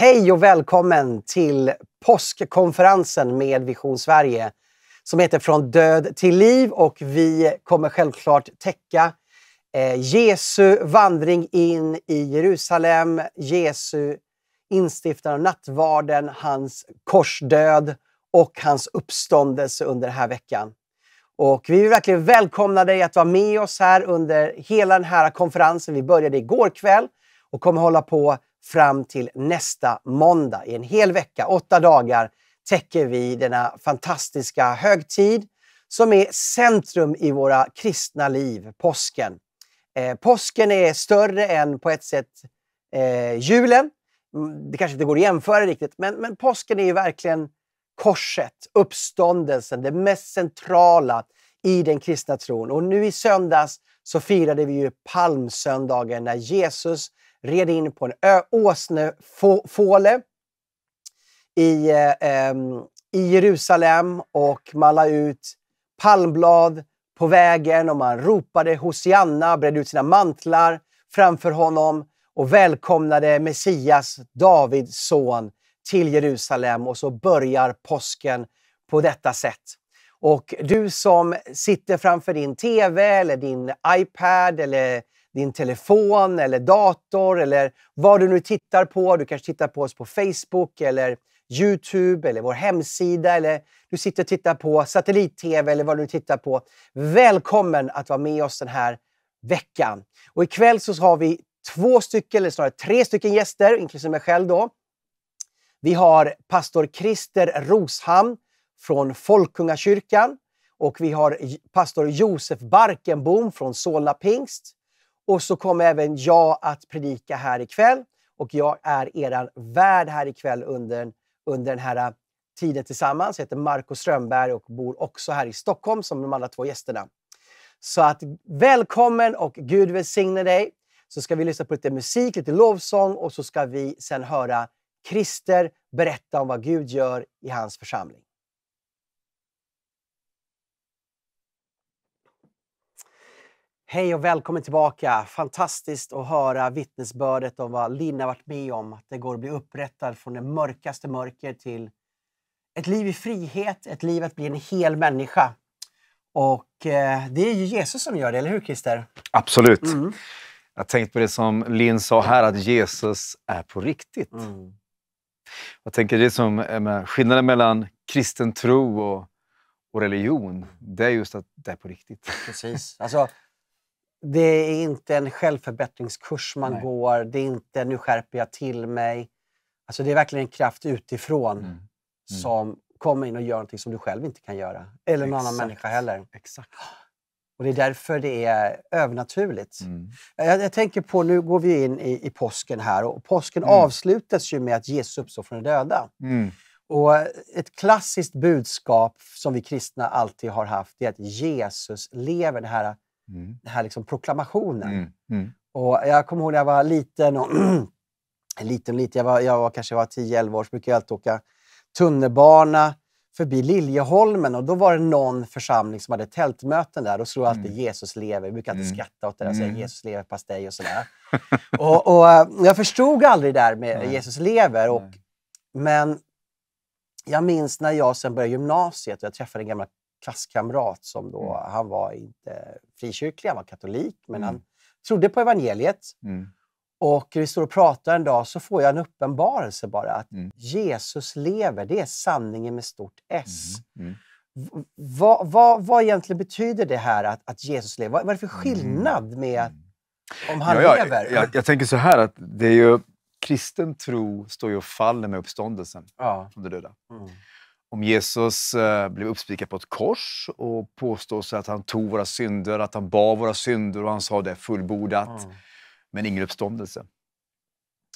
Hej och välkommen till påskkonferensen med Vision Sverige som heter Från död till liv och vi kommer självklart täcka eh, Jesu vandring in i Jerusalem, Jesu instiftande av nattvarden, hans korsdöd och hans uppståndelse under den här veckan. Och vi vill verkligen välkomna dig att vara med oss här under hela den här konferensen. Vi började igår kväll och kommer hålla på fram till nästa måndag. I en hel vecka, åtta dagar, täcker vi denna fantastiska högtid som är centrum i våra kristna liv, påsken. Eh, påsken är större än på ett sätt eh, julen. Mm, det kanske inte går att jämföra riktigt, men, men påsken är ju verkligen korset, uppståndelsen, det mest centrala i den kristna tron. Och nu i söndags så firade vi ju palmsöndagen när Jesus red in på en åsnefåle i, eh, i Jerusalem och man la ut palmblad på vägen och man ropade Hosianna, bredde ut sina mantlar framför honom och välkomnade Messias, Davids son, till Jerusalem. Och så börjar påsken på detta sätt. Och du som sitter framför din TV eller din iPad eller din telefon eller dator eller vad du nu tittar på. Du kanske tittar på oss på Facebook eller Youtube eller vår hemsida eller du sitter och tittar på satellit-tv eller vad du nu tittar på. Välkommen att vara med oss den här veckan. Och ikväll så har vi två stycken, eller snarare tre stycken gäster, inklusive mig själv då. Vi har pastor Christer Roshamn från Folkungakyrkan och vi har pastor Josef Barkenbom från Solna Pingst. Och så kommer även jag att predika här ikväll. Och jag är er värd här ikväll under, under den här äh, tiden tillsammans. Jag heter Marco Strömberg och bor också här i Stockholm som de andra två gästerna. Så att välkommen och Gud välsigne dig. Så ska vi lyssna på lite musik, lite lovsång och så ska vi sen höra Christer berätta om vad Gud gör i hans församling. Hej och välkommen tillbaka. Fantastiskt att höra vittnesbördet om vad Linn har varit med om. Att det går att bli upprättad från det mörkaste mörker till ett liv i frihet, ett liv att bli en hel människa. Och eh, det är ju Jesus som gör det, eller hur Christer? Absolut. Mm. Jag tänkte på det som Linn sa här, att Jesus är på riktigt. Mm. Jag tänker det som eh, med skillnaden mellan kristen tro och, och religion, det är just att det är på riktigt. Precis. Alltså, det är inte en självförbättringskurs man Nej. går. Det är inte nu skärper jag till mig. Alltså det är verkligen en kraft utifrån mm. Mm. som kommer in och gör någonting som du själv inte kan göra. Eller någon Exakt. annan människa heller. Exakt. Och Det är därför det är övernaturligt. Mm. Jag, jag, tänker på, nu går vi in i, i påsken här och påsken mm. avslutas ju med att Jesus uppstår från de döda. Mm. Och ett klassiskt budskap som vi kristna alltid har haft är att Jesus lever. Det här Mm. Den här liksom proklamationen. Mm. Mm. Och jag kommer ihåg när jag var liten, och liten, liten jag, var, jag var, kanske var 10-11 år, så brukade jag alltid åka tunnelbana förbi Liljeholmen och då var det någon församling som hade tältmöten där. Då slog alltid mm. Jesus lever. Vi brukar alltid mm. skratta åt det där och säga mm. Jesus lever pastej och sådär. och, och, eh, jag förstod aldrig det där med Nej. Jesus lever. Och, Men jag minns när jag sen började gymnasiet och jag träffade en gammal klasskamrat som då, mm. han var inte frikyrklig, han var katolik, men mm. han trodde på evangeliet. Mm. Och vi står och pratar en dag så får jag en uppenbarelse bara att mm. Jesus lever, det är sanningen med stort S. Mm-hmm. Mm. Vad, vad, vad egentligen betyder det här att, att Jesus lever? Vad, vad är det för mm. skillnad med att, om han ja, lever? Jag, jag, jag, tänker så här att det är ju, kristen tro står ju och faller med uppståndelsen ja. från de döda om Jesus eh, blev uppspikad på ett kors och påstår sig att han tog våra synder, att han bar våra synder och han sa det fullbordat, mm. men ingen uppståndelse.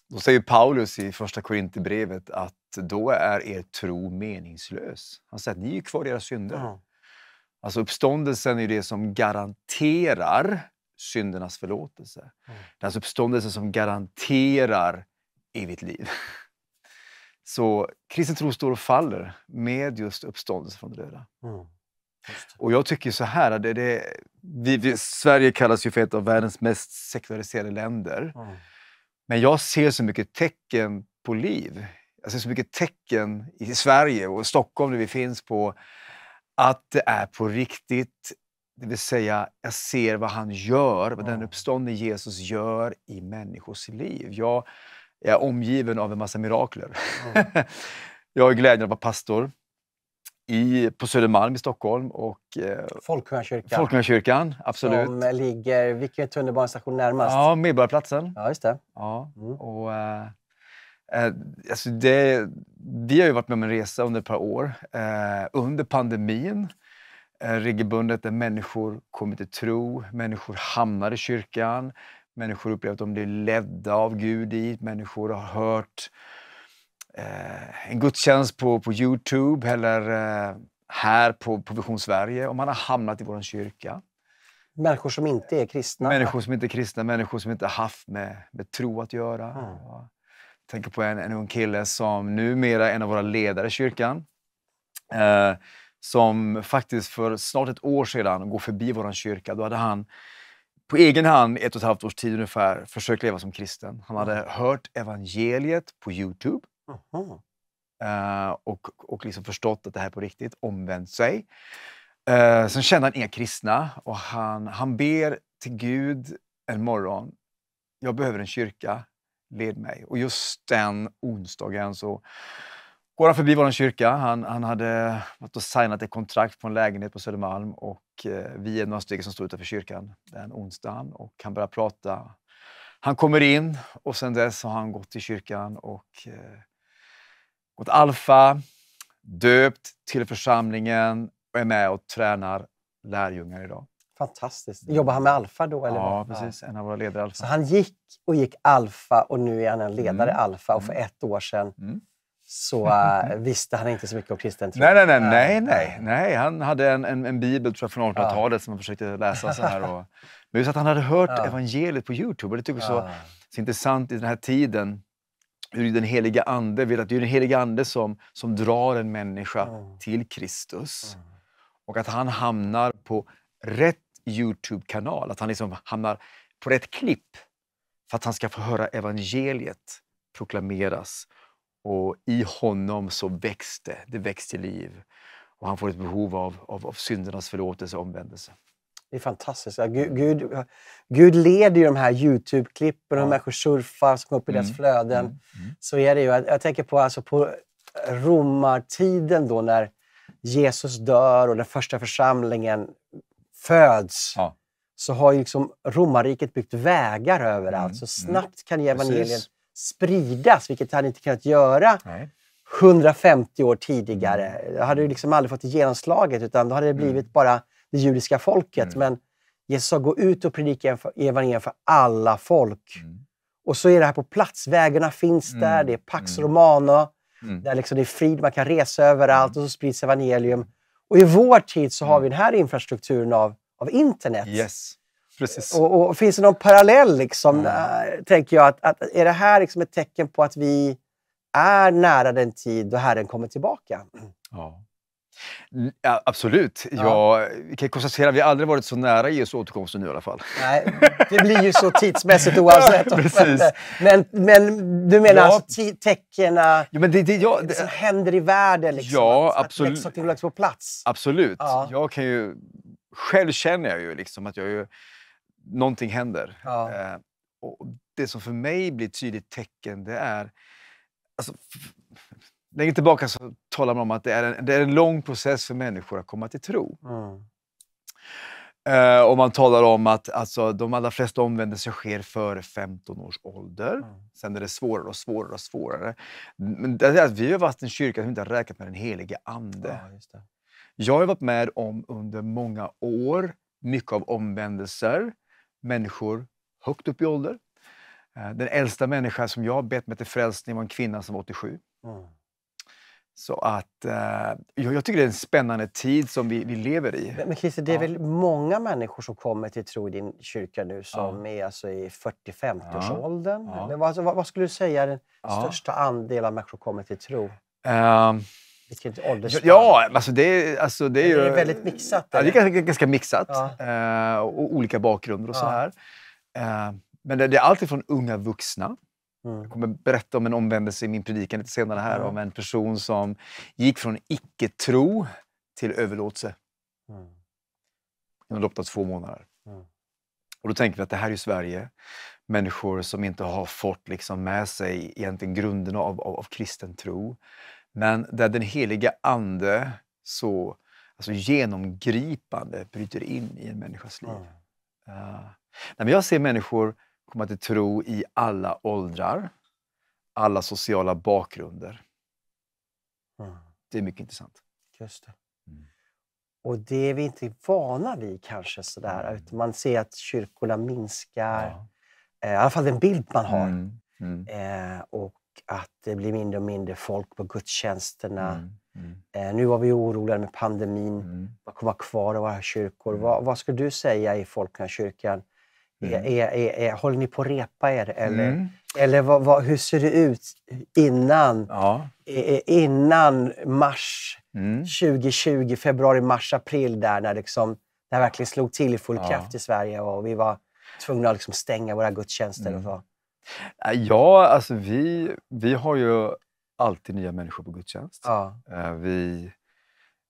Då säger Paulus i Första Korinthierbrevet att då är er tro meningslös. Han säger att ni är kvar i era synder. Mm. Alltså uppståndelsen är det som garanterar syndernas förlåtelse. Mm. Det är alltså uppståndelsen som garanterar evigt liv. Så kristen tro står och faller med just uppståndelsen från de döda. Mm. Och jag tycker så här, det, det, vi, vi, Sverige kallas ju för ett av världens mest sekulariserade länder. Mm. Men jag ser så mycket tecken på liv. Jag ser så mycket tecken i Sverige och Stockholm där vi finns på att det är på riktigt. Det vill säga, jag ser vad han gör, vad den mm. uppståndne Jesus gör i människors liv. Jag är omgiven av en massa mirakler. Mm. jag är glädjen att vara pastor i, på Södermalm i Stockholm. eh, Folkungakyrkan. absolut. Som ligger, vilken tunnelbanestation närmast? Ja, Medborgarplatsen. Ja, just det. Ja, mm. och, eh, eh, alltså det, vi har ju varit med om en resa under ett par år. Eh, under pandemin eh, regelbundet där människor kommer till tro, människor hamnar i kyrkan, Människor upplever att de blir ledda av Gud dit. Människor har hört eh, en gudstjänst på, på Youtube eller eh, här på, på Vision Sverige och man har hamnat i vår kyrka. Människor som inte är kristna? Människor som inte är kristna, människor som inte haft med, med tro att göra. Mm. Jag tänker på en, en ung kille som numera är en av våra ledare i kyrkan. Eh, som faktiskt för snart ett år sedan går förbi vår kyrka. Då hade han på egen hand, ett och ett halvt års tid ungefär, försökt leva som kristen. Han hade mm. hört evangeliet på Youtube. Mm. Uh, och, och liksom förstått att det här är på riktigt, omvänt sig. Uh, sen kände han inga kristna och han, han ber till Gud en morgon. Jag behöver en kyrka, led mig. Och just den onsdagen så går han förbi vår kyrka. Han, han hade varit och signat ett kontrakt på en lägenhet på Södermalm och eh, vi är några stycken som står utanför kyrkan den onsdagen och han börjar prata. Han kommer in och sen dess har han gått till kyrkan och eh, gått alfa, döpt till församlingen och är med och tränar lärjungar idag. Fantastiskt. Jobbar han med Alfa då? Eller ja, vad? precis. En av våra ledare Alfa. Så han gick och gick Alfa och nu är han en ledare mm. Alfa och för mm. ett år sedan mm så uh, visste han inte så mycket om kristen tro. Nej, nej, nej. Eh, nej, eh. nej, nej. Han hade en, en, en bibel tror jag, från 1800-talet ja. som han försökte läsa. så här. Och, men just att han hade hört ja. evangeliet på Youtube. Och det tycker jag är så, så intressant i den här tiden hur den heliga Ande vill att det är den heliga Ande som, som drar en människa mm. till Kristus. Mm. Och att han hamnar på rätt Youtube-kanal, att han liksom hamnar på rätt klipp för att han ska få höra evangeliet proklameras och i honom så växte det växte liv. Och han får ett behov av, av, av syndernas förlåtelse och omvändelse. Det är fantastiskt. Gud, Gud, Gud leder ju de här Youtube-klippen och ja. människor surfar som kommer upp i mm. deras flöden. Mm. Mm. Så är det ju. Jag, jag tänker på, alltså, på romartiden då när Jesus dör och den första församlingen föds. Ja. Så har ju liksom romarriket byggt vägar överallt. Mm. Så mm. snabbt kan ju evangeliet spridas, vilket han inte kunnat göra Nej. 150 år tidigare. Mm. Det hade ju liksom aldrig fått genomslaget, utan då hade det mm. blivit bara det judiska folket. Mm. Men Jesus sa, gå ut och predika evangelium för alla folk. Och så är det här på plats. Vägarna finns där. Det är Pax Romana. Där liksom det är frid, man kan resa överallt och så sprids evangelium. Och i vår tid så har vi den här infrastrukturen av, av internet. Yes. Precis. Och, och, finns det någon parallell, liksom, mm. Eh, tänker jag? Att, att, är det här liksom ett tecken på att vi är nära den tid då Herren kommer tillbaka? Mm. Ja. Ja, absolut. Ja. Jag vi kan konstatera att vi aldrig varit så nära Jesu återkomst nu i alla fall. Nej, det blir ju så tidsmässigt oavsett. Ja, men, men du menar ja. alltså tecknen? Eh, ja, men det, det, ja, det som händer i världen? Liksom, ja, att, absolut. Att saker på plats? Absolut. Ja. Jag kan ju, själv känner jag ju liksom att jag är någonting händer. Ja. Eh, och det som för mig blir ett tydligt tecken, det är... Alltså, längre tillbaka så talar man om att det är, en, det är en lång process för människor att komma till tro. Mm. Eh, och man talar om att alltså, de allra flesta omvändelser sker före 15 års ålder. Mm. Sen är det svårare och svårare och svårare. Men det är att vi har varit en kyrka som inte har räknat med den helige Ande. Ja, Jag har varit med om under många år, mycket av omvändelser människor högt upp i ålder. Eh, den äldsta människan som jag bett mig till frälsning var en kvinna som var 87. Mm. Så att, eh, jag, tycker det är en spännande tid som vi, vi lever i. Men Christer, det är ja. väl många människor som kommer till tro i din kyrka nu som ja. är alltså i 40-50-årsåldern? Ja. Alltså, vad, vad, skulle du säga är den största andelen av människor som kommer till tro? Um, vilket åldersspann? Ja, alltså det, alltså det är ju... Det är väldigt mixat. Ja, det är ganska, ganska mixat. Ja. Eh, och olika bakgrunder och ja. så här. Eh, men det, är allt från unga vuxna. Mm. Jag kommer berätta om en omvändelse i min predikan lite senare här mm. om en person som gick från icke-tro till överlåtelse. Mm. Inom loppet av två månader. Mm. Och då tänker vi att det här är ju Sverige. Människor som inte har fått liksom med sig egentligen grunderna av, av, av kristen tro men där den heliga Ande så alltså genomgripande bryter in i en människas liv. Mm. Uh, nej, jag ser människor komma till tro i alla åldrar, alla sociala bakgrunder. Mm. Det är mycket intressant. Just det. Mm. Och det är vi inte vana vid kanske. Sådär. Mm. man ser att kyrkorna minskar. Ja. Eh, I alla fall den bild man har. Mm. Mm. Eh, och att det blir mindre och mindre folk på gudstjänsterna. Mm. Mm. Eh, nu var vi oroliga med pandemin. Mm. Vad kommer kvar av våra kyrkor? Mm. Vad, vad skulle du säga i Folkungakyrkan? Mm. Är, är, är, håller ni på att repa er? Eller, mm. eller vad, vad, hur ser det ut innan, ja. innan mars mm. 2020, februari, mars, april där när liksom, det verkligen slog till i full ja. kraft i Sverige och vi var tvungna att liksom stänga våra gudstjänster? Och så. Äh, ja, alltså vi, vi har ju alltid nya människor på gudstjänst. Ja. Äh, vi,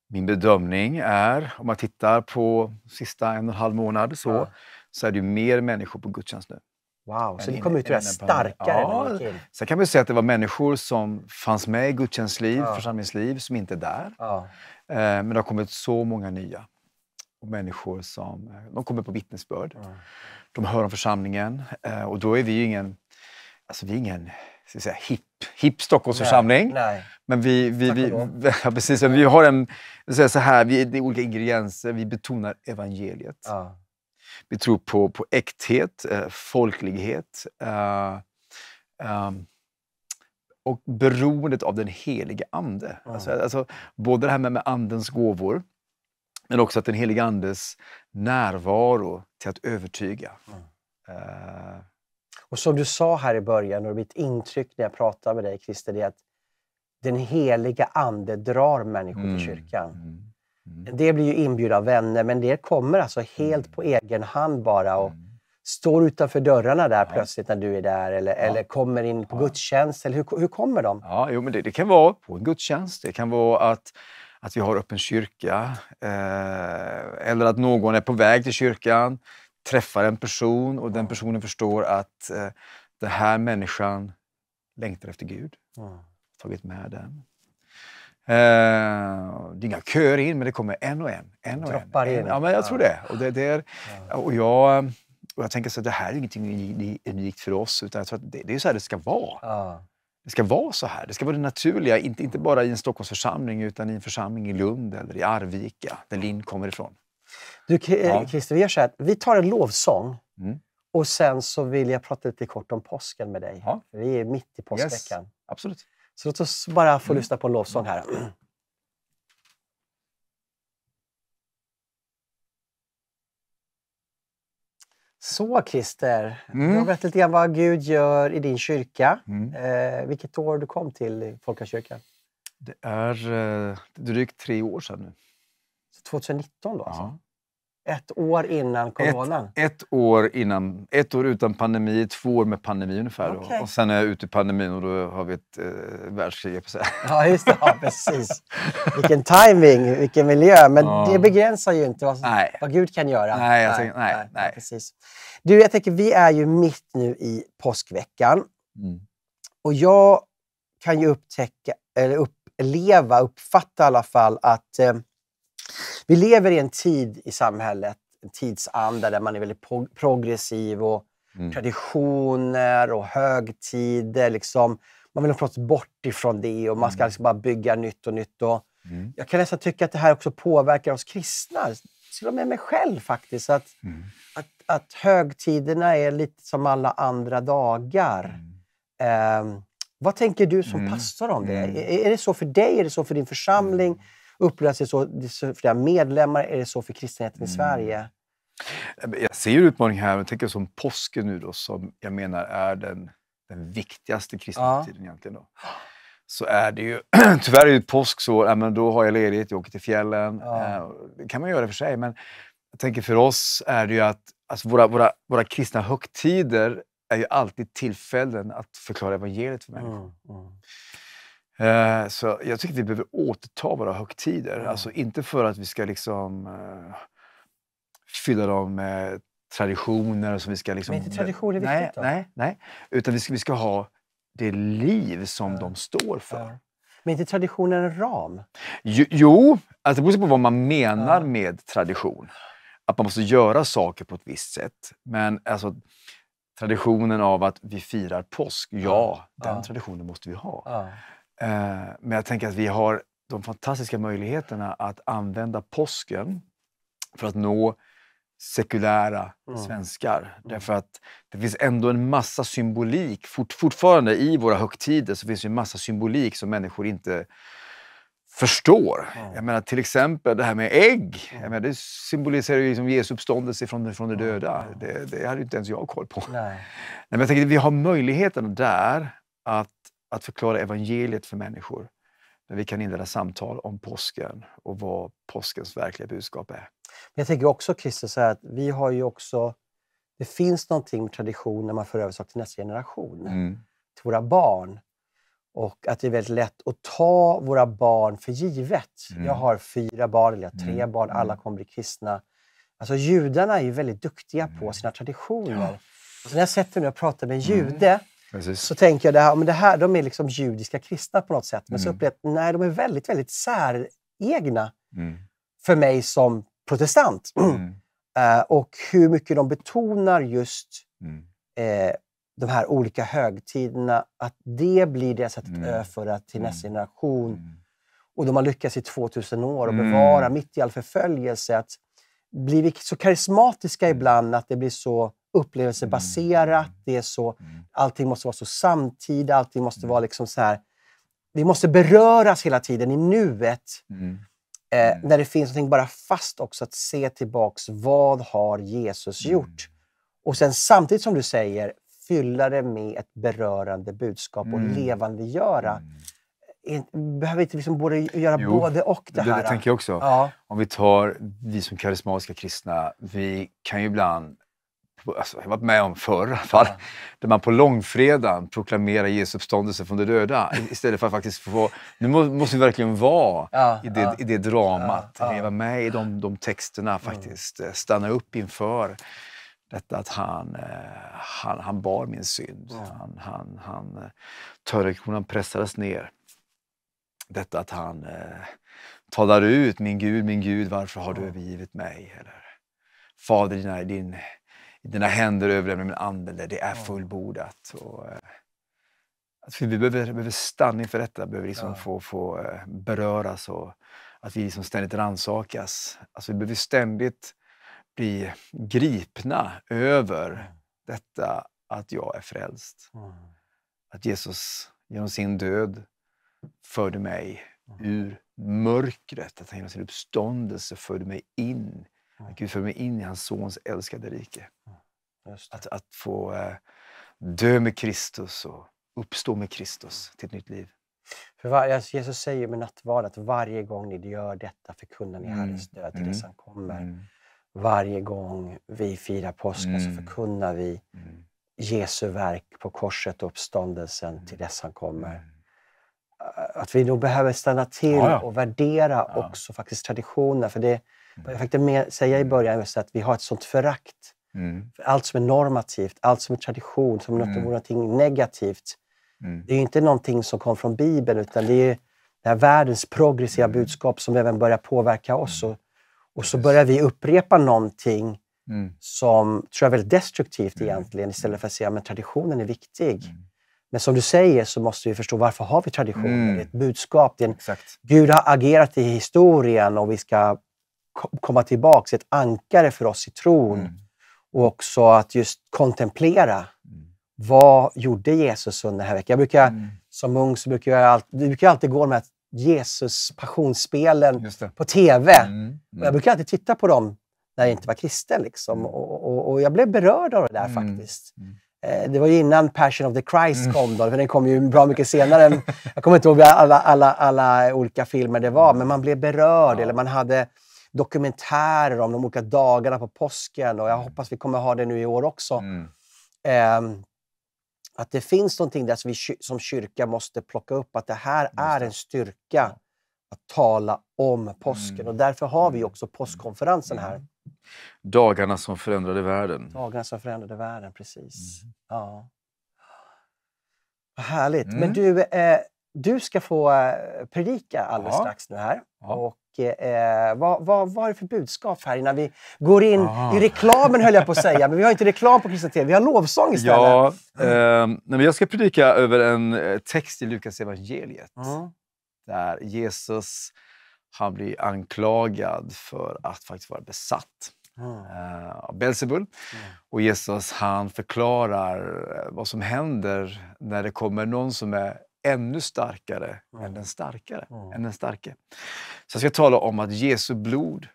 min bedömning är, om man tittar på sista en och en halv månad, så, ja. så är det ju mer människor på gudstjänst nu. Wow, så ni kom ut starkare? Ja, sen kan man säga att det var människor som fanns med i gudstjänstliv, ja. församlingsliv, som inte är där. Ja. Äh, men det har kommit så många nya. Och människor som de kommer på vittnesbörd. Ja. De hör om församlingen. Och då är vi ju ingen Alltså vi är ingen ska säga, hipp, hipp Stockholmsförsamling. Nej, nej. Men vi, vi, vi, vi ja, precis, vi har en... Säga så här, vi, det är olika ingredienser. Vi betonar evangeliet. Ja. Vi tror på, på äkthet, eh, folklighet uh, um, och beroendet av den helige Ande. Mm. Alltså, alltså, både det här med, med Andens gåvor, men också att den helige Andes närvaro till att övertyga. Mm. Uh, och som du sa här i början, och mitt intryck när jag pratade med dig Christer, det är att den heliga Ande drar människor till mm, kyrkan. Mm, mm. Det blir ju inbjudna vänner, men det kommer alltså helt mm. på egen hand bara. Och Står utanför dörrarna där ja. plötsligt när du är där eller, ja. eller kommer in på ja. gudstjänst? Eller hur, hur kommer de? Ja, jo, men det, det kan vara på en gudstjänst. Det kan vara att att vi har öppen kyrka eh, eller att någon är på väg till kyrkan träffar en person och den personen förstår att eh, den här människan längtar efter Gud. Mm. tagit med den. Eh, det är inga köer in, men det kommer en och en. en, och Droppar en. in. Ja, men jag tror det. Och, det, det är, och, jag, och jag tänker så att det här är ingenting unikt för oss, utan jag tror att det, det är så här det ska vara. Mm. Det ska vara så här. Det ska vara det naturliga, inte, inte bara i en Stockholmsförsamling utan i en församling i Lund eller i Arvika, där Linn kommer ifrån. Du, Christer, vi gör så här. Vi tar en lovsång mm. och sen så vill jag prata lite kort om påsken med dig. Ja. Vi är mitt i påskveckan. Yes. Absolut. Så låt oss bara få mm. lyssna på en lovsång här. Så Christer, mm. du har berättat lite grann vad Gud gör i din kyrka. Mm. Eh, vilket år du kom till Folkakyrkan? Det är eh, drygt tre år sedan nu. Så 2019 då? Alltså. Ja. Alltså. Ett år innan coronan? Ett, ett, år, innan, ett år utan pandemi, två år med pandemi ungefär. Okay. Och sen är jag ute i pandemin och då har vi ett eh, världskrig, Ja, just det. Ja, precis. Vilken timing, vilken miljö. Men ja. det begränsar ju inte vad, vad Gud kan göra. Nej, jag tänker, nej, nej, nej, Precis. Du, jag tänker, vi är ju mitt nu i påskveckan. Mm. Och jag kan ju upptäcka, eller uppleva, uppfatta i alla fall, att eh, vi lever i en tid i samhället, en tidsanda där man är väldigt progressiv och mm. traditioner och högtider. Liksom. Man vill ha fått bort ifrån det och man ska mm. liksom bara bygga nytt och nytt. Och mm. Jag kan nästan tycka att det här också påverkar oss kristna, till och med mig själv faktiskt. Att, mm. att, att, högtiderna är lite som alla andra dagar. Eh, vad tänker du som mm. pastor om det? Mm. Är, är, det så för dig? Är det så för din församling? Mm upplevs det så för dina medlemmar? Är det så för kristenheten i mm. Sverige? Jag ser utmaningen här, Jag tänker som påsken nu då, som jag menar är den, den viktigaste kristna tiden ja. egentligen. Då. Så är det ju, tyvärr är ju påsk så, äh, men då har jag ledigt, jag åker till fjällen. Ja. Eh, det kan man göra för sig, men jag tänker för oss är det ju att alltså våra, våra, våra kristna högtider är ju alltid tillfällen att förklara evangeliet för människor. Mm, mm. Eh, så jag tycker att vi behöver återta våra högtider. Mm. Alltså inte för att vi ska liksom eh, fylla dem med traditioner. Som vi ska liksom, Men inte traditioner är viktigt nej, då? Nej, nej. Utan vi ska, vi ska ha det liv som mm. de står för. Mm. Men inte traditionen en ram? Jo, jo alltså det beror på vad man menar med tradition. Att man måste göra saker på ett visst sätt. Men alltså, traditionen av att vi firar påsk, ja, den traditionen måste vi ha. Eh, men jag tänker att vi har de fantastiska möjligheterna att använda påsken för att nå sekulära mm. svenskar. Mm. Därför att det finns ändå en massa symbolik. Fort, fortfarande i våra högtider så finns det en massa symbolik som människor inte förstår. Mm. Jag menar till exempel det här med ägg. Mm. Jag menar, det symboliserar ju liksom Jesu uppståndelse från, från de mm. döda. Det, det hade inte ens jag koll på. Nej. Nej men jag tänker, vi har möjligheten där att att förklara evangeliet för människor. När vi kan inleda samtal om påsken och vad påskens verkliga budskap är. Jag tänker också, Christer, så att vi har ju också... Det finns någonting med tradition när man för över saker till nästa generation, mm. till våra barn. Och att det är väldigt lätt att ta våra barn för givet. Mm. Jag har fyra barn, eller jag har tre mm. barn, alla mm. kommer bli kristna. Alltså judarna är ju väldigt duktiga på mm. sina traditioner. Ja. Så när jag sätter mig och pratar med en mm. jude Precis. så tänker jag att det, det här, de är liksom judiska kristna på något sätt. Men mm. så upplever jag att de är väldigt, väldigt säregna mm. för mig som protestant. Mm. Uh, och hur mycket de betonar just mm. eh, de här olika högtiderna, att det blir det sättet mm. att överföra till nästa mm. generation. Mm. Och de har lyckats i 2000 år att bevara, mitt i all förföljelse, att bli så karismatiska ibland att det blir så upplevelsebaserat. Mm. Det är så, mm. allting måste vara så samtida. Allting måste mm. vara liksom så här, vi måste beröras hela tiden i nuet. Mm. Eh, när det finns någonting bara fast också, att se tillbaks. Vad har Jesus gjort? Och sen samtidigt som du säger, fylla det med ett berörande budskap och levandegöra. Mm. Eh, behöver vi inte liksom både, göra jo, både och det, det här? Det tänker jag också. Ja. Om vi tar vi som karismatiska kristna, vi kan ju ibland alltså, jag varit med om förr i alla fall, ja. där man på långfredagen proklamerar Jesu uppståndelse från de döda istället för att faktiskt få... Nu måste vi verkligen vara ja, i, det, ja. i det dramat, leva med i de, de texterna mm. faktiskt, mm. stanna upp inför detta att han, eh, han, han bar min synd. Han, han, han, eh, Törrekronan pressades ner. Detta att han eh, talar ut, min Gud, min Gud, varför har du övergivit mig? Eller, Fader, din, din dina händer överlämnar min ande, det är fullbordat. Och, eh, att vi behöver, behöver stanna inför detta, behöver liksom ja. få, få eh, beröras och att vi liksom ständigt rannsakas. Alltså vi behöver ständigt bli gripna över detta att jag är frälst. Mm. Att Jesus genom sin död förde mig mm. ur mörkret. Att han genom sin uppståndelse förde mig in att Gud för mig in i hans sons älskade rike. Att, att få eh, dö med Kristus och uppstå med Kristus mm. till ett nytt liv. För var, Jesus säger med nattvarden att varje gång ni gör detta förkunnar ni mm. Herrens död till mm. dess han kommer. Mm. Varje gång vi firar påsken så mm. förkunnar vi mm. Jesu verk på korset och uppståndelsen till dess han kommer. Att vi nog behöver stanna till ja, ja. och värdera ja. också faktiskt traditioner. För det, jag försökte med, säga i början att vi har ett sånt förakt Mm. allt som är normativt, allt som är tradition, som något, mm. någonting negativt. Mm. Det är ju inte någonting som kom från Bibeln, utan det är den här världens progressiva mm. budskap som även börjar påverka oss. Mm. Och, och så börjar vi upprepa någonting mm. som tror jag är väldigt destruktivt mm. egentligen, istället för att säga att traditionen är viktig. Men som du säger så måste vi förstå varför har vi traditioner? Det är ett budskap. Det en, Gud har agerat i historien och vi ska komma tillbaka, ett ankare för oss i tron. Mm. Och också att just kontemplera. Mm. Vad gjorde Jesus under den här veckan? Jag brukar, mm. Som ung så brukar jag alltid, jag brukar alltid gå med Jesus passionsspelen på tv. Mm. jag mm. brukar alltid titta på dem när jag inte var kristen. Liksom. Mm. Och, och, och, jag blev berörd av det där faktiskt. Eh, det var ju innan Passion of the Christ kom, då, för den kom ju bra mycket senare. Än, jag kommer inte ihåg alla, alla, alla olika filmer det var, men man blev berörd. Ja. Eller man hade dokumentärer om de olika dagarna på påsken och jag mm. hoppas vi kommer ha det nu i år också. Mm. Eh, att det finns någonting där som vi som kyrka måste plocka upp, att det här är en styrka att tala om påsken. Mm. Och därför har vi mm. också påskkonferensen här. Mm. Dagarna som förändrade världen. Dagarna som förändrade världen, precis. Mm. Ja. Vad härligt. Mm. Men du, eh, du ska få eh, predika alldeles ja. strax nu här. Ja. Och eh, vad, vad, vad är det för budskap här innan vi går in ah. i reklamen, höll jag på att säga. Men vi har inte reklam på kristen TV, vi har lovsång istället. Ja, eh, men jag ska predika över en eh, text i Lukas evangeliet mm. där Jesus han blir anklagad för att faktiskt vara besatt mm. eh, av Belsebul. Mm. Och Jesus han förklarar eh, vad som händer när det kommer någon som är ännu starkare mm. än den starkare, mm. än den starke. Så jag ska tala om att Jesu blod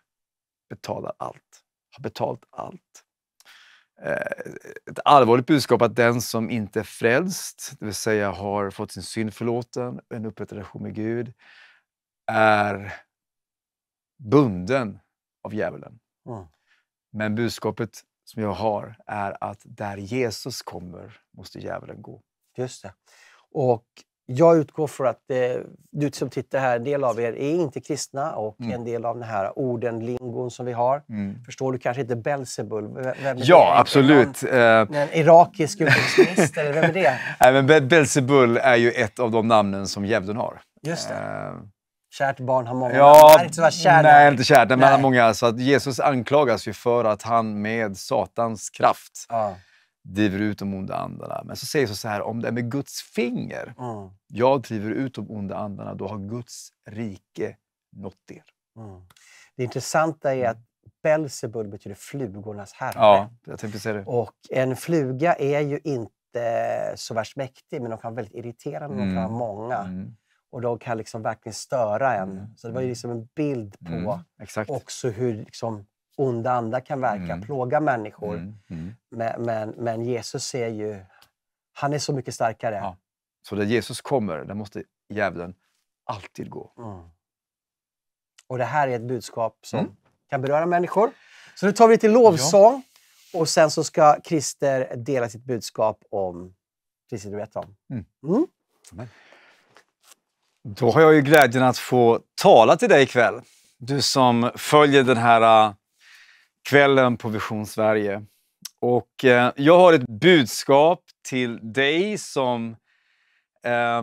betalar allt, har betalt allt. Eh, ett allvarligt budskap att den som inte är frälst, det vill säga har fått sin synd förlåten, en upprättad relation med Gud, är bunden av djävulen. Mm. Men budskapet som jag har är att där Jesus kommer måste djävulen gå. Just det. Och jag utgår från att eh, du som tittar här, en del av er är inte kristna och mm. en del av den här orden, lingon som vi har. Mm. Förstår du kanske inte Belzebul? Ja, absolut. En, en eh, irakisk utrikesminister, eller vem är det? Nej, men Belzebul är ju ett av de namnen som djävulen har. Just det. Uh, kärt barn har många ja, namn. Inte kär nej, inte kärt, men han har många. Så att Jesus anklagas ju för att han med Satans kraft ah driver ut de onda andarna. Men så säger Jesus så här om det är med Guds finger. Mm. Jag driver ut de onda andarna, då har Guds rike nått er. Mm. Det intressanta är att Belsebul betyder flugornas herre. Ja, jag tänkte säga det. Och en fluga är ju inte så värst mäktig, men de kan vara väldigt irriterande, mm. de kan vara mm. många. Mm. Och de kan liksom verkligen störa en. Mm. Så det var ju liksom en bild på mm. också hur liksom, onda andar kan verka, mm. plåga människor. Mm. Mm. Men, men, men, Jesus ser ju, han är så mycket starkare. Ja. Så där Jesus kommer, där måste djävulen alltid gå. Mm. Och det här är ett budskap som mm. kan beröra människor. Så nu tar vi lite lovsång ja. och sen så ska Christer dela sitt budskap om precis det du vet om. Mm. Då har jag ju glädjen att få tala till dig ikväll. Du som följer den här äh, kvällen på Vision Sverige. Och eh, jag har ett budskap till dig som eh,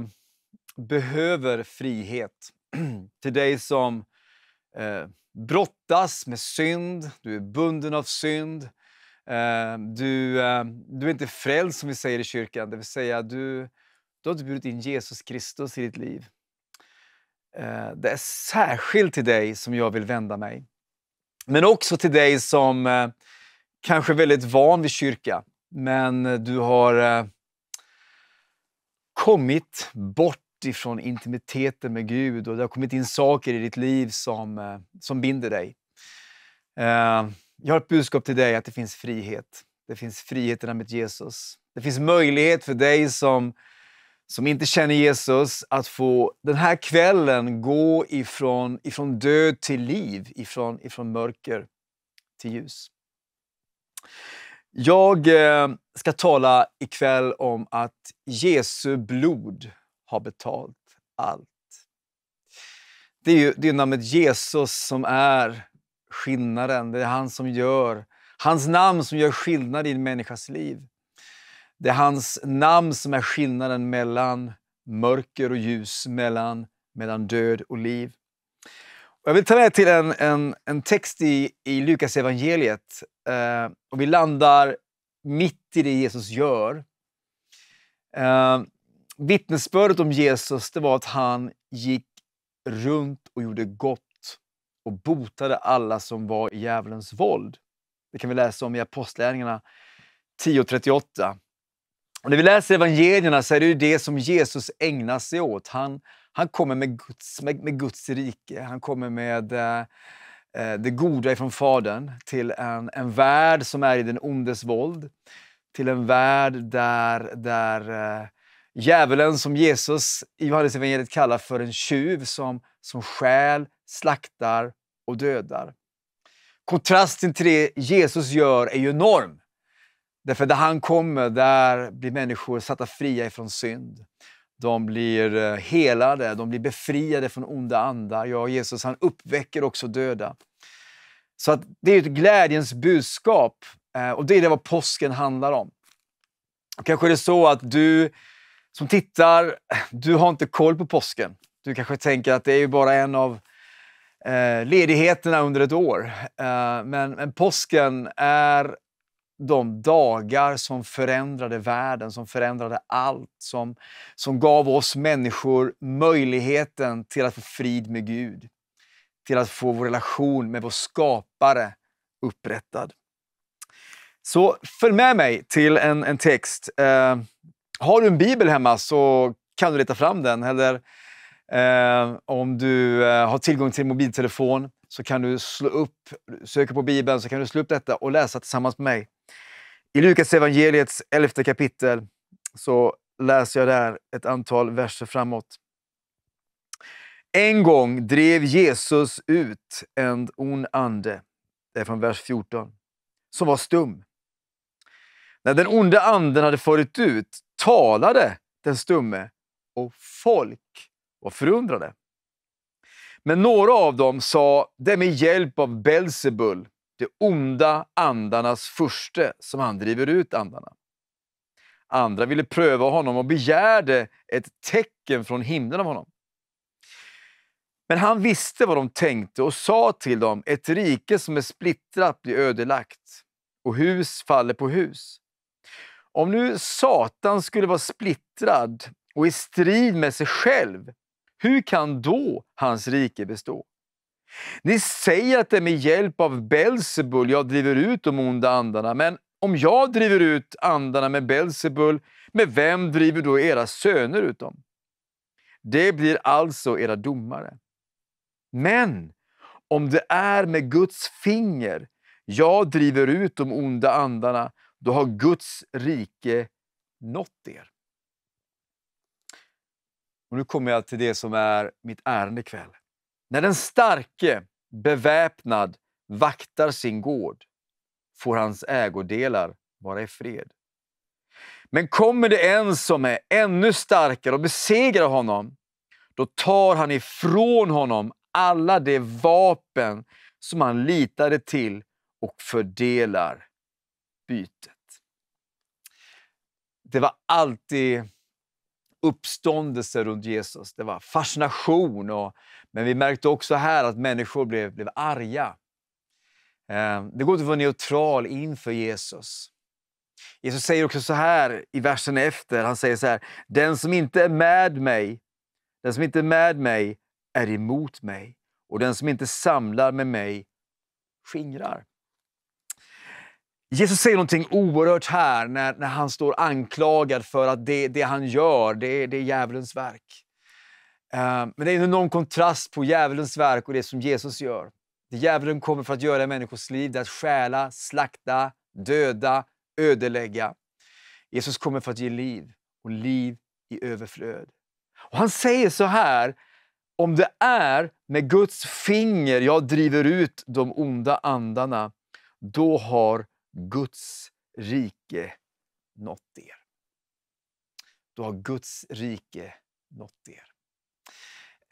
behöver frihet. till dig som eh, brottas med synd, du är bunden av synd. Eh, du, eh, du är inte frälst som vi säger i kyrkan, det vill säga du, du har inte bjudit in Jesus Kristus i ditt liv. Eh, det är särskilt till dig som jag vill vända mig. Men också till dig som eh, kanske är väldigt van vid kyrka, men eh, du har eh, kommit bort ifrån intimiteten med Gud och det har kommit in saker i ditt liv som, som binder dig. Jag har ett budskap till dig att det finns frihet. Det finns friheterna med Jesus. Det finns möjlighet för dig som som inte känner Jesus, att få den här kvällen gå ifrån, ifrån död till liv, ifrån, ifrån mörker till ljus. Jag eh, ska tala ikväll om att Jesu blod har betalt allt. Det är, ju, det är namnet Jesus som är skillnaden. Det är han som gör, hans namn som gör skillnad i en människas liv. Det är hans namn som är skillnaden mellan mörker och ljus, mellan, mellan död och liv. Jag vill ta med till en, en, en text i, i Lukas evangeliet. Eh, och Vi landar mitt i det Jesus gör. Eh, vittnesbördet om Jesus det var att han gick runt och gjorde gott och botade alla som var i djävulens våld. Det kan vi läsa om i Apostlagärningarna 10.38. Och när vi läser evangelierna så är det ju det som Jesus ägnar sig åt. Han, han kommer med Guds, med, med Guds rike, han kommer med eh, eh det goda ifrån Fadern till en, en värld som är i den ondes våld. Till en värld där, där eh, djävulen som Jesus i Johannesevangeliet kallar för en tjuv som, som stjäl, slaktar och dödar. Kontrasten till det Jesus gör är ju enorm. Därför där han kommer, där blir människor satta fria ifrån synd. De blir eh, helade, de blir befriade från onda andar. Ja, Jesus han uppväcker också döda. Så att det är ett glädjens budskap eh, och det är det vad påsken handlar om. Kanske är det så att du som tittar, du har inte koll på påsken. Du kanske tänker att det är ju bara en av eh, ledigheterna under ett år. Men, men påsken är de dagar som förändrade världen, som förändrade allt, som, som gav oss människor möjligheten till att få frid med Gud, till att få vår relation med vår skapare upprättad. Så följ med mig till en, en text. Eh, har du en bibel hemma så kan du leta fram den. Eller eh, om du eh, har tillgång till mobiltelefon så kan du slå upp, söka på bibeln, så kan du slå upp detta och läsa tillsammans med mig. I Lukas evangeliets elfte kapitel så läser jag där ett antal verser framåt. En gång drev Jesus ut en ond ande, det är från vers 14, som var stum. När den onda anden hade farit ut talade den stumme och folk var förundrade. Men några av dem sa, det är med hjälp av Belsebul, de onda andarnas furste som han driver ut andarna. Andra ville pröva honom och begärde ett tecken från himlen av honom. Men han visste vad de tänkte och sa till dem, ett rike som är splittrat blir ödelagt och hus faller på hus. Om nu Satan skulle vara splittrad och i strid med sig själv, hur kan då hans rike bestå? Ni säger att det är med hjälp av Belsebul jag driver ut de onda andarna, men om jag driver ut andarna med Belsebul, med vem driver då era söner ut dem? Det blir alltså era domare. Men om det är med Guds finger jag driver ut de onda andarna, då har Guds rike nått er. Och nu kommer jag till det som är mitt ärende ikväll. När den starke, beväpnad, vaktar sin gård får hans ägodelar vara i fred. Men kommer det en som är ännu starkare och besegrar honom, då tar han ifrån honom alla de vapen som han litade till och fördelar bytet. Det var alltid uppståndelse runt Jesus. Det var fascination och men vi märkte också här att människor blev, blev arga. Eh, det går inte att vara neutral inför Jesus. Jesus säger också så här i versen efter. Han säger så här. Den som inte är med mig, den som inte är med mig är emot mig och den som inte samlar med mig skingrar. Jesus säger någonting oerhört här när, när han står anklagad för att det, det han gör det, det är djävulens verk. Eh, men det är en enorm kontrast på djävulens verk och det som Jesus gör. Det djävulen kommer för att göra i människors liv, det är att stjäla, slakta, döda, ödelägga. Jesus kommer för att ge liv, och liv i överflöd. Och Han säger så här, om det är med Guds finger jag driver ut de onda andarna, då har Guds rike nått er. Då har Guds rike nått er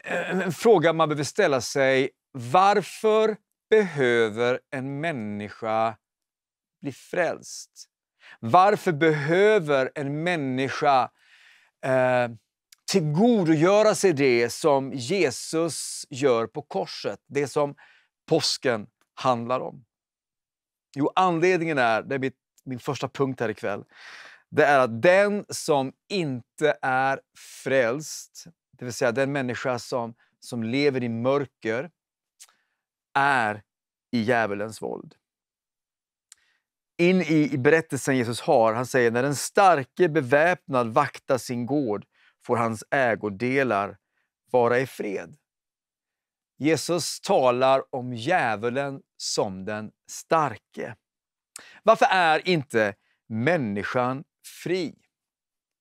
en fråga man behöver ställa sig. Varför behöver en människa bli frälst? Varför behöver en människa eh, tillgodogöra sig det som Jesus gör på korset, det som påsken handlar om? Jo, anledningen är, det är mitt, min första punkt här ikväll, det är att den som inte är frälst det vill säga den människa som, som lever i mörker, är i djävulens våld. In i, i berättelsen Jesus har, han säger när den starke beväpnad vaktar sin gård får hans ägodelar vara i fred. Jesus talar om djävulen som den starke. Varför är inte människan fri?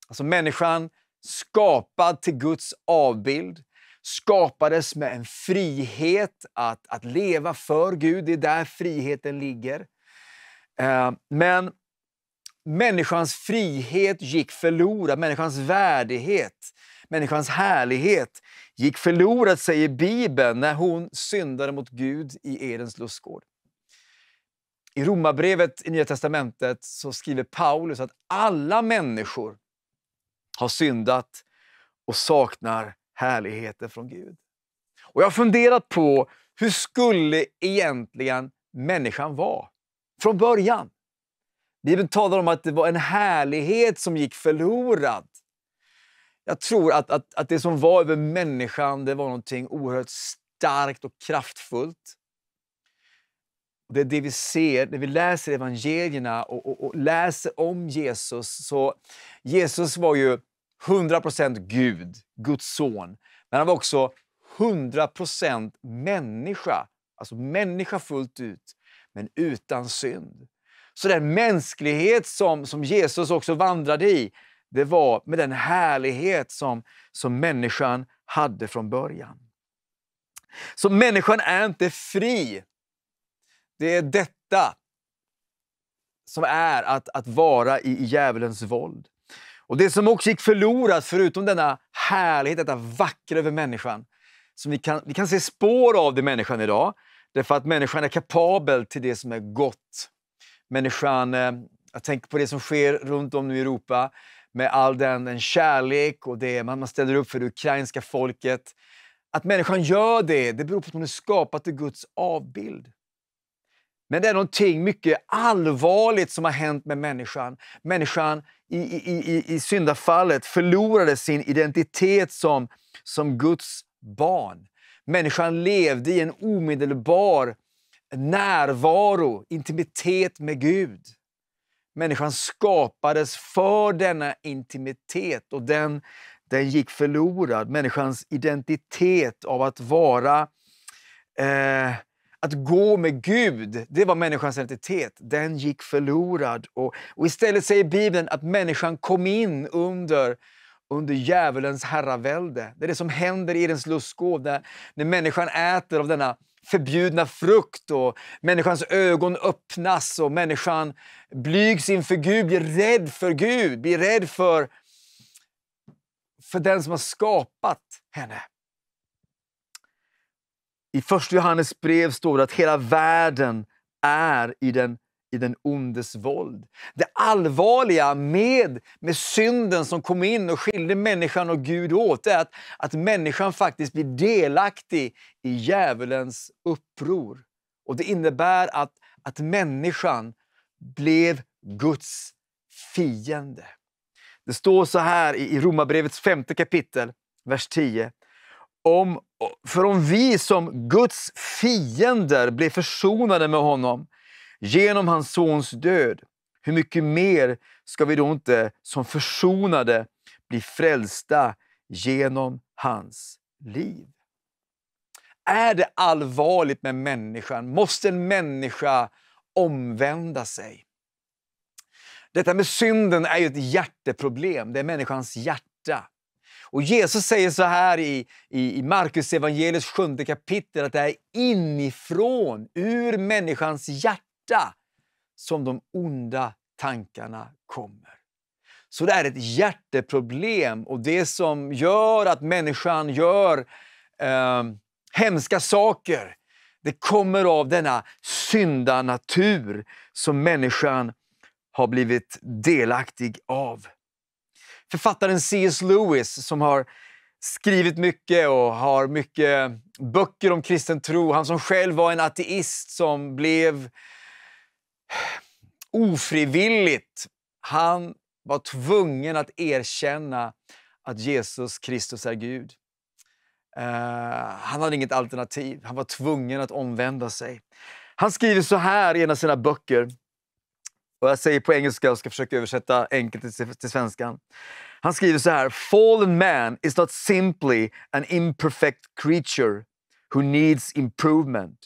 Alltså människan skapad till Guds avbild, skapades med en frihet att, att leva för Gud. Det är där friheten ligger. Eh, men människans frihet gick förlorad, människans värdighet, människans härlighet gick förlorad, säger Bibeln, när hon syndade mot Gud i Edens lustgård. I Romarbrevet i Nya testamentet så skriver Paulus att alla människor har syndat och saknar härligheten från Gud. Och Jag har funderat på hur skulle egentligen människan vara från början? Bibeln talar om att det var en härlighet som gick förlorad. Jag tror att, att, att det som var över människan det var någonting oerhört starkt och kraftfullt det är det vi ser när vi läser evangelierna och, och, och läser om Jesus. Så Jesus var ju 100 Gud, Guds son, men han var också 100 människa, alltså människa fullt ut, men utan synd. Så den mänsklighet som, som Jesus också vandrade i, det var med den härlighet som, som människan hade från början. Så människan är inte fri det är detta som är att, att vara i, djävulens våld. Och Det som också gick förlorat, förutom denna härlighet, detta vackra över människan, som vi kan, vi kan se spår av det i människan idag, därför att människan är kapabel till det som är gott. Människan, eh, jag tänker på det som sker runt om i Europa, med all den, den kärlek och det man, man ställer upp för det ukrainska folket. Att människan gör det, det beror på att hon är skapad till Guds avbild. Men det är någonting mycket allvarligt som har hänt med människan. Människan i, i, i, i syndafallet förlorade sin identitet som, som Guds barn. Människan levde i en omedelbar närvaro, intimitet med Gud. Människan skapades för denna intimitet och den, den gick förlorad. Människans identitet av att vara eh, att gå med Gud, det var människans identitet. Den gick förlorad. Och, och istället säger Bibeln att människan kom in under under djävulens herravälde. Det är det som händer i Edens lustgård när, när människan äter av denna förbjudna frukt och människans ögon öppnas och människan blygs inför Gud, blir rädd för Gud, blir rädd för, för den som har skapat henne. I första Johannes brev står det att hela världen är i den, i den ondes våld. Det allvarliga med, med synden som kom in och skilde människan och Gud åt är att, att människan faktiskt blir delaktig i djävulens uppror. Och Det innebär att, att människan blev Guds fiende. Det står så här i, i Romarbrevets femte kapitel, vers 10. Om, för om vi som Guds fiender blir försonade med honom genom hans sons död, hur mycket mer ska vi då inte som försonade bli frälsta genom hans liv? Är det allvarligt med människan? Måste en människa omvända sig? Detta med synden är ju ett hjärteproblem. Det är människans hjärta. Och Jesus säger så här i, i, i Markus evangeliets sjunde kapitel att det är inifrån, ur människans hjärta, som de onda tankarna kommer. Så det är ett hjärteproblem och det som gör att människan gör eh, hemska saker, det kommer av denna syndanatur som människan har blivit delaktig av författaren C.S. Lewis som har skrivit mycket och har mycket böcker om kristen tro. Han som själv var en ateist som blev ofrivilligt. Han var tvungen att erkänna att Jesus Kristus är Gud. Uh, han hade inget alternativ. Han var tvungen att omvända sig. Han skriver så här i en av sina böcker. Och jag säger på engelska och ska försöka översätta enkelt till, till svenskan. Han skriver så här. Fallen man is not simply an imperfect creature who needs improvement.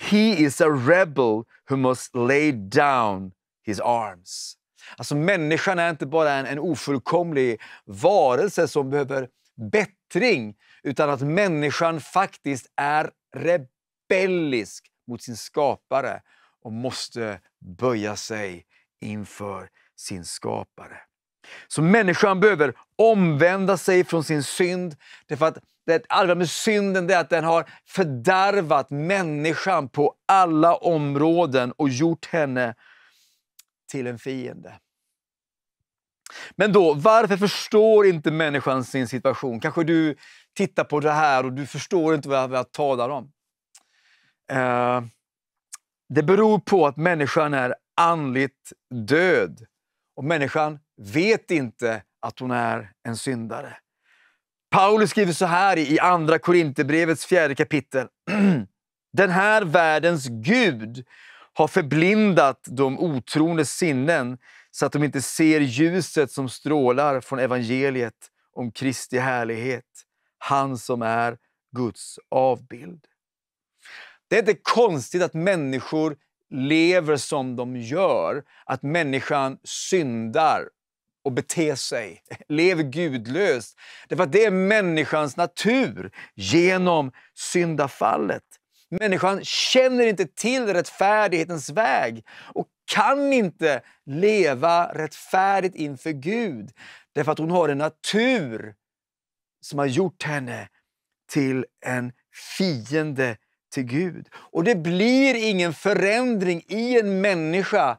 He is a rebel who must lay down his arms. Alltså människan är inte bara en, en ofullkomlig varelse som behöver bättring, utan att människan faktiskt är rebellisk mot sin skapare och måste böja sig inför sin skapare. Så människan behöver omvända sig från sin synd. Därför att det allvarliga med synden är att den har fördärvat människan på alla områden och gjort henne till en fiende. Men då, varför förstår inte människan sin situation? Kanske du tittar på det här och du förstår inte vad jag, vad jag talar om. Eh, det beror på att människan är andligt död och människan vet inte att hon är en syndare. Paulus skriver så här i Andra Korinthierbrevets fjärde kapitel. Den här världens Gud har förblindat de otroendes sinnen så att de inte ser ljuset som strålar från evangeliet om Kristi härlighet, han som är Guds avbild. Det är inte konstigt att människor lever som de gör, att människan syndar och beter sig, lever gudlöst. Därför att det är människans natur genom syndafallet. Människan känner inte till rättfärdighetens väg och kan inte leva rättfärdigt inför Gud därför att hon har en natur som har gjort henne till en fiende till Gud. Och det blir ingen förändring i en människa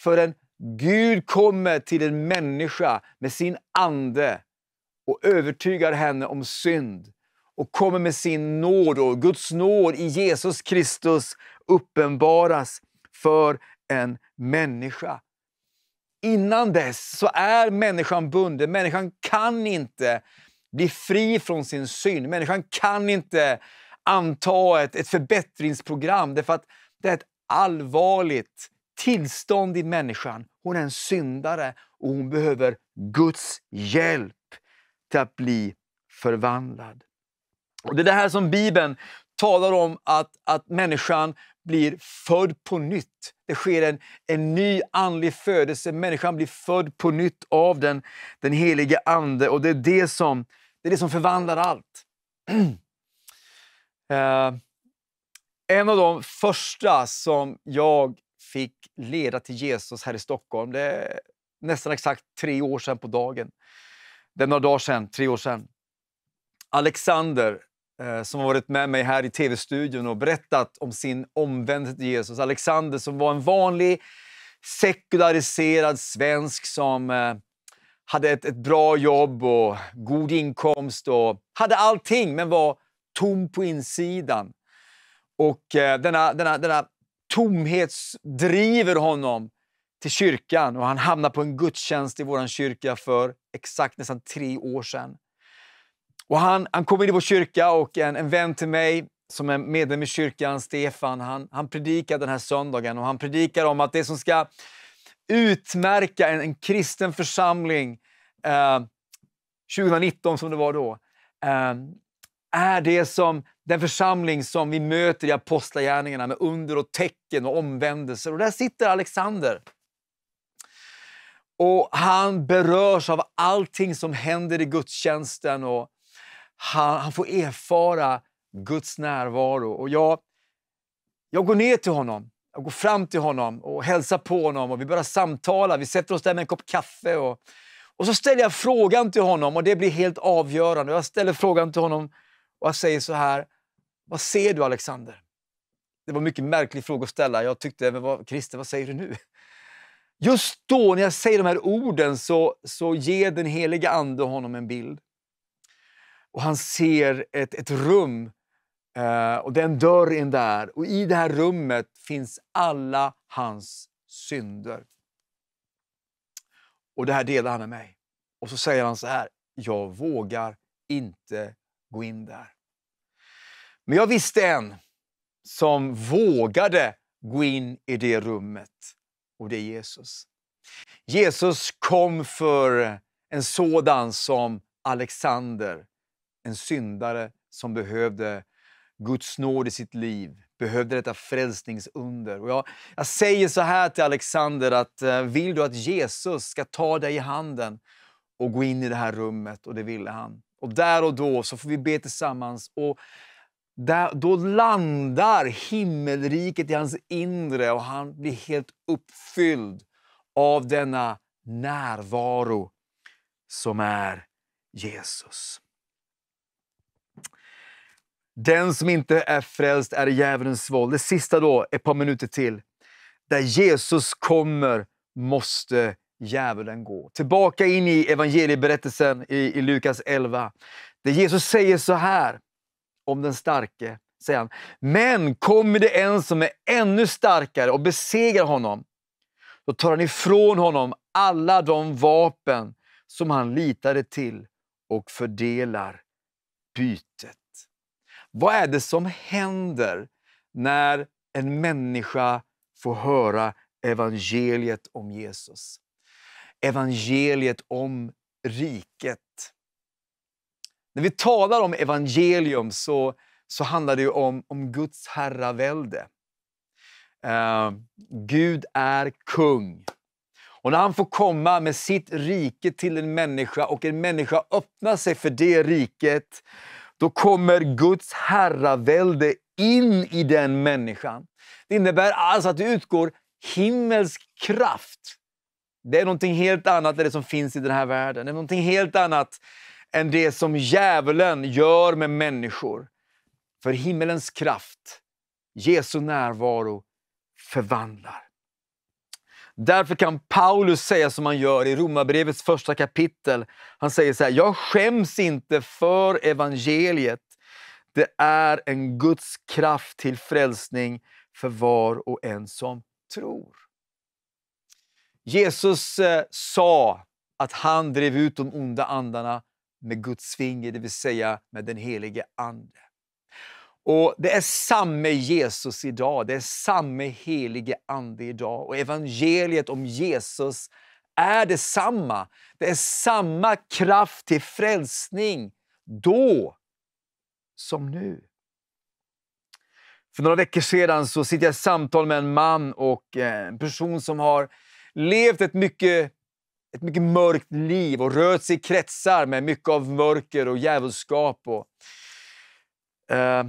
förrän Gud kommer till en människa med sin ande och övertygar henne om synd och kommer med sin nåd och Guds nåd i Jesus Kristus uppenbaras för en människa. Innan dess så är människan bunden. Människan kan inte bli fri från sin synd. Människan kan inte anta ett, ett förbättringsprogram därför att det är ett allvarligt tillstånd i människan. Hon är en syndare och hon behöver Guds hjälp till att bli förvandlad. Och det är det här som Bibeln talar om, att, att människan blir född på nytt. Det sker en, en ny andlig födelse. Människan blir född på nytt av den, den helige Ande och det är det som, det är det som förvandlar allt. Eh, en av de första som jag fick leda till Jesus här i Stockholm, det är nästan exakt tre år sedan på dagen. Det är några dagar sedan, tre år sedan. Alexander, eh, som har varit med mig här i tv-studion och berättat om sin omvändelse till Jesus. Alexander som var en vanlig sekulariserad svensk som eh, hade ett, ett bra jobb och god inkomst och hade allting men var tom på insidan. Och eh, denna, denna, denna tomhet driver honom till kyrkan och han hamnar på en gudstjänst i vår kyrka för exakt nästan tre år sedan. Och han, han kom in i vår kyrka och en, en vän till mig som är medlem i kyrkan, Stefan, han, han predikar den här söndagen och han predikar om att det som ska utmärka en, en kristen församling eh, 2019 som det var då, eh, är det som den församling som vi möter i Apostlagärningarna med under och tecken och omvändelser. Och där sitter Alexander. Och han berörs av allting som händer i gudstjänsten och han, han får erfara Guds närvaro. Och jag, jag går ner till honom, jag går fram till honom och hälsar på honom och vi börjar samtala. Vi sätter oss där med en kopp kaffe och, och så ställer jag frågan till honom och det blir helt avgörande. Jag ställer frågan till honom och han säger så här, vad ser du Alexander? Det var en mycket märklig fråga att ställa. Jag tyckte, även vad, Christer, vad säger du nu? Just då, när jag säger de här orden, så, så ger den heliga Ande honom en bild. Och han ser ett, ett rum eh, och det är en dörr in där. Och i det här rummet finns alla hans synder. Och det här delar han med mig. Och så säger han så här, jag vågar inte gå in där. Men jag visste en som vågade gå in i det rummet och det är Jesus. Jesus kom för en sådan som Alexander, en syndare som behövde Guds nåd i sitt liv, behövde detta frälsningsunder. Och jag, jag säger så här till Alexander att eh, vill du att Jesus ska ta dig i handen och gå in i det här rummet? Och det ville han. Och där och då så får vi be tillsammans. Och där, då landar himmelriket i hans inre och han blir helt uppfylld av denna närvaro som är Jesus. Den som inte är frälst är djävulens våld. Det sista då, ett par minuter till. Där Jesus kommer måste djävulen gå. Tillbaka in i evangelieberättelsen i, i Lukas 11. Där Jesus säger så här om den starke. Säger han, Men kommer det en som är ännu starkare och besegrar honom, då tar han ifrån honom alla de vapen som han litade till och fördelar bytet. Vad är det som händer när en människa får höra evangeliet om Jesus? evangeliet om riket. När vi talar om evangelium så, så handlar det om, om Guds herravälde. Uh, Gud är kung. Och när han får komma med sitt rike till en människa och en människa öppnar sig för det riket, då kommer Guds herravälde in i den människan. Det innebär alltså att det utgår himmelsk kraft det är någonting helt annat än det som finns i den här världen. Det är någonting helt annat än det som djävulen gör med människor. För himmelens kraft, Jesu närvaro, förvandlar. Därför kan Paulus säga som han gör i Romarbrevets första kapitel. Han säger så här, jag skäms inte för evangeliet. Det är en Guds kraft till frälsning för var och en som tror. Jesus eh, sa att han drev ut de onda andarna med Guds finger, det vill säga med den helige Ande. Och Det är samme Jesus idag, det är samme helige Ande idag. Och Evangeliet om Jesus är detsamma. Det är samma kraft till frälsning då som nu. För några veckor sedan så sitter jag i samtal med en man och eh, en person som har levt ett mycket, ett mycket mörkt liv och rört sig i kretsar med mycket av mörker och djävulskap. Och, eh,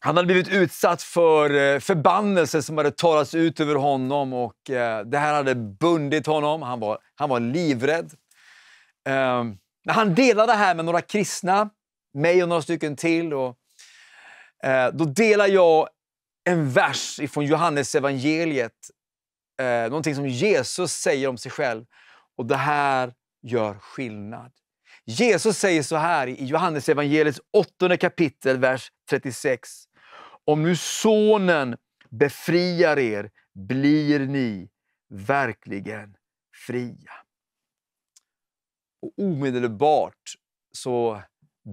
han hade blivit utsatt för eh, förbannelser som hade talats ut över honom och eh, det här hade bundit honom. Han var, han var livrädd. Eh, när han delade det här med några kristna, mig och några stycken till, och, eh, då delar jag en vers från Johannes evangeliet eh, någonting som Jesus säger om sig själv. Och det här gör skillnad. Jesus säger så här i Johannes evangeliets åttonde kapitel, vers 36. Om nu Sonen befriar er blir ni verkligen fria. Och omedelbart så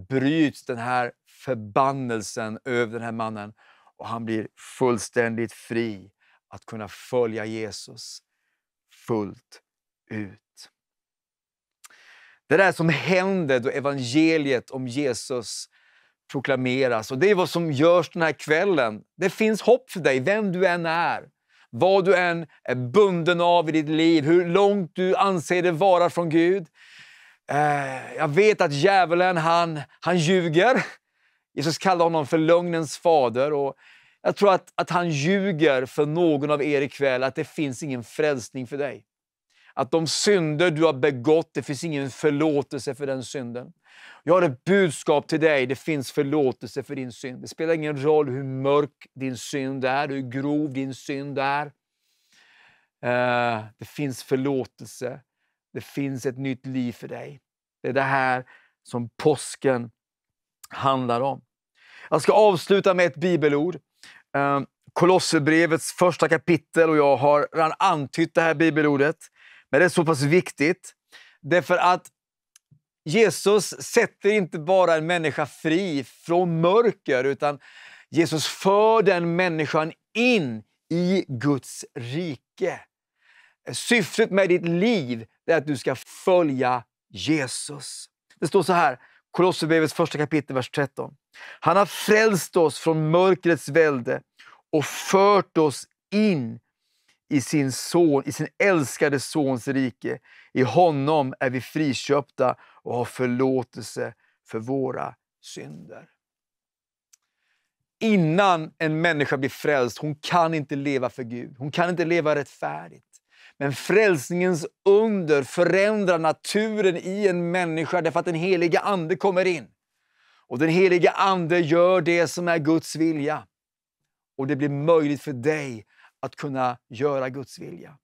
bryts den här förbannelsen över den här mannen och han blir fullständigt fri att kunna följa Jesus fullt ut. Det där som händer då evangeliet om Jesus proklameras och det är vad som görs den här kvällen. Det finns hopp för dig, vem du än är. Vad du än är bunden av i ditt liv, hur långt du anser dig vara från Gud. Eh, jag vet att djävulen, han, han ljuger. Jesus kallar honom för lögnens fader. Och jag tror att, att han ljuger för någon av er ikväll att det finns ingen frälsning för dig. Att de synder du har begått, det finns ingen förlåtelse för den synden. Jag har ett budskap till dig, det finns förlåtelse för din synd. Det spelar ingen roll hur mörk din synd är, hur grov din synd är. Eh, det finns förlåtelse. Det finns ett nytt liv för dig. Det är det här som påsken handlar om. Jag ska avsluta med ett bibelord Ehm, Kolosserbrevets första kapitel och jag har redan antytt det här bibelordet. Men det är så pass viktigt. Därför att Jesus sätter inte bara en människa fri från mörker utan Jesus för den människan in i Guds rike. Syftet med ditt liv är att du ska följa Jesus. Det står så här, Kolosserbrevets första kapitel, vers 13. Han har frälst oss från mörkrets välde och fört oss in i sin, son, i sin älskade Sons rike. I honom är vi friköpta och har förlåtelse för våra synder. Innan en människa blir frälst, hon kan inte leva för Gud. Hon kan inte leva rättfärdigt. Men frälsningens under förändrar naturen i en människa därför att den heliga Ande kommer in. Och den helige Ande gör det som är Guds vilja. Och det blir möjligt för dig att kunna göra Guds vilja.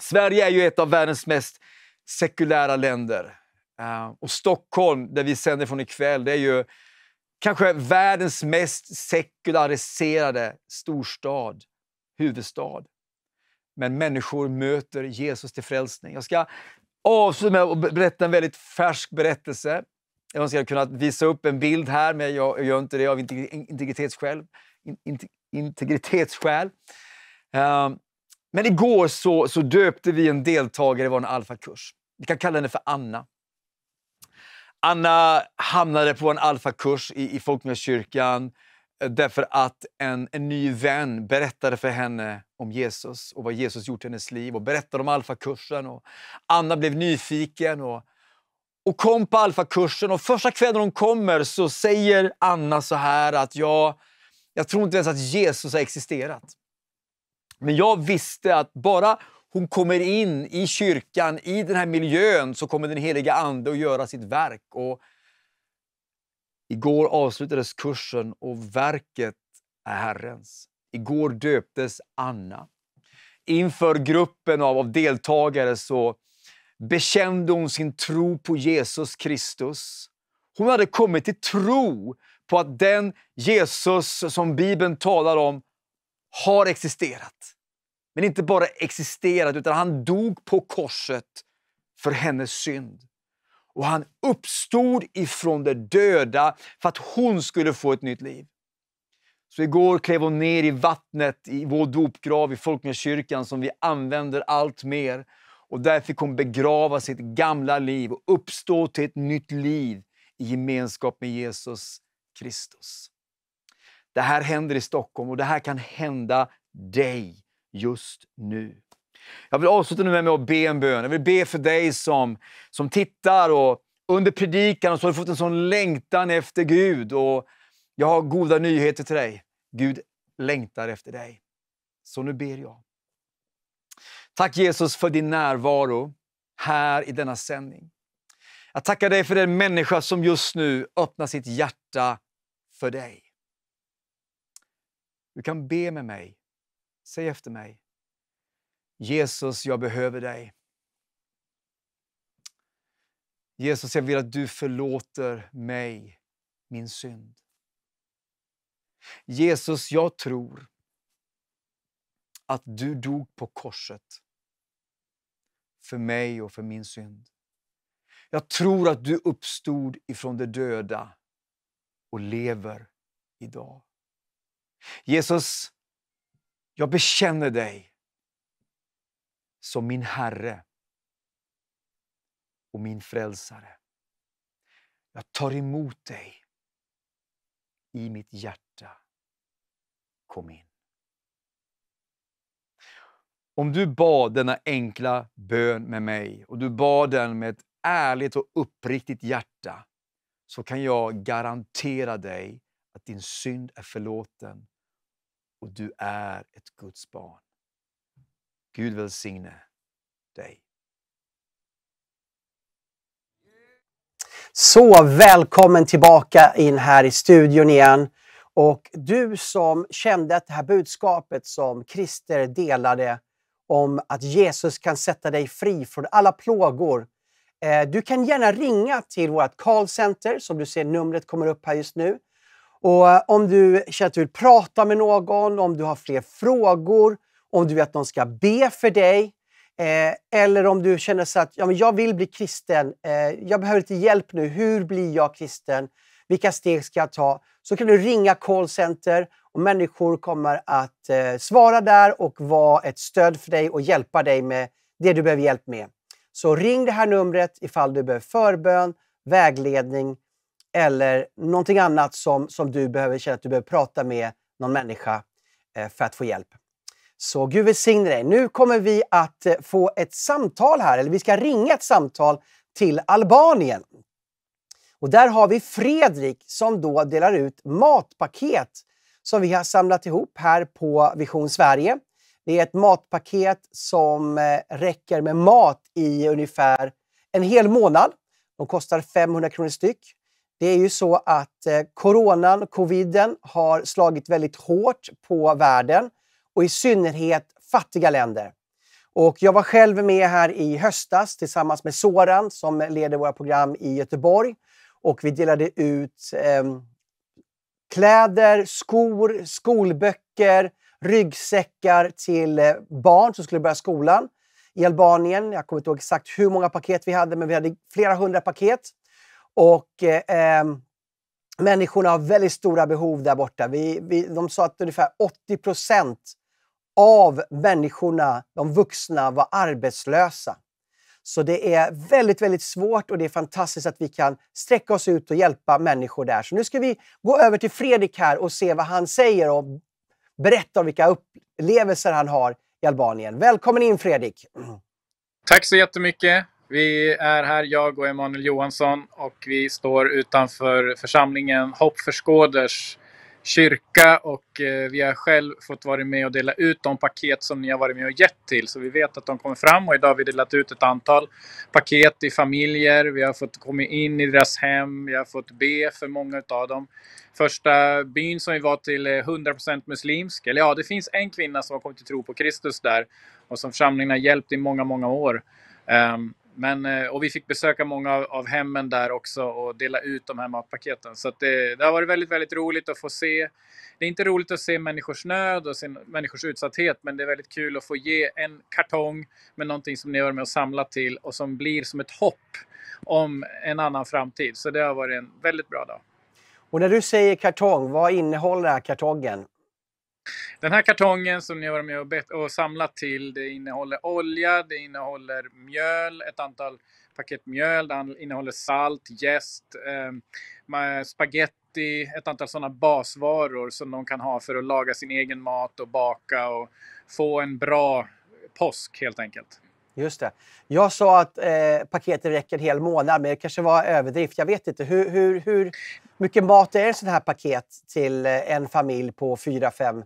Sverige är ju ett av världens mest sekulära länder. Eh, och Stockholm, där vi sänder från ikväll, det är ju kanske världens mest sekulariserade storstad, huvudstad. Men människor möter Jesus till frälsning. Jag ska avsluta med att berätta en väldigt färsk berättelse jag önskar jag kunnat visa upp en bild här, men jag gör inte det av integritetsskäl. In, integritetsskäl. Ehm, men igår så, så döpte vi en deltagare i vår alfakurs. Vi kan kalla henne för Anna. Anna hamnade på en alfakurs i, i Folkungakyrkan eh, därför att en, en ny vän berättade för henne om Jesus och vad Jesus gjort i hennes liv och berättade om alfakursen. Anna blev nyfiken och och kom på alfakursen och första kvällen hon kommer så säger Anna så här att jag, jag tror inte ens att Jesus har existerat. Men jag visste att bara hon kommer in i kyrkan, i den här miljön, så kommer den heliga Ande att göra sitt verk. Och igår avslutades kursen och verket är Herrens. Igår döptes Anna. Inför gruppen av, av deltagare så bekände hon sin tro på Jesus Kristus. Hon hade kommit till tro på att den Jesus som Bibeln talar om har existerat. Men inte bara existerat, utan han dog på korset för hennes synd. Och han uppstod ifrån de döda för att hon skulle få ett nytt liv. Så igår klev hon ner i vattnet i vår dopgrav i Folkungakyrkan som vi använder allt mer. Och där fick hon begrava sitt gamla liv och uppstå till ett nytt liv i gemenskap med Jesus Kristus. Det här händer i Stockholm och det här kan hända dig just nu. Jag vill avsluta nu med att be en bön. Jag vill be för dig som, som tittar och under predikan så har du fått en sån längtan efter Gud. Och jag har goda nyheter till dig. Gud längtar efter dig. Så nu ber jag. Tack Jesus för din närvaro här i denna sändning. Jag tackar dig för den människa som just nu öppnar sitt hjärta för dig. Du kan be med mig. Säg efter mig. Jesus, jag behöver dig. Jesus, jag vill att du förlåter mig min synd. Jesus, jag tror att du dog på korset för mig och för min synd. Jag tror att du uppstod ifrån de döda och lever idag. Jesus, jag bekänner dig som min Herre och min frälsare. Jag tar emot dig i mitt hjärta. Kom in. Om du bad denna enkla bön med mig och du bad den med ett ärligt och uppriktigt hjärta så kan jag garantera dig att din synd är förlåten och du är ett Guds barn. Gud välsigne dig. Så välkommen tillbaka in här i studion igen. Och du som kände att det här budskapet som Christer delade om att Jesus kan sätta dig fri från alla plågor. Eh, du kan gärna ringa till vårt callcenter som du ser numret kommer upp här just nu. Och eh, om du känner att du vill prata med någon, om du har fler frågor, om du vill att någon ska be för dig eh, eller om du känner så att ja, men jag vill bli kristen, jag behöver lite hjälp nu, hur blir jag kristen? Vilka steg ska jag ta? Så kan du ringa callcenter och människor kommer att eh, svara där och vara ett stöd för dig och hjälpa dig med det du behöver hjälp med. Så ring det här numret ifall du behöver förbön, vägledning eller någonting annat som, som du behöver känna att du behöver prata med någon människa eh, för att få hjälp. Så Gud välsigne dig. Nu kommer vi att eh, få ett samtal här, eller vi ska ringa ett samtal till Albanien. Och där har vi Fredrik som då delar ut matpaket som vi har samlat ihop här på Vision Sverige. Det är ett matpaket som eh, räcker med mat i ungefär en hel månad. De kostar 500 kronor styck. Det är ju så att eh, coronan, coviden, har slagit väldigt hårt på världen och i synnerhet fattiga länder. Och jag var själv med här i höstas tillsammans med Soran som leder våra program i Göteborg och vi delade ut eh, kläder, skor, skolböcker, ryggsäckar till eh, barn som skulle börja skolan i Albanien. Jag kommer inte ihåg exakt hur många paket vi hade, men vi hade flera hundra paket. Och eh, eh människorna har väldigt stora behov där borta. Vi, vi, de sa att ungefär 80 procent av människorna, de vuxna, var arbetslösa. Så det är väldigt, väldigt svårt och det är fantastiskt att vi kan sträcka oss ut och hjälpa människor där. Så nu ska vi gå över till Fredrik här och se vad han säger och berätta om vilka upplevelser han har i Albanien. Välkommen in Fredrik! Tack så jättemycket! Vi är här, jag och Emanuel Johansson, och vi står utanför församlingen Hopp för Skåders kyrka och eh, vi har själv fått vara med och dela ut de paket som ni har varit med och gett till. Så vi vet att de kommer fram och idag har vi delat ut ett antal paket i familjer. Vi har fått komma in i deras hem. Vi har fått be för många av dem. Första byn som vi var till är 100% muslimsk. Eller ja, det finns en kvinna som har kommit till tro på Kristus där och som församlingen har hjälpt i många, många år. Ehm, men, eh, och vi fick besöka många av hemmen där också och dela ut de här matpaketen. Så det, det har varit väldigt, väldigt roligt att få se. Det är inte roligt att se människors nöd och sin, människors utsatthet, men det är väldigt kul att få ge en kartong med någonting som ni har med och samlat till och som blir som ett hopp om en annan framtid. Så det har varit en väldigt bra dag. Och när du säger kartong, vad innehåller den här kartongen? Den här kartongen som ni har varit med och, bett, och samlat till, det innehåller olja, det innehåller mjöl, ett antal paket mjöl, det innehåller salt, jäst, eh, spaghetti, ett antal sådana basvaror som de kan ha för att laga sin egen mat och baka och få en bra påsk helt enkelt. Just det. Jag sa att eh, paketet räcker en hel månad, men det kanske var överdrift. Jag vet inte. Hur, hur, hur mycket mat är ett sådant här paket till eh, en familj på fyra, fem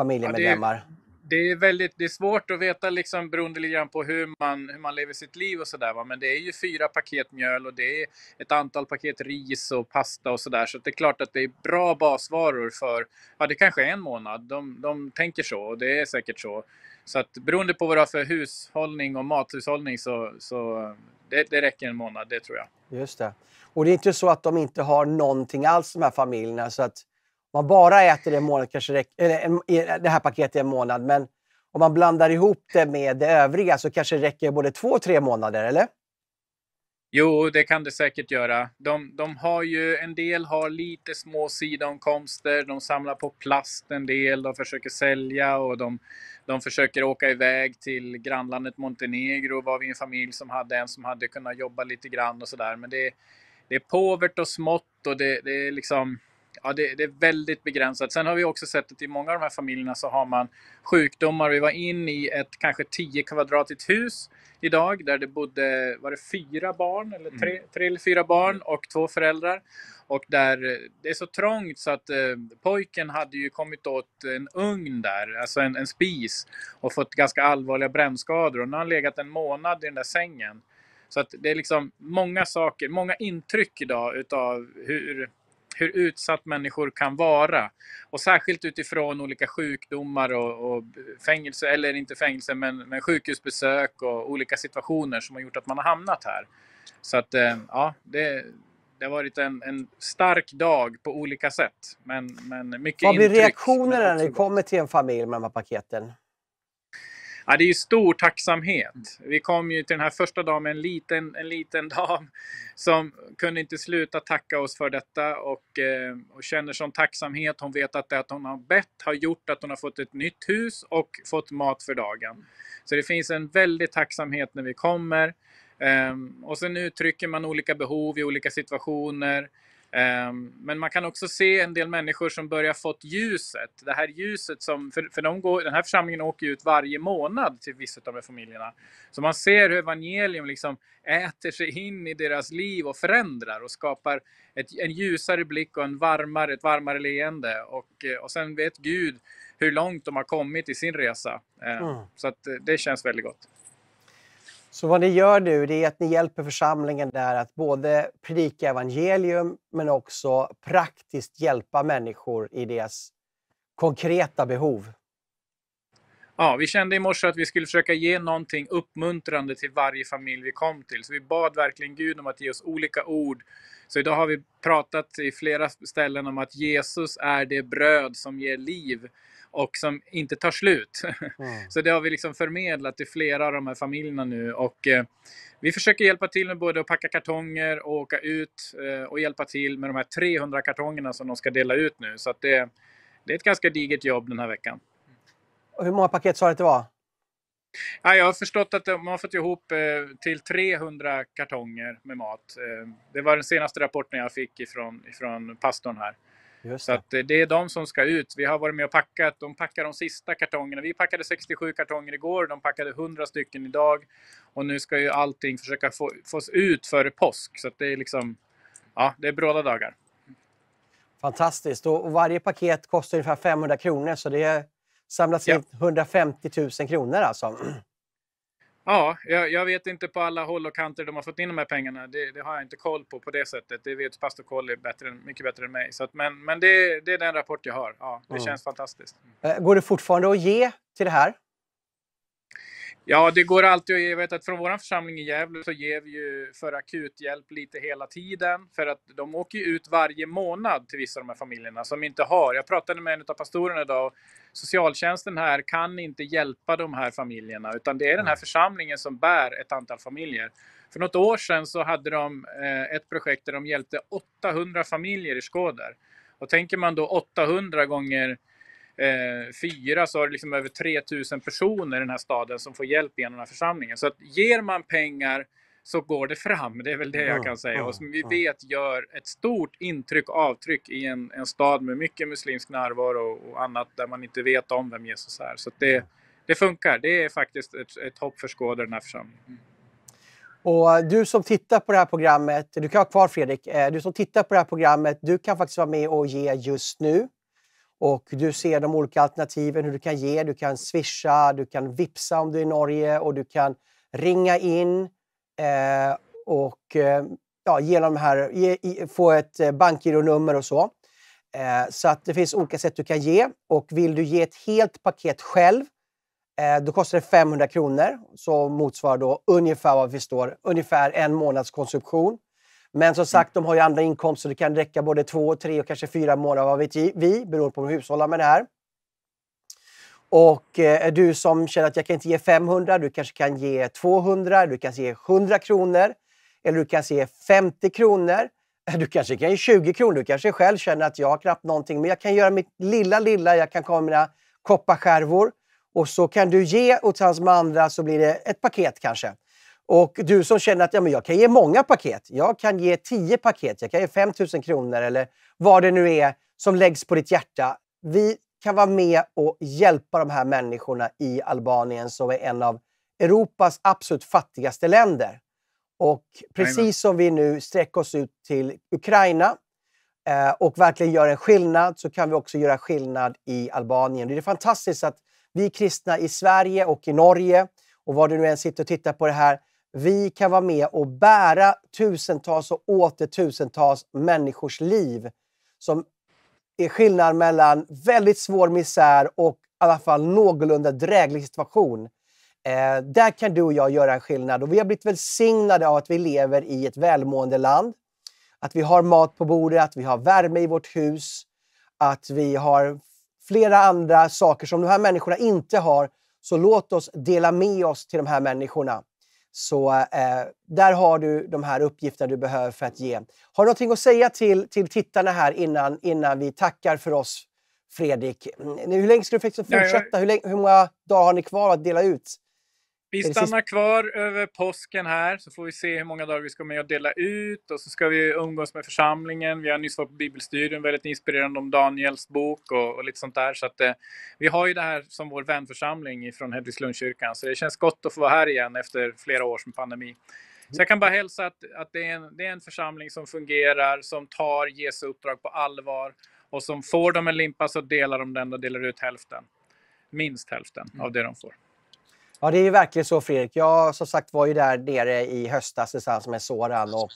familjemedlemmar? Ja, det, är, det, är väldigt, det är svårt att veta liksom, beroende lite grann på hur man, hur man lever sitt liv och sådär. Men det är ju fyra paket mjöl och det är ett antal paket ris och pasta och sådär. Så, så det är klart att det är bra basvaror för, ja det kanske är en månad. De, de tänker så och det är säkert så. Så att beroende på vad du har för hushållning och mathushållning så, så det, det räcker en månad, det tror jag. Just det. Och det är inte så att de inte har någonting alls, de här familjerna. Så att man bara äter en månad, kanske räck, eller det här paketet i en månad, men om man blandar ihop det med det övriga så kanske det räcker både två och tre månader, eller? Jo, det kan det säkert göra. De, de har ju, en del har lite små sidoomkomster, de samlar på plast en del, de försöker sälja och de, de försöker åka iväg till grannlandet Montenegro. var vi en familj som hade en som hade kunnat jobba lite grann och sådär. Men det, det är påvert och smått och det, det är liksom ja, det, det, är väldigt begränsat. Sen har vi också sett att i många av de här familjerna så har man sjukdomar. Vi var in i ett kanske 10 kvadratigt hus idag där det bodde var det fyra barn, eller tre, mm. tre eller fyra barn och två föräldrar. Och där det är så trångt så att eh, pojken hade ju kommit åt en ugn där, alltså en, en spis och fått ganska allvarliga brännskador. Och nu har han legat en månad i den där sängen. Så att det är liksom många saker, många intryck idag utav hur hur utsatt människor kan vara. Och särskilt utifrån olika sjukdomar och, och fängelse, eller inte fängelse, men, men sjukhusbesök och olika situationer som har gjort att man har hamnat här. Så att, eh, ja, det, det har varit en, en, stark dag på olika sätt. Men, men mycket Vad blir reaktionerna när ni kommer till en familj med de här paketen? Ja, det är ju stor tacksamhet. Vi kom ju till den här första dagen med en liten, en liten dam som kunde inte sluta tacka oss för detta och, eh, och känner sån tacksamhet. Hon vet att det att hon har bett har gjort att hon har fått ett nytt hus och fått mat för dagen. Så det finns en väldig tacksamhet när vi kommer. Ehm, och sen uttrycker man olika behov i olika situationer. Ehm, men man kan också se en del människor som börjar fått ljuset. Det här ljuset som, för, de går, den här församlingen åker ut varje månad till vissa av de här familjerna. Så man ser hur evangelium liksom äter sig in i deras liv och förändrar och skapar ett, en ljusare blick och en varmare, ett varmare leende. Och, eh, och sen vet Gud hur långt de har kommit i sin resa. Mm. Så att eh, det känns väldigt gott. Så vad ni gör nu det är att ni hjälper församlingen där att både predika evangelium men också praktiskt hjälpa människor i deras konkreta behov. Ja, vi kände i morse att vi skulle försöka ge någonting uppmuntrande till varje familj vi kom till. Så vi bad verkligen Gud om att ge oss olika ord. Så idag har vi pratat i flera ställen om att Jesus är det bröd som ger liv och som inte tar slut. Mm. Så det har vi liksom förmedlat till flera av de här familjerna nu. Och, eh, vi försöker hjälpa till med både att packa kartonger och åka ut eh, och hjälpa till med de här 300 kartongerna som de ska dela ut nu. Så det, det är ett ganska digert jobb den här veckan. Och hur många paket sa du att det var? Ja, jag har förstått att de har fått ihop eh, till 300 kartonger med mat. Eh, det var den senaste rapporten jag fick ifrån, ifrån pastorn här så att, eh, det är de som ska ut. Vi har varit med och packat. De packar de sista kartongerna. Vi packade 67 kartonger igår. De packade 100 stycken idag. Och nu ska ju allting försöka få, fås ut före påsk. Så det är liksom... Ja, det är bråda dagar. Fantastiskt. Och varje paket kostar ungefär 500 kronor. Så det samlas ja. in 150 000 kronor alltså. Ja, jag, jag, vet inte på alla håll och kanter de har fått in de här pengarna. Det, det har jag inte koll på på det sättet. Det vet pastor Colley mycket bättre än mig. Så att, men men det, det är den rapport jag har. Ja, det mm. känns fantastiskt. Eh, går det fortfarande att ge till det här? Ja, det går alltid att ge. Jag vet att från vår församling i Gävle så ger vi ju för akuthjälp lite hela tiden. För att de åker ju ut varje månad till vissa av de här familjerna som inte har. Jag pratade med en av pastorerna idag. Socialtjänsten här kan inte hjälpa de här familjerna utan det är den här församlingen som bär ett antal familjer. För något år sedan så hade de eh, ett projekt där de hjälpte 800 familjer i Skåder. Och tänker man då 800 gånger Eh, fyra så har det liksom över 3000 personer i den här staden som får hjälp genom den här församlingen. Så att ger man pengar så går det fram, det är väl det jag kan säga. Och som vi vet gör ett stort intryck och avtryck i en, en stad med mycket muslimsk närvaro och, och annat där man inte vet om vem Jesus är. Så det, det funkar, det är faktiskt ett, ett hopp för skådare den här församlingen. Mm. Och eh, du som tittar på det här programmet, du kan ha kvar Fredrik, eh, du som tittar på det här programmet, du kan faktiskt vara med och ge just nu. Och du ser de olika alternativen, hur du kan ge. Du kan swisha, du kan vipsa om du är i Norge och du kan ringa in eh, och eh, ja, genom här, ge, få ett eh, bankgironummer och så. Eh, så att det finns olika sätt du kan ge. Och vill du ge ett helt paket själv, eh, då kostar det 500 kronor. Så motsvarar då ungefär vad vi står, ungefär en månads konsumtion. Men som mm. sagt, de har ju andra inkomster. Det kan räcka både två, tre och kanske fyra månader, vad vet vi, beroende på hur de hushållar med det här. Och eh, du som känner att jag kan inte ge 500, du kanske kan ge 200, du kan ge 100 kronor. Eller du kan ge 50 kronor. Du kanske kan ge 20 kronor. Du kanske själv känner att jag har knappt någonting, men jag kan göra mitt lilla, lilla. Jag kan komma med mina kopparskärvor och så kan du ge och tillsammans med andra så blir det ett paket kanske. Och du som känner att ja, men jag kan ge många paket, jag kan ge 10 paket, jag kan ge 5 000 kronor eller vad det nu är som läggs på ditt hjärta. Vi kan vara med och hjälpa de här människorna i Albanien som är en av Europas absolut fattigaste länder. Och precis som vi nu sträcker oss ut till Ukraina eh, och verkligen gör en skillnad så kan vi också göra skillnad i Albanien. Det är fantastiskt att vi kristna i Sverige och i Norge och var du nu än sitter och tittar på det här vi kan vara med och bära tusentals och åter tusentals människors liv som är skillnaden mellan väldigt svår misär och i alla fall någorlunda dräglig situation. Eh, där kan du och jag göra en skillnad. Och vi har blivit välsignade av att vi lever i ett välmående land. Att vi har mat på bordet, att vi har värme i vårt hus, att vi har flera andra saker som de här människorna inte har. Så låt oss dela med oss till de här människorna. Så eh, där har du de här uppgifterna du behöver för att ge. Har du någonting att säga till, till tittarna här innan, innan vi tackar för oss, Fredrik? Mm, hur länge ska du fortsätta? Hur, länge, hur många dagar har ni kvar att dela ut? Vi stannar kvar över påsken här så får vi se hur många dagar vi ska med och dela ut och så ska vi umgås med församlingen. Vi har nyss varit på bibelstudion, väldigt inspirerande om Daniels bok och, och lite sånt där. Så att, eh, vi har ju det här som vår vänförsamling från Hedvigslundskyrkan så det känns gott att få vara här igen efter flera år som pandemi. Så jag kan bara hälsa att, att det, är en, det är en församling som fungerar, som tar Jesu uppdrag på allvar och som får de en limpa så delar de den och delar ut hälften. Minst hälften av mm. det de får. Ja, det är ju verkligen så Fredrik. Jag som sagt var ju där nere i höstas tillsammans med Soran och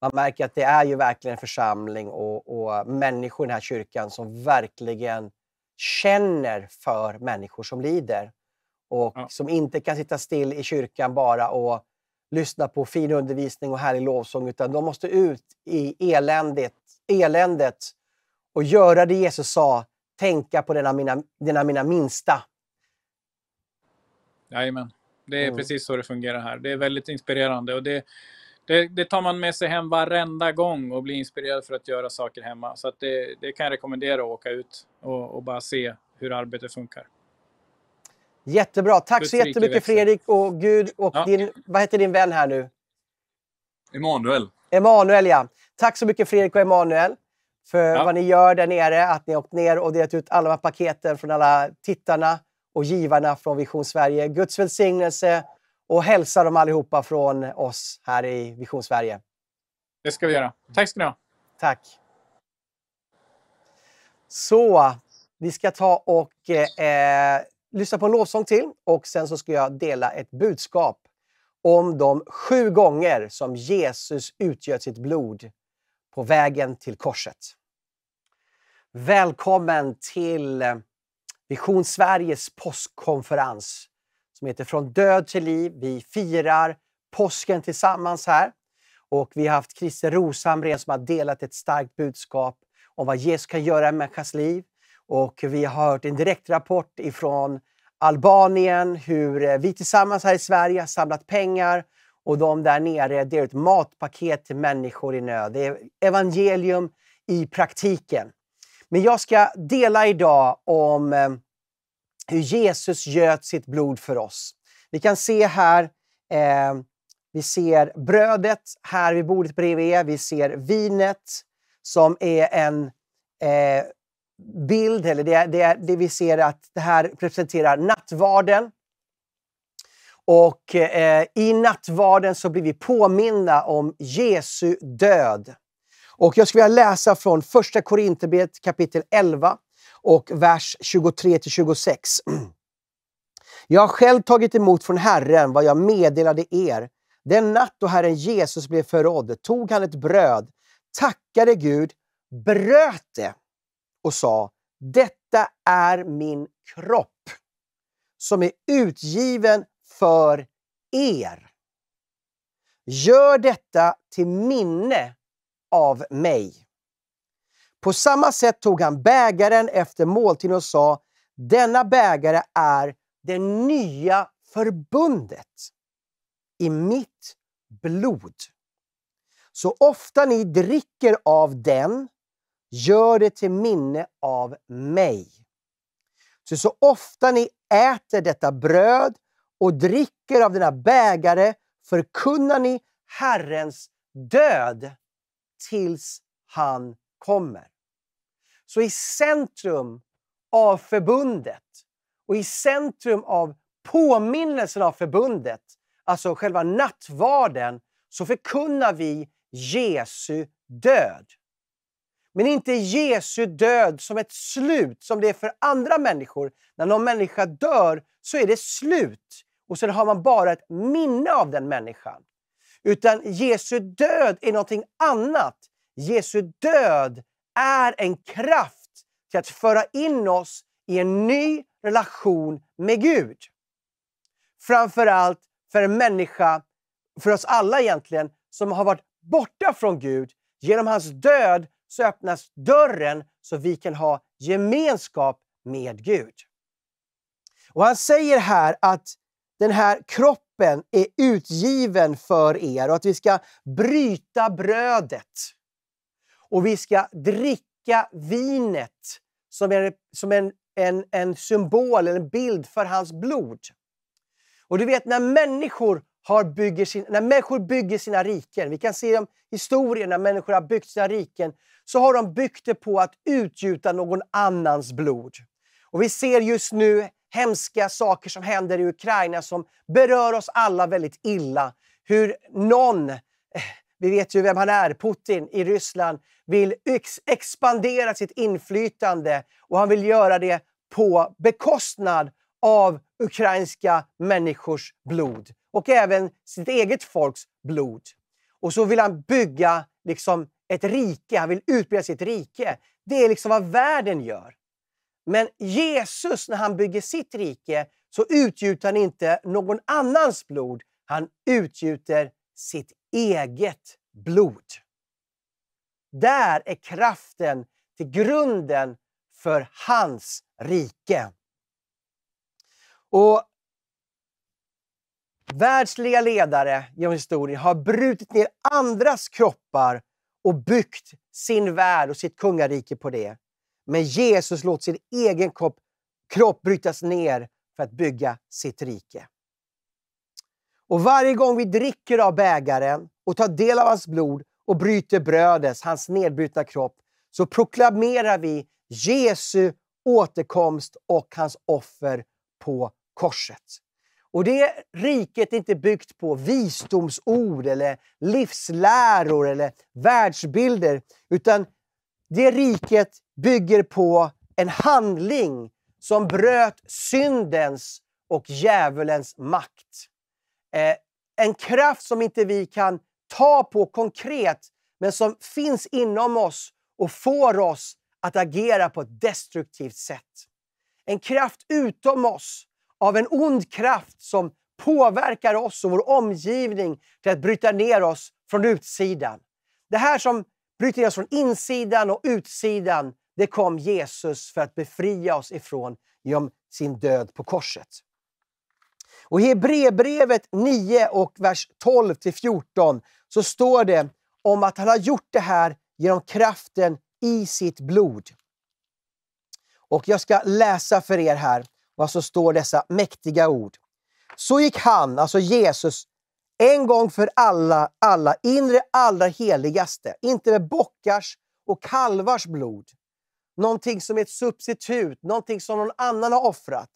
man märker att det är ju verkligen en församling och, och människor i den här kyrkan som verkligen känner för människor som lider och ja. som inte kan sitta still i kyrkan bara och lyssna på fin undervisning och härlig lovsång, utan de måste ut i eländet, eländet och göra det Jesus sa, tänka på denna mina, denna mina minsta. Jajamän. Det är mm. precis så det fungerar här. Det är väldigt inspirerande. och det, det, det, tar man med sig hem varenda gång och blir inspirerad för att göra saker hemma. Så det, det, kan jag rekommendera att åka ut och, och bara se hur arbetet funkar. Jättebra. Tack så jättemycket Fredrik och Gud och ja. din, vad heter din vän här nu? Emanuel. Emanuel ja. Tack så mycket Fredrik och Emanuel för ja. vad ni gör där nere, att ni har åkt ner och delat ut alla paketen från alla tittarna och givarna från Vision Sverige. Guds välsignelse och hälsa dem allihopa från oss här i Vision Sverige. Det ska vi göra. Tack ska ni ha. Tack. Så, vi ska ta och eh, lyssna på en lovsång till och sen så ska jag dela ett budskap om de sju gånger som Jesus utgöt sitt blod på vägen till korset. Välkommen till Vision Sveriges påskkonferens som heter Från död till liv. Vi firar påsken tillsammans här. Och vi har haft Christer Rosamren som har delat ett starkt budskap om vad Jesus kan göra i en människas liv. Och vi har hört en direktrapport ifrån Albanien, hur eh, vi tillsammans här i Sverige har samlat pengar och de där nere delar ut matpaket till människor i nöd. Det är evangelium i praktiken. Men jag ska dela idag om eh, hur Jesus göt sitt blod för oss. Vi kan se här, eh, vi ser brödet här vid bordet bredvid Vi ser vinet som är en eh, bild, eller det, det, det vi ser att det här representerar nattvarden. Och eh, i nattvarden så blir vi påminna om Jesu död. Och jag skulle vilja läsa från Första Korinthierbrevet kapitel 11 och vers 23 till 26. Jag har själv tagit emot från Herren vad jag meddelade er. Den natt då Herren Jesus blev förrådd tog han ett bröd, tackade Gud, bröt det och sa Detta är min kropp som är utgiven för er. Gör detta till minne av mig. På samma sätt tog han bägaren efter måltiden och sa, denna bägare är det nya förbundet i mitt blod. Så ofta ni dricker av den, gör det till minne av mig. Så, så ofta ni äter detta bröd och dricker av denna bägare förkunnar ni Herrens död tills han kommer. Så i centrum av förbundet och i centrum av påminnelsen av förbundet, alltså själva nattvarden, så förkunnar vi Jesu död. Men inte Jesu död som ett slut, som det är för andra människor. När någon människa dör så är det slut och sen har man bara ett minne av den människan. Utan Jesu död är någonting annat. Jesu död är en kraft till att föra in oss i en ny relation med Gud. Framförallt för en människa, för oss alla egentligen, som har varit borta från Gud. Genom hans död så öppnas dörren så vi kan ha gemenskap med Gud. Och Han säger här att den här kroppen kroppen är utgiven för er och att vi ska bryta brödet. Och vi ska dricka vinet som är, som en, en, en symbol, en bild för hans blod. Och du vet när människor har bygger sin, när människor bygger sina riken, vi kan se om historien när människor har byggt sina riken, så har de byggt det på att utgjuta någon annans blod. Och vi ser just nu hemska saker som händer i Ukraina som berör oss alla väldigt illa. Hur någon, eh, vi vet ju vem han är, Putin i Ryssland, vill ex expandera sitt inflytande och han vill göra det på bekostnad av ukrainska människors blod och även sitt eget folks blod. Och så vill han bygga liksom ett rike, han vill utbreda sitt rike. Det är liksom vad världen gör. Men Jesus, när han bygger sitt rike, så utgjuter han inte någon annans blod. Han utgjuter sitt eget blod. Där är kraften till grunden för hans rike. Och Världsliga ledare genom historien har brutit ner andras kroppar och byggt sin värld och sitt kungarike på det. Men Jesus låter sin egen kropp, kropp brytas ner för att bygga sitt rike. Och varje gång vi dricker av bägaren och tar del av hans blod och bryter brödets, hans nedbrutna kropp, så proklamerar vi Jesu återkomst och hans offer på korset. Och det riket är inte byggt på visdomsord eller livsläror eller världsbilder, utan det riket bygger på en handling som bröt syndens och djävulens makt. Eh, en kraft som inte vi kan ta på konkret, men som finns inom oss och får oss att agera på ett destruktivt sätt. En kraft utom oss, av en ond kraft som påverkar oss och vår omgivning till att bryta ner oss från utsidan. Det här som bryter ner oss från insidan och utsidan det kom Jesus för att befria oss ifrån genom sin död på korset. Och I Hebreerbrevet 9 och vers 12 till 14 så står det om att han har gjort det här genom kraften i sitt blod. Och Jag ska läsa för er här vad som står dessa mäktiga ord. Så gick han, alltså Jesus, en gång för alla, alla inre allra heligaste, inte med bockars och kalvars blod, någonting som är ett substitut, någonting som någon annan har offrat,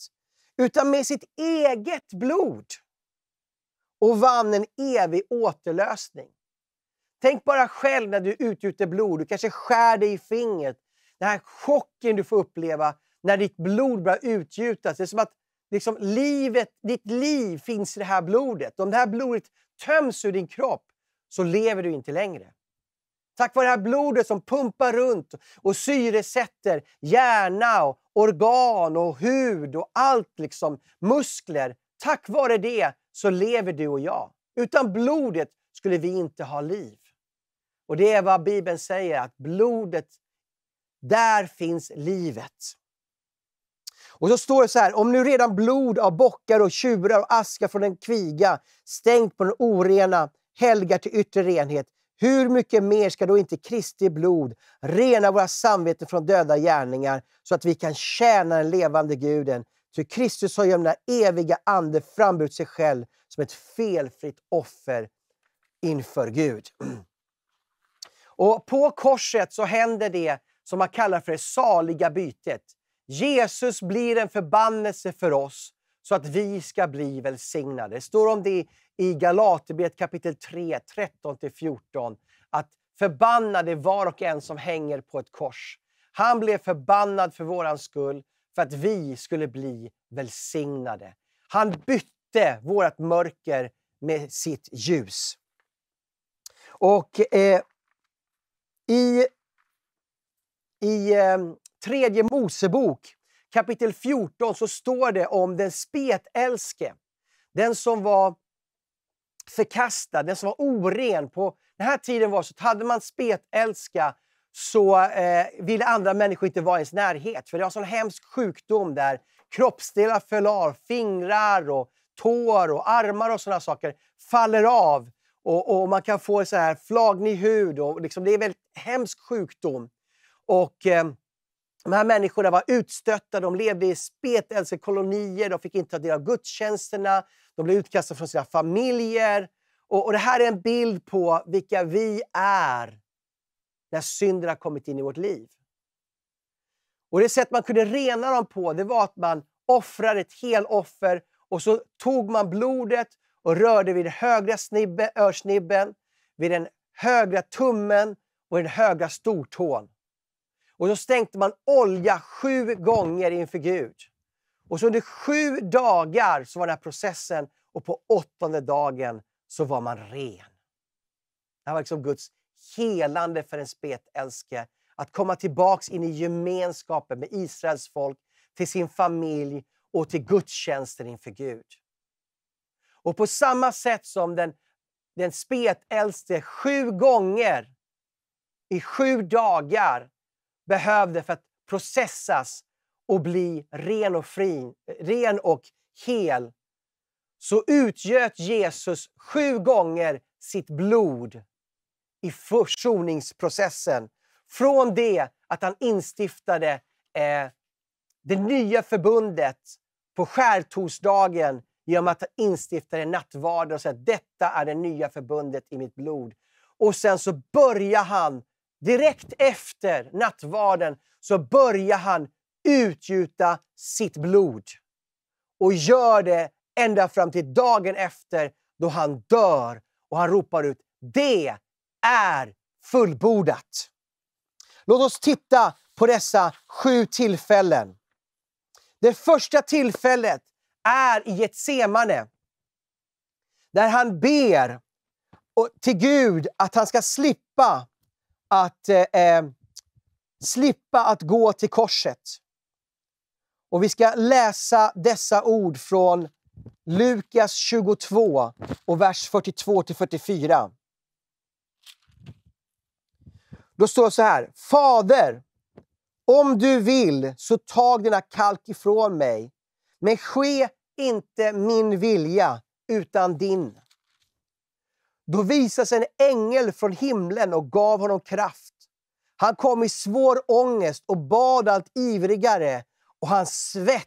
utan med sitt eget blod och vann en evig återlösning. Tänk bara själv när du utgjuter blod, du kanske skär dig i fingret. Den här chocken du får uppleva när ditt blod börjar utgjutas. Det är som att liksom, livet, ditt liv finns i det här blodet. Om det här blodet töms ur din kropp så lever du inte längre. Tack vare det här blodet som pumpar runt och syresätter hjärna, och organ, och hud och allt, liksom muskler. Tack vare det så lever du och jag. Utan blodet skulle vi inte ha liv. Och Det är vad Bibeln säger, att blodet, där finns livet. Och så står det så här, om nu redan blod av bockar och tjurar och aska från en kviga stängt på den orena helgar till yttre renhet, hur mycket mer ska då inte Kristi blod rena våra samveten från döda gärningar så att vi kan tjäna den levande guden? Ty Kristus har genom den eviga Ande frambrutit sig själv som ett felfritt offer inför Gud. Och På korset så händer det som man kallar för det saliga bytet. Jesus blir en förbannelse för oss så att vi ska bli välsignade. Det står om det i Galaterbrevet kapitel 3, 13-14 att förbannad är var och en som hänger på ett kors. Han blev förbannad för våran skull, för att vi skulle bli välsignade. Han bytte vårt mörker med sitt ljus. Och eh, i, i eh, tredje Mosebok kapitel 14 så står det om den spetälske, den som var förkastad, den som var oren. På den här tiden var så att hade man spetälska så eh, ville andra människor inte vara i ens närhet. För det var en sån hemsk sjukdom där kroppsdelar föll av, fingrar och tår och armar och såna saker faller av. Och, och, man kan få så här flagnig hud. Och liksom, det är en väldigt hemsk sjukdom. Och, eh, de här människorna var utstötta, de levde i spetälskekolonier, de fick inte ta del av gudstjänsterna, de blir utkastade från sina familjer. Och, och, Det här är en bild på vilka vi är när synden har kommit in i vårt liv. Och Det sätt man kunde rena dem på det var att man offrade ett heloffer och så tog man blodet och rörde vid högra snibbe, örsnibben, vid den högra tummen och den högra stortån. Och så stänkte man olja sju gånger inför Gud. Och så under sju dagar så var den här processen och på åttonde dagen så var man ren. Det här var liksom Guds helande för en spetälske. Att komma tillbaks in i gemenskapen med Israels folk, till sin familj och till gudstjänsten inför Gud. Och på samma sätt som den, den spetälste sju gånger i sju dagar behövde för att processas och bli ren och, fri, ren och hel så utgöt Jesus sju gånger sitt blod i försoningsprocessen. Från det att han instiftade eh, det nya förbundet på skärtorsdagen genom att han instiftade nattvarden och sa att detta är det nya förbundet i mitt blod. Och sen så börjar han, direkt efter nattvarden, så börjar han utgjuta sitt blod och gör det ända fram till dagen efter då han dör och han ropar ut det är fullbordat. Låt oss titta på dessa sju tillfällen. Det första tillfället är i Getsemane där han ber till Gud att han ska slippa att, eh, eh slippa att gå till korset. Och vi ska läsa dessa ord från Lukas 22 och vers 42 44. Då står det så här. Fader, om du vill så tag denna kalk ifrån mig. Men ske inte min vilja utan din. Då visade sig en ängel från himlen och gav honom kraft. Han kom i svår ångest och bad allt ivrigare och hans svett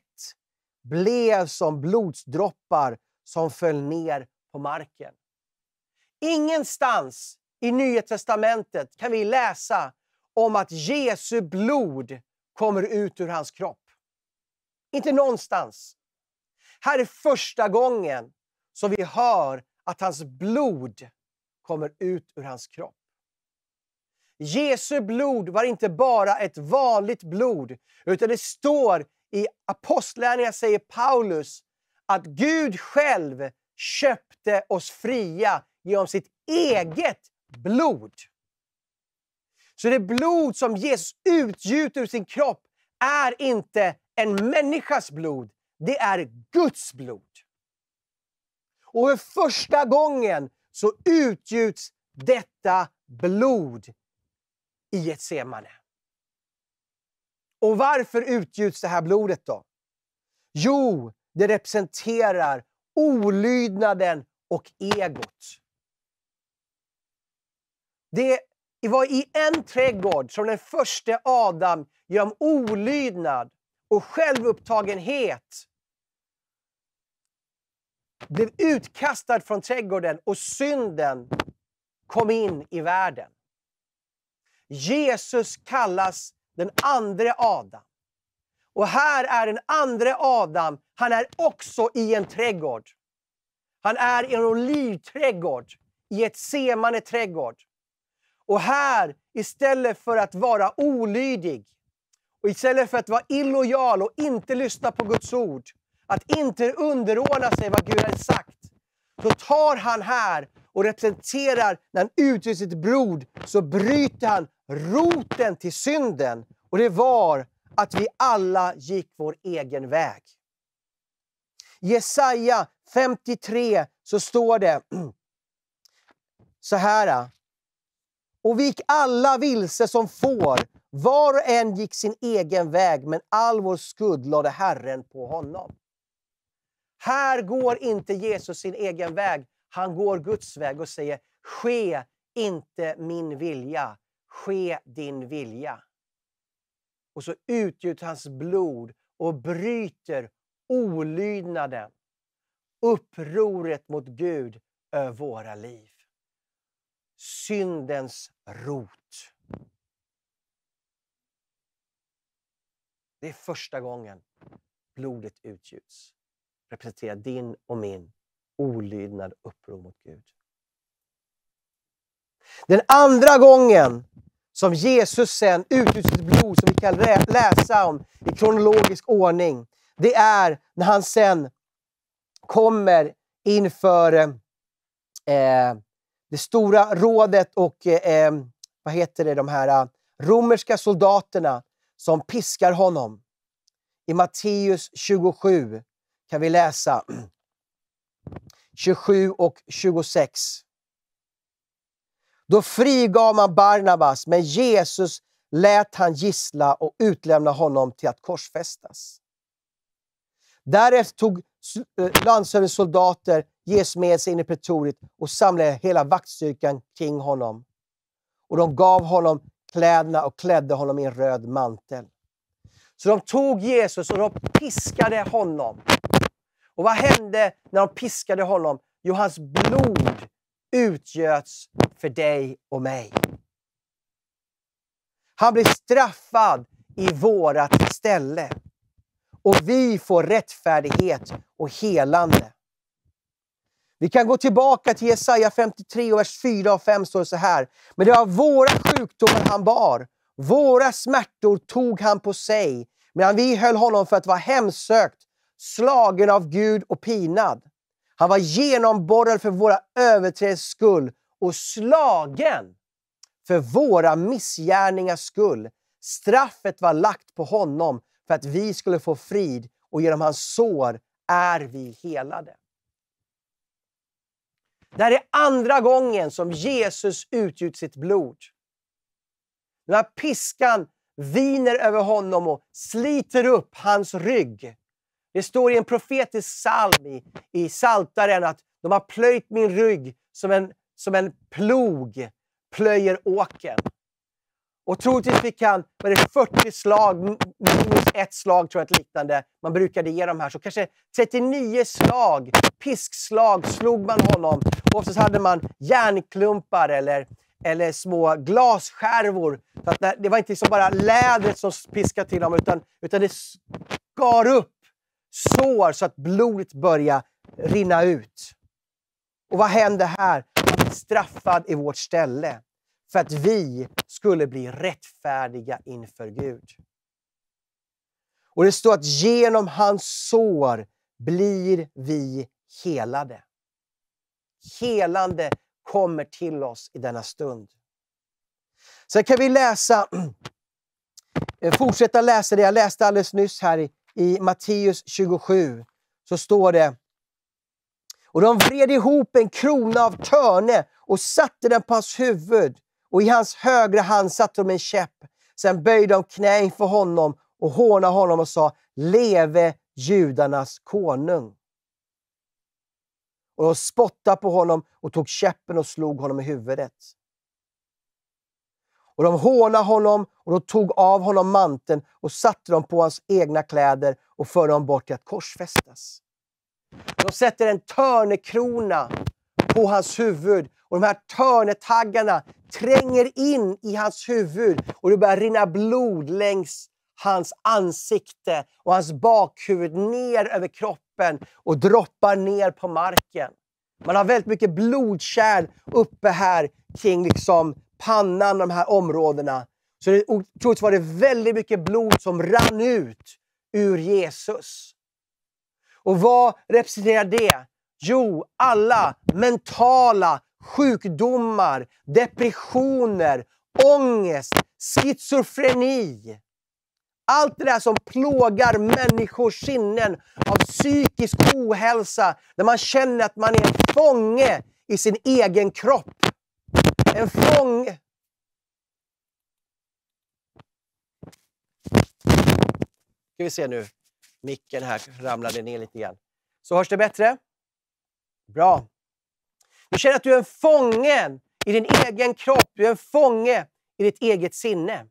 blev som blodsdroppar som föll ner på marken. Ingenstans i Nya testamentet kan vi läsa om att Jesu blod kommer ut ur hans kropp. Inte någonstans. Här är första gången som vi hör att hans blod kommer ut ur hans kropp. Jesu blod var inte bara ett vanligt blod, utan det står i Apostlagärningarna, säger Paulus, att Gud själv köpte oss fria genom sitt eget blod. Så det blod som Jesus utgjuter ur sin kropp är inte en människas blod, det är Guds blod. Och för första gången så utgjuts detta blod i ett semane. Och varför utgjuts det här blodet då? Jo, det representerar olydnaden och egot. Det var i en trädgård som den första Adam genom olydnad och självupptagenhet blev utkastad från trädgården och synden kom in i världen. Jesus kallas den andra Adam. Och här är den andra Adam. Han är också i en trädgård. Han är i en olivträdgård, i ett semane trädgård. Och här, istället för att vara olydig och istället för att vara illojal och inte lyssna på Guds ord, att inte underordna sig vad Gud har sagt, då tar han här och representerar, när han utgör sitt blod, så bryter han roten till synden och det var att vi alla gick vår egen väg. Jesaja 53 så står det så här. Och vi gick alla vilse som får, var och en gick sin egen väg, men all vår skuld lade Herren på honom. Här går inte Jesus sin egen väg, han går Guds väg och säger ske inte min vilja, ske din vilja. Och så utgjut hans blod och bryter olydnaden, upproret mot Gud över våra liv. Syndens rot. Det är första gången blodet utgjuts. Representerar din och min olydnad uppror mot Gud. Den andra gången som Jesus sen utgjuter sitt blod, som vi kan läsa om i kronologisk ordning, det är när han sen kommer inför eh, det stora rådet och eh, vad heter det, de här eh, romerska soldaterna som piskar honom. I Matteus 27 kan vi läsa 27 och 26. Då frigav man Barnabas, men Jesus lät han gissla och utlämna honom till att korsfästas. Därefter tog eh, landshövdingens soldater Jesus med sig in i pretoriet och samlade hela vaktstyrkan kring honom. Och de gav honom kläderna och klädde honom i en röd mantel. Så de tog Jesus och de piskade honom. Och vad hände när de piskade honom? Jo, hans blod utgöts för dig och mig. Han blir straffad i vårat ställe och vi får rättfärdighet och helande. Vi kan gå tillbaka till Jesaja 53, och vers 4 och 5 står det så här. Men det var våra sjukdomar han bar, våra smärtor tog han på sig, medan vi höll honom för att vara hemsökt, slagen av Gud och pinad. Han var genomborrad för våra överträdelsers skull och slagen för våra missgärningars skull. Straffet var lagt på honom för att vi skulle få frid och genom hans sår är vi helade. Det här är andra gången som Jesus utgjut sitt blod. Den här piskan viner över honom och sliter upp hans rygg. Det står i en profetisk psalm i, i Saltaren att de har plöjt min rygg som en, som en plog plöjer åken. Och troligtvis fick han var det 40 slag, minus ett slag tror jag ett liknande. Man brukade ge de här. Så kanske 39 slag, piskslag, slog man honom. Och oftast hade man järnklumpar eller, eller små glasskärvor. Så att det var inte liksom bara lädret som piskade till honom, utan, utan det skar upp sår så att blodet börjar rinna ut. Och vad händer här? Straffad i vårt ställe för att vi skulle bli rättfärdiga inför Gud. Och det står att genom hans sår blir vi helade. Helande kommer till oss i denna stund. Sen kan vi läsa, fortsätta läsa det jag läste alldeles nyss här i i Matteus 27 så står det och de vred ihop en krona av törne och satte den på hans huvud och i hans högra hand satte de en käpp. Sen böjde de knä inför honom och hånade honom och sa Leve judarnas konung! Och de spottade på honom och tog käppen och slog honom i huvudet. Och de hånade honom och de tog av honom manteln och satte dem på hans egna kläder och förde honom bort till att korsfästas. De sätter en törnekrona på hans huvud och de här törnetaggarna tränger in i hans huvud och det börjar rinna blod längs hans ansikte och hans bakhuvud ner över kroppen och droppar ner på marken. Man har väldigt mycket blodkärl uppe här kring liksom pannan, de här områdena. Så det, troligtvis var det väldigt mycket blod som rann ut ur Jesus. Och vad representerar det? Jo, alla mentala sjukdomar, depressioner, ångest, schizofreni. Allt det där som plågar människors sinnen av psykisk ohälsa, där man känner att man är fånge i sin egen kropp. En fång... Ska vi se nu. Micken här ramlade ner lite grann. Så hörs det bättre? Bra. Du känner att du är en fånge i din egen kropp. Du är en fånge i ditt eget sinne.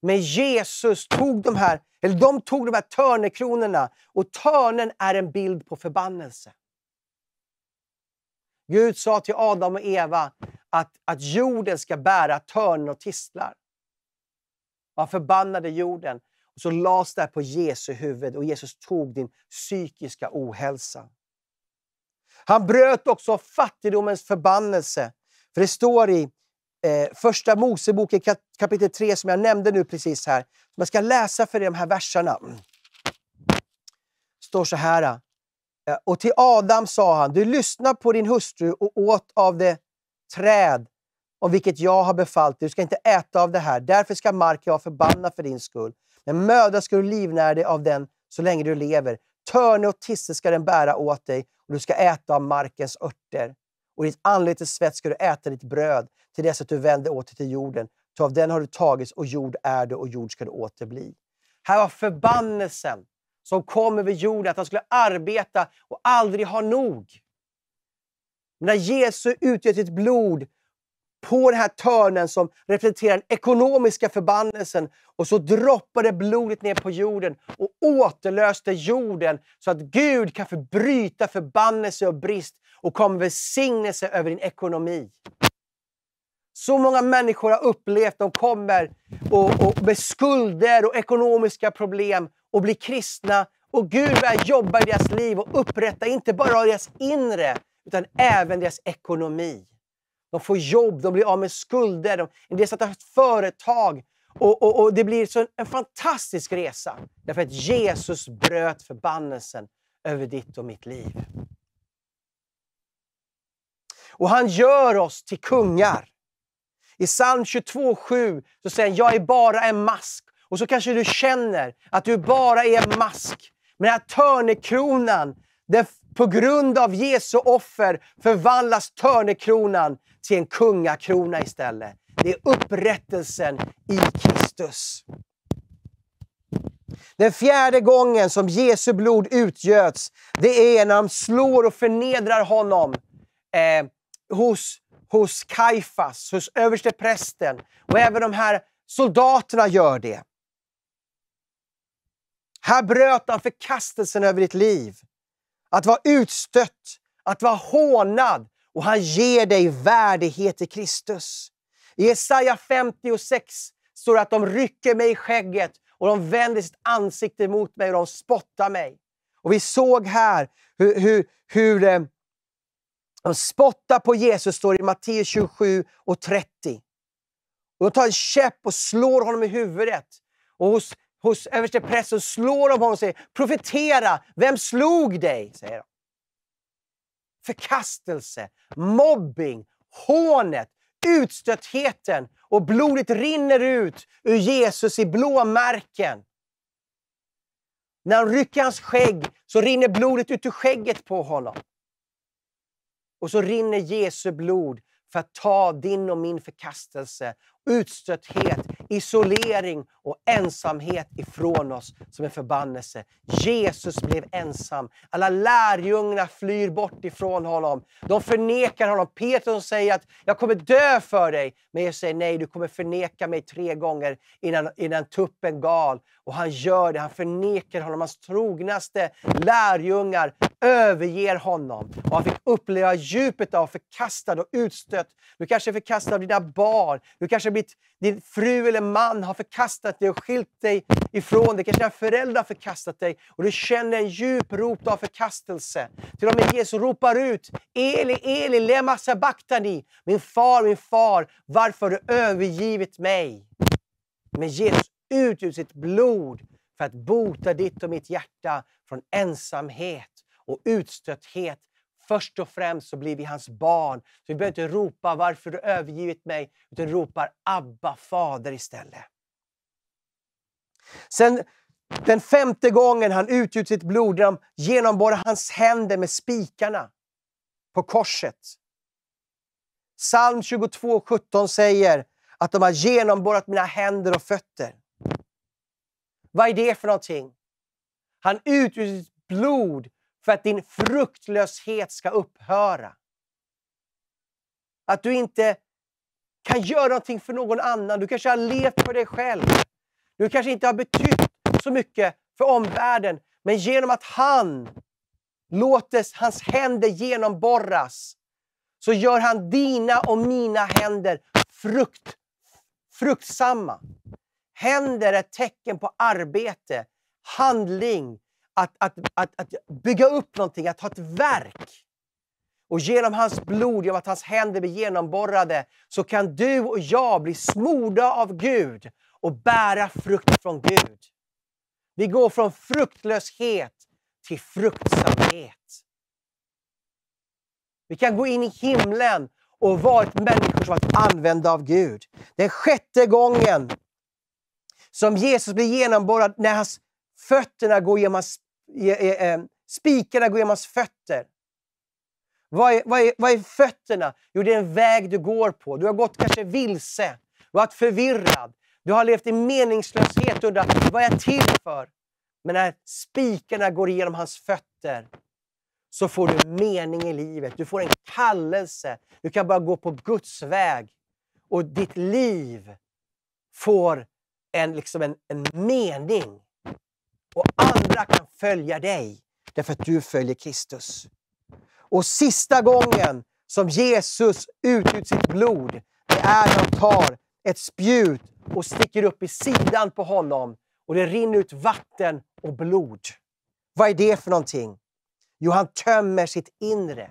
Men Jesus tog de här, eller de tog de här törnekronorna och törnen är en bild på förbannelse. Gud sa till Adam och Eva att, att jorden ska bära törnen och tistlar. Han förbannade jorden och så lades det på Jesu huvud och Jesus tog din psykiska ohälsa. Han bröt också fattigdomens förbannelse. För det står i eh, Första Moseboken kapitel 3, som jag nämnde nu precis här. Jag ska läsa för er de här verserna. Det står så här. Eh, och till Adam sa han, du lyssnar på din hustru och åt av det träd om vilket jag har befallt dig. Du ska inte äta av det här. Därför ska marken vara förbannad för din skull. Men möda ska du livnära dig av den så länge du lever. Törne och tisse ska den bära åt dig och du ska äta av markens örter. Och ditt anletes svett ska du äta ditt bröd till dess att du vänder åter till jorden. Ty av den har du tagits och jord är du och jord ska du åter bli. Här var förbannelsen som kom över jorden, att han skulle arbeta och aldrig ha nog när Jesus utgöt sitt blod på den här törnen som representerar den ekonomiska förbannelsen. Och så droppade blodet ner på jorden och återlöste jorden så att Gud kan förbryta förbannelse och brist och komma med välsignelse över din ekonomi. Så många människor har upplevt, att de kommer och, och med skulder och ekonomiska problem och blir kristna och Gud börjar jobba i deras liv och upprätta inte bara deras inre utan även deras ekonomi. De får jobb, de blir av med skulder, de, en del startar företag. Och, och, och, Det blir så en fantastisk resa därför att Jesus bröt förbannelsen över ditt och mitt liv. Och han gör oss till kungar. I psalm 22.7 så säger han, jag är bara en mask. Och så kanske du känner att du bara är en mask. Men den här törnekronan, den, på grund av Jesu offer förvandlas törnekronan till en kungakrona istället. Det är upprättelsen i Kristus. Den fjärde gången som Jesu blod utgöts, det är när de slår och förnedrar honom eh, hos, hos Kaifas, hos översteprästen. Och även de här soldaterna gör det. Här bröt han förkastelsen över ditt liv att vara utstött, att vara hånad. Och han ger dig värdighet i Kristus. I Jesaja 56 står det att de rycker mig i skägget och de vänder sitt ansikte mot mig och de spottar mig. Och vi såg här hur, hur, eh, hur de spottar på Jesus, står det i Matteus 27 och 30. Och de tar en käpp och slår honom i huvudet. Och hos hos översteprästen slår de honom och säger profetera, vem slog dig? säger de. Förkastelse, mobbing, hånet, utstöttheten och blodet rinner ut ur Jesus i blåmärken. När han rycker hans skägg så rinner blodet ut ur skägget på honom. Och så rinner Jesu blod för att ta din och min förkastelse, utstötthet, isolering och ensamhet ifrån oss som en förbannelse. Jesus blev ensam. Alla lärjungarna flyr bort ifrån honom. De förnekar honom. Petrus säger att jag kommer dö för dig. Men Jesus säger nej, du kommer förneka mig tre gånger innan, innan tuppen gal. Och han gör det. Han förnekar honom. Hans trognaste lärjungar överger honom. Och han fick uppleva djupet av förkastad och utstött. Du kanske är förkastad av dina barn. Du kanske har blivit, din fru eller man har förkastat dig och skilt dig ifrån dig. Kanske dina föräldrar har förkastat dig och du känner en djup rop av förkastelse. Till och med Jesus ropar ut Eli, Eli, lema sabachthani. Min far, min far, varför har du övergivit mig? Men Jesus utgjut sitt blod för att bota ditt och mitt hjärta från ensamhet och utstötthet. Först och främst så blir vi hans barn. Så vi behöver inte ropa varför du övergivit mig, utan ropar Abba fader istället. Sen den femte gången han utgjut sitt blodram genomborrar hans händer med spikarna på korset. Psalm 22.17 säger att de har genomborrat mina händer och fötter. Vad är det för någonting? Han utgjuter sitt blod för att din fruktlöshet ska upphöra. Att du inte kan göra någonting för någon annan. Du kanske har levt för dig själv. Du kanske inte har betytt så mycket för omvärlden. Men genom att han låter hans händer genomborras så gör han dina och mina händer frukt, fruktsamma. Händer är tecken på arbete, handling, att, att, att, att bygga upp någonting, att ha ett verk. Och genom hans blod, genom att hans händer blir genomborrade, så kan du och jag bli smorda av Gud och bära frukt från Gud. Vi går från fruktlöshet till fruktsamhet. Vi kan gå in i himlen och vara ett människor som varit använda av Gud. Den sjätte gången som Jesus blir genomborrad när hans fötterna går genom hans Eh, spikarna går genom hans fötter. Vad är, vad, är, vad är fötterna? Jo, det är en väg du går på. Du har gått kanske vilse, varit förvirrad, du har levt i meningslöshet och undrat vad är jag till för? Men när spikarna går igenom hans fötter så får du mening i livet. Du får en kallelse. Du kan bara gå på Guds väg. Och ditt liv får en, liksom en, en mening. Och andra kan följa dig därför att du följer Kristus. Och sista gången som Jesus utgjuter sitt blod, det är när han tar ett spjut och sticker upp i sidan på honom och det rinner ut vatten och blod. Vad är det för någonting? Jo, han tömmer sitt inre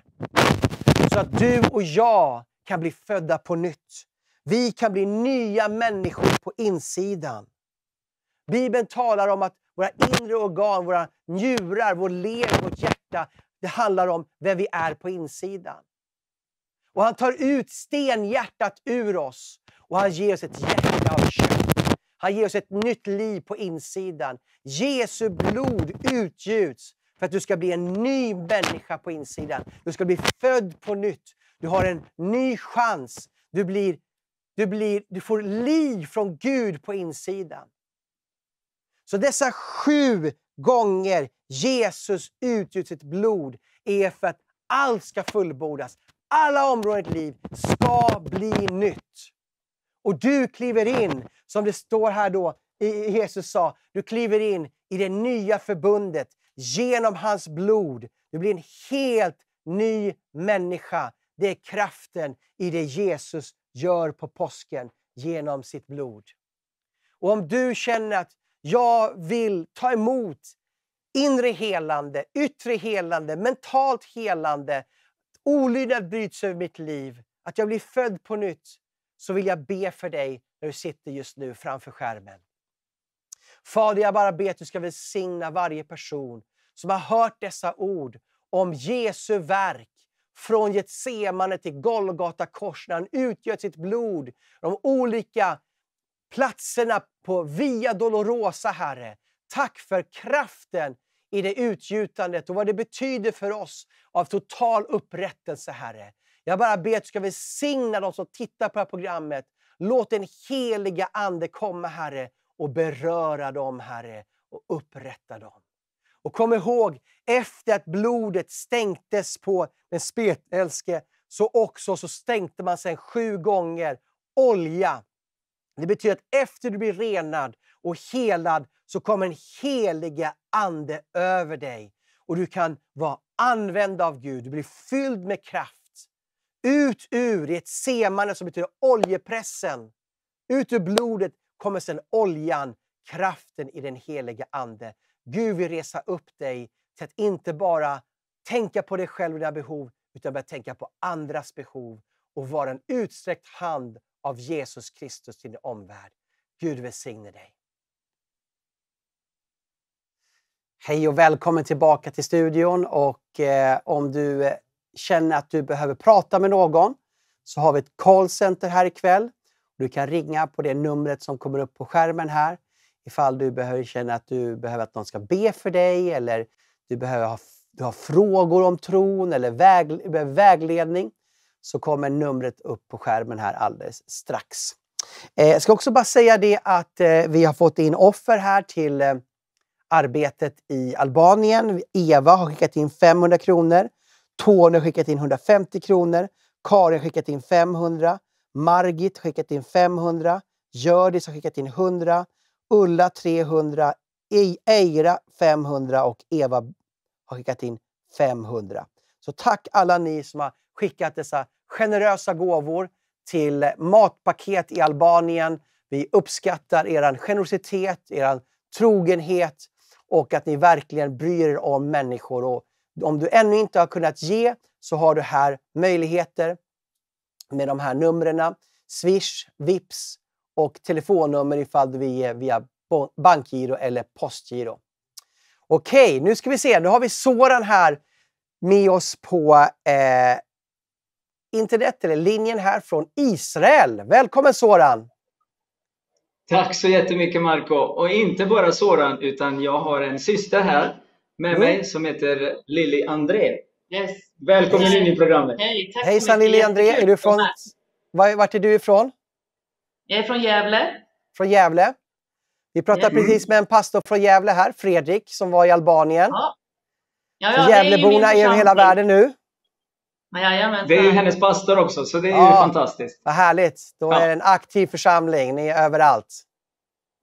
så att du och jag kan bli födda på nytt. Vi kan bli nya människor på insidan. Bibeln talar om att våra inre organ, våra njurar, vår lever, vårt hjärta, det handlar om vem vi är på insidan. Och han tar ut stenhjärtat ur oss och han ger oss ett hjärta av kött. Han ger oss ett nytt liv på insidan. Jesu blod utgjuts för att du ska bli en ny människa på insidan. Du ska bli född på nytt. Du har en ny chans. Du, blir, du, blir, du får liv från Gud på insidan. Så dessa sju gånger Jesus utgjutit sitt blod är för att allt ska fullbordas. Alla områden i ditt liv ska bli nytt. Och du kliver in, som det står här då, Jesus sa, du kliver in i det nya förbundet genom hans blod. Du blir en helt ny människa. Det är kraften i det Jesus gör på påsken genom sitt blod. Och om du känner att jag vill ta emot inre helande, yttre helande, mentalt helande. Olydnad bryts över mitt liv. Att jag blir född på nytt. Så vill jag be för dig när du sitter just nu framför skärmen. Fader, jag bara ber att du ska välsigna varje person som har hört dessa ord om Jesu verk från Getsemane till Golgata kors när han utgöt sitt blod. De olika platserna på Via Dolorosa, Herre. Tack för kraften i det utgjutandet och vad det betyder för oss av total upprättelse, Herre. Jag bara ber att du ska välsigna de som tittar på det här programmet. Låt den heliga Ande komma, Herre, och beröra dem, Herre, och upprätta dem. Och kom ihåg, efter att blodet stänktes på den spetälske, så också så stänkte man sen sju gånger olja det betyder att efter du blir renad och helad så kommer en heliga Ande över dig och du kan vara använd av Gud. Du blir fylld med kraft. Ut ur, i ett semane som betyder oljepressen, ut ur blodet kommer sedan oljan, kraften i den heliga Ande. Gud vill resa upp dig till att inte bara tänka på dig själv och dina behov, utan börja tänka på andras behov och vara en utsträckt hand av Jesus Kristus till din omvärld. Gud välsigne dig. Hej och välkommen tillbaka till studion. Och eh, om du eh, känner att du behöver prata med någon så har vi ett callcenter här ikväll. Du kan ringa på det numret som kommer upp på skärmen här ifall du behöver, känner att du behöver att någon ska be för dig eller du behöver ha du har frågor om tron eller väg, vägledning så kommer numret upp på skärmen här alldeles strax. Eh, jag ska också bara säga det att eh, vi har fått in offer här till eh, arbetet i Albanien. Eva har skickat in 500 kronor. Tony har skickat in 150 kronor. Karin har skickat in 500. Margit har skickat in 500. Hjördis har skickat in 100. Ulla 300. E- Eira 500 och Eva har skickat in 500. Så tack alla ni som har skickat dessa generösa gåvor till matpaket i Albanien. Vi uppskattar er generositet, er trogenhet och att ni verkligen bryr er om människor. Och om du ännu inte har kunnat ge så har du här möjligheter med de här numren. Swish, Vips och telefonnummer ifall du vill ge via bankgiro eller postgiro. Okej, nu ska vi se. Nu har vi Soran här med oss på eh, Internet eller linjen här från Israel. Välkommen Soran! Tack så jättemycket Marco! Och inte bara Soran, utan jag har en syster här med mm. mig som heter Lilly André. Yes. Välkommen in i programmet! Hej, tack Hejsan Lilly André! Är du från... Vart är du ifrån? Jag är från Gävle. Från Gävle? Vi pratade mm. precis med en pastor från Gävle här, Fredrik, som var i Albanien. Ja. Ja, ja, Gävleborna är över hela världen nu. Jajamän, det är ju hennes pastor också, så det är ja, ju fantastiskt. Vad härligt. Då är det en aktiv församling. Ni är överallt.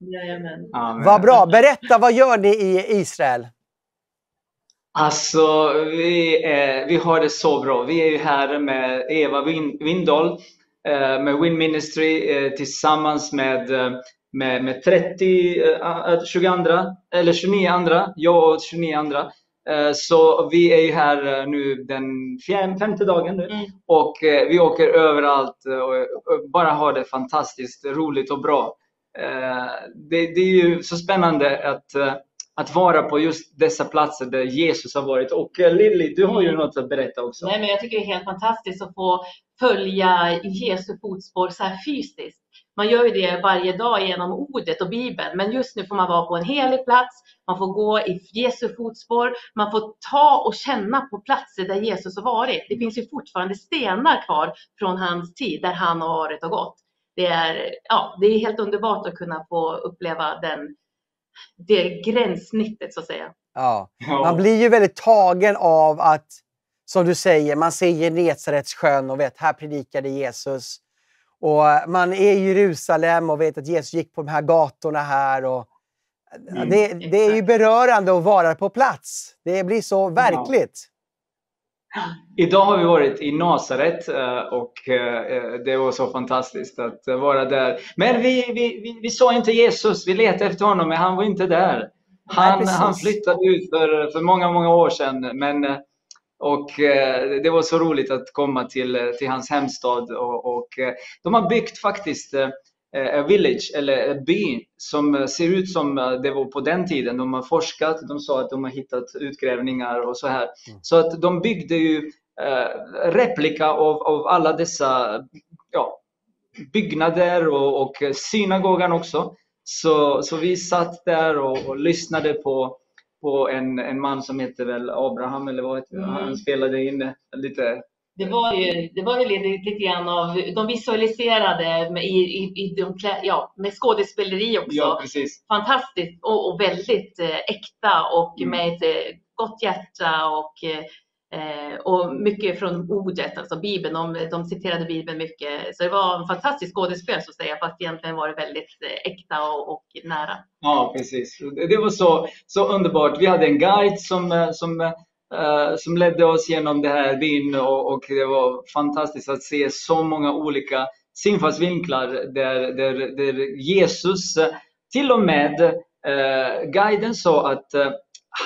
Jajamän. Vad bra. Berätta, vad gör ni i Israel? Alltså, vi, är, vi har det så bra. Vi är ju här med Eva Windahl, eh, med Wind Ministry, eh, tillsammans med, eh, med, med 30, 22 eller 29 andra, jag och 29 andra Eh, så vi är ju här eh, nu den femte dagen nu mm. och eh, vi åker överallt och bara har det fantastiskt roligt och bra. Det, det, är ju så spännande att, att vara på just dessa platser där Jesus har varit. Och Lilly, du har ju något att berätta också. Nej, men jag tycker det är helt fantastiskt att få följa Jesu fotspår så här fysiskt. Man gör ju det varje dag genom ordet och Bibeln, men just nu får man vara på en helig plats, man får gå i Jesu fotspår, man får ta och känna på platser där Jesus har varit. Det finns ju fortfarande stenar kvar från hans tid, där han har varit och gått. Det är, ja, det är helt underbart att kunna få uppleva den, det gränssnittet så att säga. Ja. Man blir ju väldigt tagen av att, som du säger, man ser Genesarets sjön och vet, här predikade Jesus och eh, man är i Jerusalem och vet att Jesus gick på de här gatorna här. Och eh, mm, det, det, är ju berörande att vara på plats. Det blir så verkligt. Ja. Idag har vi varit i Nasaret eh, och det var så fantastiskt att vara där. Men vi, vi, vi, vi såg inte Jesus, vi letade efter honom, men han var inte där. Han, Nej, han flyttade ut för, för många, många år sedan. Men och eh, det var så roligt att komma till, eh, till hans hemstad. Och, och eh, de har byggt faktiskt eh, village, eller en by, som ser ut som det var på den tiden. De har forskat, de sa att de har hittat utgrävningar och så här. Mm. Så att de byggde ju replika av, av alla dessa ja, byggnader och, och synagogan också. Så, så vi satt där och, och lyssnade på på en, en man som heter väl Abraham eller vad heter mm. han spelade in lite. Det var ju, det var ju lite, lite grann av, de visualiserade med, i, i, de, ja, med skådespeleri också. Ja, precis. Fantastiskt och, och väldigt eh, äkta och mm. med ett eh, gott hjärta och eh, Eh, och mycket från ordet, alltså Bibeln, de, de citerade Bibeln mycket. Så det var en fantastisk skådespel så att säga, fast egentligen var det väldigt eh, äkta och, och, nära. Ja, precis. Det var så, så underbart. Vi hade en guide som, eh, som, eh, som ledde oss genom det här byn och, och, det var fantastiskt att se så många olika synfallsvinklar där, där, där Jesus eh, till och med eh, guiden sa att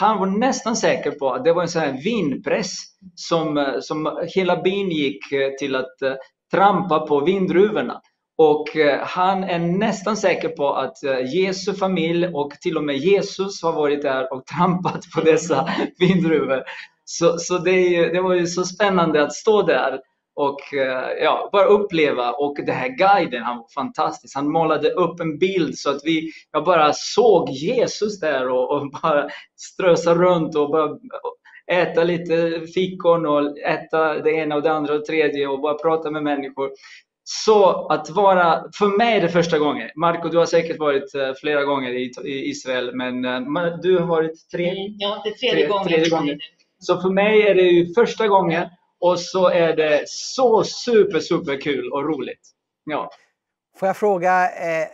han var nästan säker på att det var en sån här vinpress som, eh, som hela byn gick eh, till att eh, trampa på vindruvorna. Och han är nästan säker på att Jesu familj och till och med Jesus har varit där och trampat på dessa vindruvor. Så, så det, är, det var ju så spännande att stå där och eh, ja, bara uppleva. Och den här guiden, han var fantastisk. Han målade upp en bild så att vi, jag bara såg Jesus där och, och bara strösa runt och bara äta lite fikon och äta det ena och det andra och det tredje och bara prata med människor. Så att vara, för mig är det första gången. Marco, du har säkert varit eh, flera gånger i Israel, men eh, du har varit tre? Mm, ja, det är tredje, tre, gången. tredje gången. Så för mig är det ju första gången och så är det så super, super kul och roligt. Ja. Får jag fråga, eh,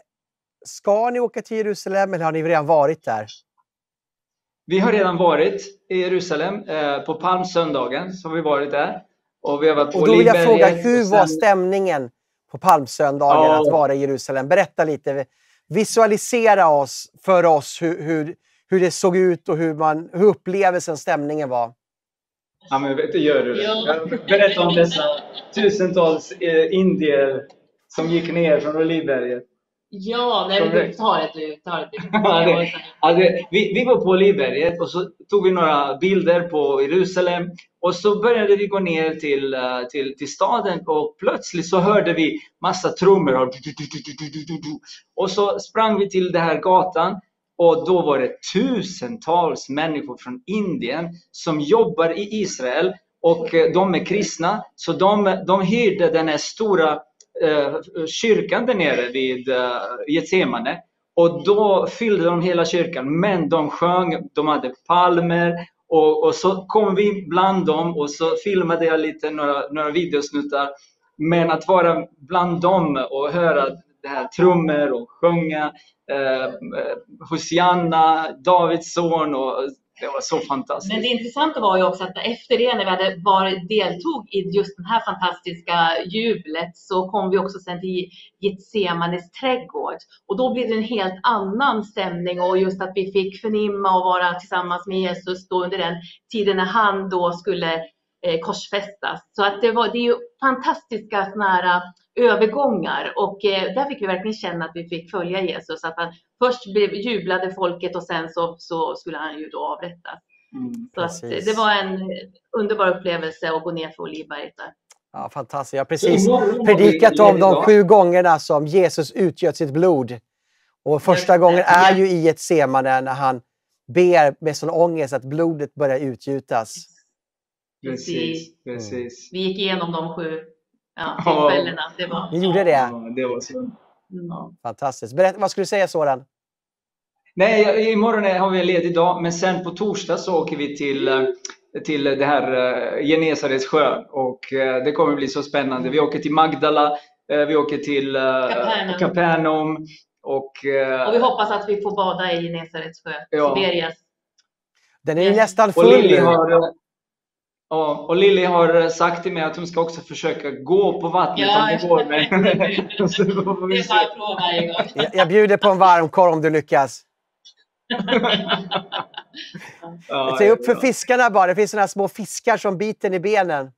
ska ni åka till Jerusalem eller har ni redan varit där? Vi har redan varit i Jerusalem. Eh, på palmsöndagen så har vi varit där. Och, vi har varit på och då vill jag fråga, hur var stämningen på palmsöndagen ja. att vara i Jerusalem? Berätta lite. Visualisera oss, för oss hur, hur, hur det såg ut och hur, man, hur upplevelsen, stämningen var. Ja, men det gör du. Ja. Berätta om dessa tusentals eh, indier som gick ner från Olivberget. Ja, nej, men tar det du. Ta det, du. det, ja, det, alltså, vi, vi var på Olivberget och så tog vi några bilder på Jerusalem och så började vi gå ner till, eh, till, till staden och plötsligt så hörde vi massa trummor och så sprang vi till den här gatan och då var det tusentals människor från Indien som jobbar i Israel och eh, de är kristna. Så de, de hyrde den här stora eh, kyrkan där nere vid eh, Getsemane. Och då fyllde de hela kyrkan, men de sjöng, de hade palmer och, och, så kom vi bland dem och så filmade jag lite, några, några videosnuttar. Men att vara bland dem och höra det här trummor och sjunga eh, eh Hosianna, Davids son och det var så fantastiskt. Men det intressanta var ju också att efter det, när vi hade varit, deltog i just det här fantastiska jublet, så kom vi också sen till Getsemanes trädgård. Och då blev det en helt annan stämning och just att vi fick förnimma och vara tillsammans med Jesus då under den tiden när han då skulle eh, korsfästas. Så att det, var, det är ju fantastiska såna här övergångar och eh, där fick vi verkligen känna att vi fick följa Jesus. Att han, först jublade folket och sen så, så skulle han ju då avrättas. Mm, så att, eh, det var en underbar upplevelse att gå ner för Olivberget där. Ja, fantastiskt. Jag har precis predikat om de sju gångerna som Jesus utgöt sitt blod. Och första gången är ju i ett semane när han ber med sån ångest att blodet börjar utgjutas. Precis, precis. Mm. Vi gick igenom de sju ja, tillfällena. Det Ni gjorde det? Ja, det var så. Mm. Fantastiskt. Berätt, vad skulle du säga Soran? Nej, imorgon har vi en ledig dag, men sen på torsdag så åker vi till, eh, till det här eh, Genesarets sjö. Och eh, det kommer bli så spännande. Vi åker till Magdala, vi åker till Capernaum. och, och vi hoppas att vi får bada i Genesarets sjö, ja. Siberias. Den är ju nästan full. Och Lilly har, Ja, och Lilly har sagt till mig att hon ska också försöka gå på vattnet ja, om det går. Med. det tar jag prov Jag, jag bjuder på en varmkorv om du lyckas. ja, Se upp för fiskarna bara. Det finns sådana små fiskar som biter i benen.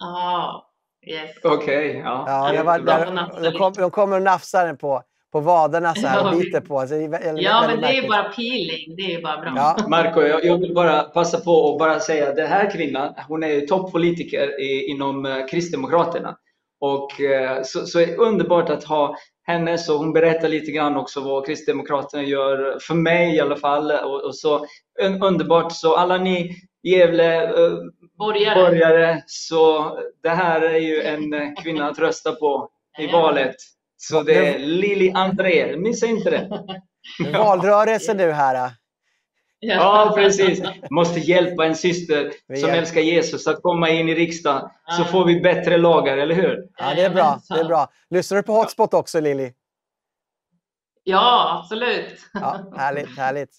Ah, yes. Okej. Okay, ja. ja jag var de, kom, kommer och nafsar den på på vaderna så här och biter på sig. Ja, men det är bara peeling. Det är bara bra. Ja. Marco, jag, jag, vill bara passa på och bara säga att den här kvinnan, hon är toppolitiker inom eh, Kristdemokraterna. Och eh, så, så är det underbart att ha henne, så hon berättar lite grann också vad Kristdemokraterna gör, för mig i alla fall. Och, och så underbart, så alla ni Gävle, eh, borgare. borgare. Så det här är ju en eh, kvinna att rösta på i valet. Så det är Lili André, missa inte det. Valrörelse nu här. Ja, precis. Måste hjälpa en syster som älskar Jesus att komma in i riksdagen så får vi bättre lagar, eller hur? Ja, det är bra. Det är bra. Lyssnar du på Hotspot också, Lili? Ja, absolut. Ja, härligt, härligt.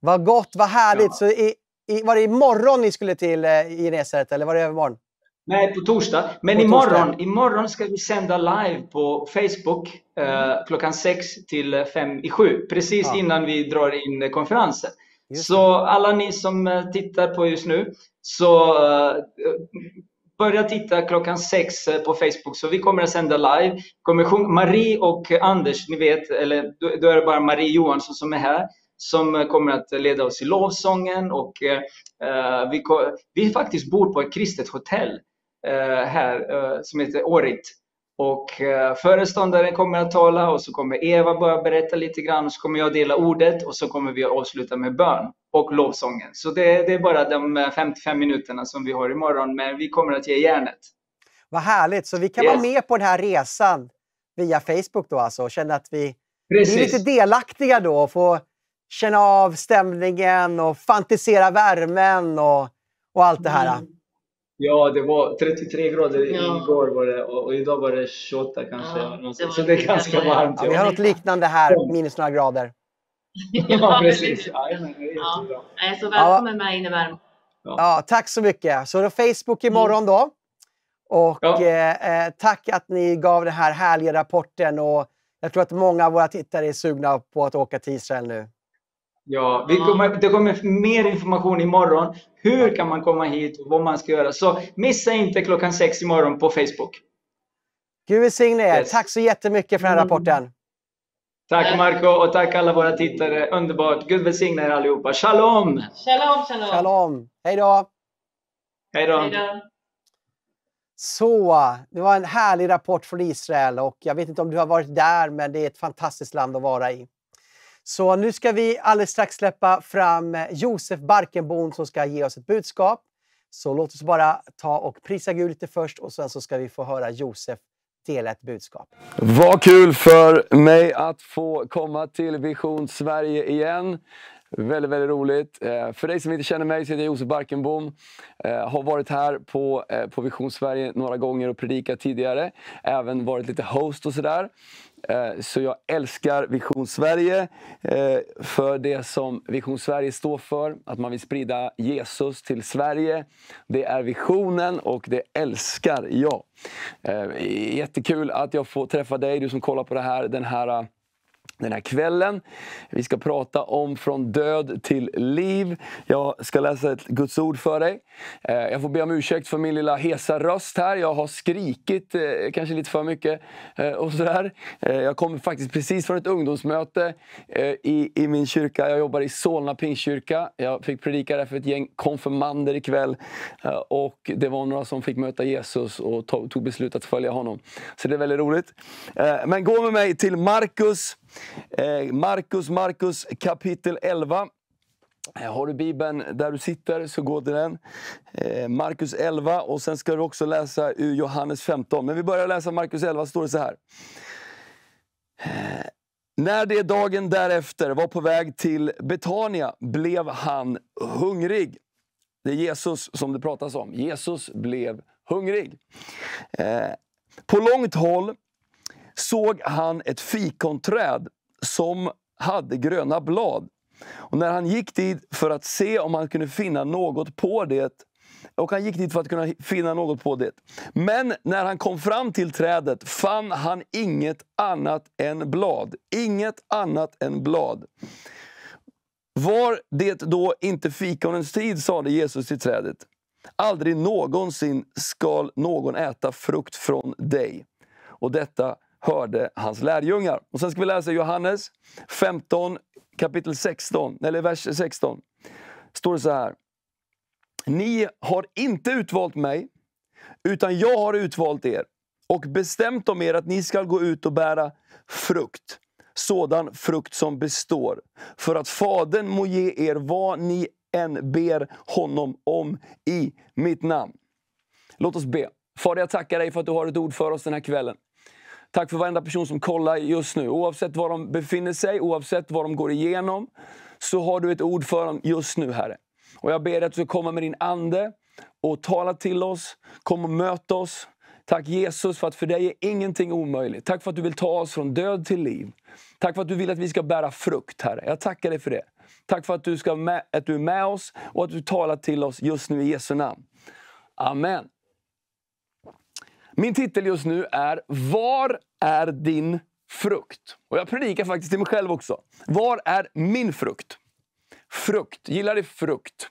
Vad gott, vad härligt. Så i, i, var det imorgon ni skulle till eh, Genesaret, eller var det övermorgon? Nej, på torsdag. Men på imorgon, torsdag. imorgon ska vi sända live på Facebook eh, mm. klockan 6 till 5 i 7. Precis ja. innan vi drar in konferensen. Just så alla ni som eh, tittar på just nu, så eh, börja titta klockan 6 eh, på Facebook. Så vi kommer att sända live. Kommer sjunga, Marie och Anders, ni vet, eller då är det bara Marie Johansson som är här som eh, kommer att leda oss i lovsången och eh, vi, vi faktiskt bor på ett kristet hotell. Eh, här eh, som heter Årit. Och eh, föreståndaren kommer att tala och så kommer Eva börja berätta lite grann, så kommer jag dela ordet och så kommer vi att avsluta med bön och lovsången. Så det, det är bara de 55 minuterna som vi har imorgon, men vi kommer att ge järnet. Vad härligt! Så vi kan yes. vara med på den här resan via Facebook då alltså och känna att vi, Precis. vi är lite delaktiga då och få känna av stämningen och fantisera värmen och, och allt det här. Mm. Ja, det var 33 grader ja. igår var det och, och idag var det 28 kanske. Ja, det så det är ganska varmt. varmt ja. Vi har något liknande här, minus några grader. ja, precis. Ja, är ja. Så välkommen med in i värmen. Ja. tack så mycket. Så då Facebook imorgon då. Och eh, eh, tack att ni gav den här härliga rapporten. Och jag tror att många av våra tittare är sugna på att åka till Israel nu. Ja, kommer, det kommer mer information imorgon hur kan man komma hit och vad man ska göra? Så missa inte klockan sex imorgon på Facebook. Gud välsigne er. Yes. Tack så jättemycket för den här mm. rapporten. Tack Marco och tack alla våra tittare. Underbart. Gud välsigne er allihopa. Shalom! Shalom, shalom. shalom. Hej då! Hej då! Så, det var en härlig rapport från Israel och jag vet inte om du har varit där, men det är ett fantastiskt land att vara i. Så nu ska vi alldeles strax släppa fram eh, Josef Barkenbon som ska ge oss ett budskap. Så låt oss bara ta och prisa Gud lite först och sen så ska vi få höra Josef dela ett budskap. Vad kul för mig att få komma till Vision Sverige igen. Väldigt, väldigt roligt. Eh, för dig som inte känner mig så heter jag Josef Barkenbom. Eh, har varit här på, eh, på Vision Sverige några gånger och predikat tidigare. Även varit lite host och sådär. Så jag älskar Vision Sverige för det som Vision Sverige står för. Att man vill sprida Jesus till Sverige. Det är visionen och det älskar jag. Jättekul att jag får träffa dig, du som kollar på det här den här den här kvällen. Vi ska prata om från död till liv. Jag ska läsa ett Guds ord för dig. Eh, jag får be om ursäkt för min lilla hesa röst här. Jag har skrikit eh, kanske lite för mycket eh, och så där. Jag kommer faktiskt precis från ett ungdomsmöte i, i min kyrka. Jag jobbar i Solna pingstkyrka. Jag fick predika där för ett gäng konfirmander ikväll och det var några som fick möta Jesus och tog beslut att följa honom. Så det är väldigt roligt. Men gå med mig till Markus Eh, Markus, Markus kapitel 11. Eh, har du Bibeln där du sitter så gå till den. Eh, Markus 11 och sen ska du också läsa ur Johannes 15. Men vi börjar läsa Markus 11, så står det så här. När det dagen därefter var på väg till Betania blev han hungrig. Det är Jesus som det pratas om. Jesus blev hungrig. På långt håll såg han ett fikonträd som hade gröna blad. Och när han gick dit för att se om han kunde finna något på det och han gick dit för att kunna finna något på det. Men när han kom fram till trädet fann han inget annat än blad. Inget annat än blad. Var det då inte fikonens tid, sade Jesus till trädet. Aldrig någonsin skall någon äta frukt från dig. Och detta hörde hans lärjungar. Och Sen ska vi läsa Johannes 15, kapitel 16, eller vers 16. står det så här. Ni har inte utvalt mig, utan jag har utvalt er och bestämt om er att ni ska gå ut och bära frukt, sådan frukt som består, för att Fadern må ge er vad ni än ber honom om i mitt namn. Låt oss be. Fader, jag tackar dig för att du har ett ord för oss den här kvällen. Tack för varenda person som kollar just nu. Oavsett var de befinner sig, oavsett vad de går igenom, så har du ett ord för dem just nu, Herre. Och jag ber att du ska komma med din Ande och tala till oss. Kom och möt oss. Tack Jesus för att för dig är ingenting omöjligt. Tack för att du vill ta oss från död till liv. Tack för att du vill att vi ska bära frukt, Herre. Jag tackar dig för det. Tack för att du, ska med, att du är med oss och att du talar till oss just nu i Jesu namn. Amen. Min titel just nu är Var är din frukt? Och jag predikar faktiskt till mig själv också. Var är min frukt? Frukt. Gillar du frukt?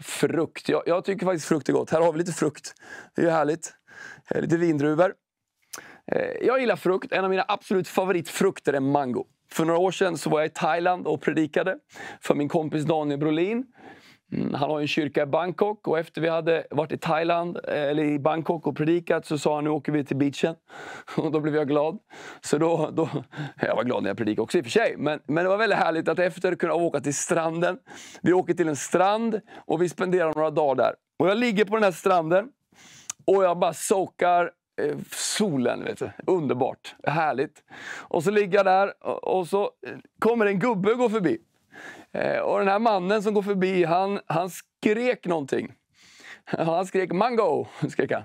Frukt. Jag, jag tycker faktiskt frukt är gott. Här har vi lite frukt. Det är ju härligt. Eh, lite vindruvor. Eh, jag gillar frukt. En av mina absolut favoritfrukter är mango. För några år sedan så var jag i Thailand och predikade för min kompis Daniel Brolin. Mm, han har en kyrka i Bangkok och efter vi hade varit i Thailand eh, eller i Bangkok och predikat så sa han nu åker vi till beachen. Och då blev jag glad. Så då, då, jag var glad när jag predikade också i och för sig. Men, men det var väldigt härligt att efter kunna åka till stranden. Vi åker till en strand och vi spenderar några dagar där. Och jag ligger på den här stranden och jag bara soakar eh, solen. Vet du. Underbart, härligt. Och så ligger jag där och så kommer en gubbe gå förbi. Eh, och den här mannen som går förbi, han, han skrek någonting. Han skrek mango, skrek han.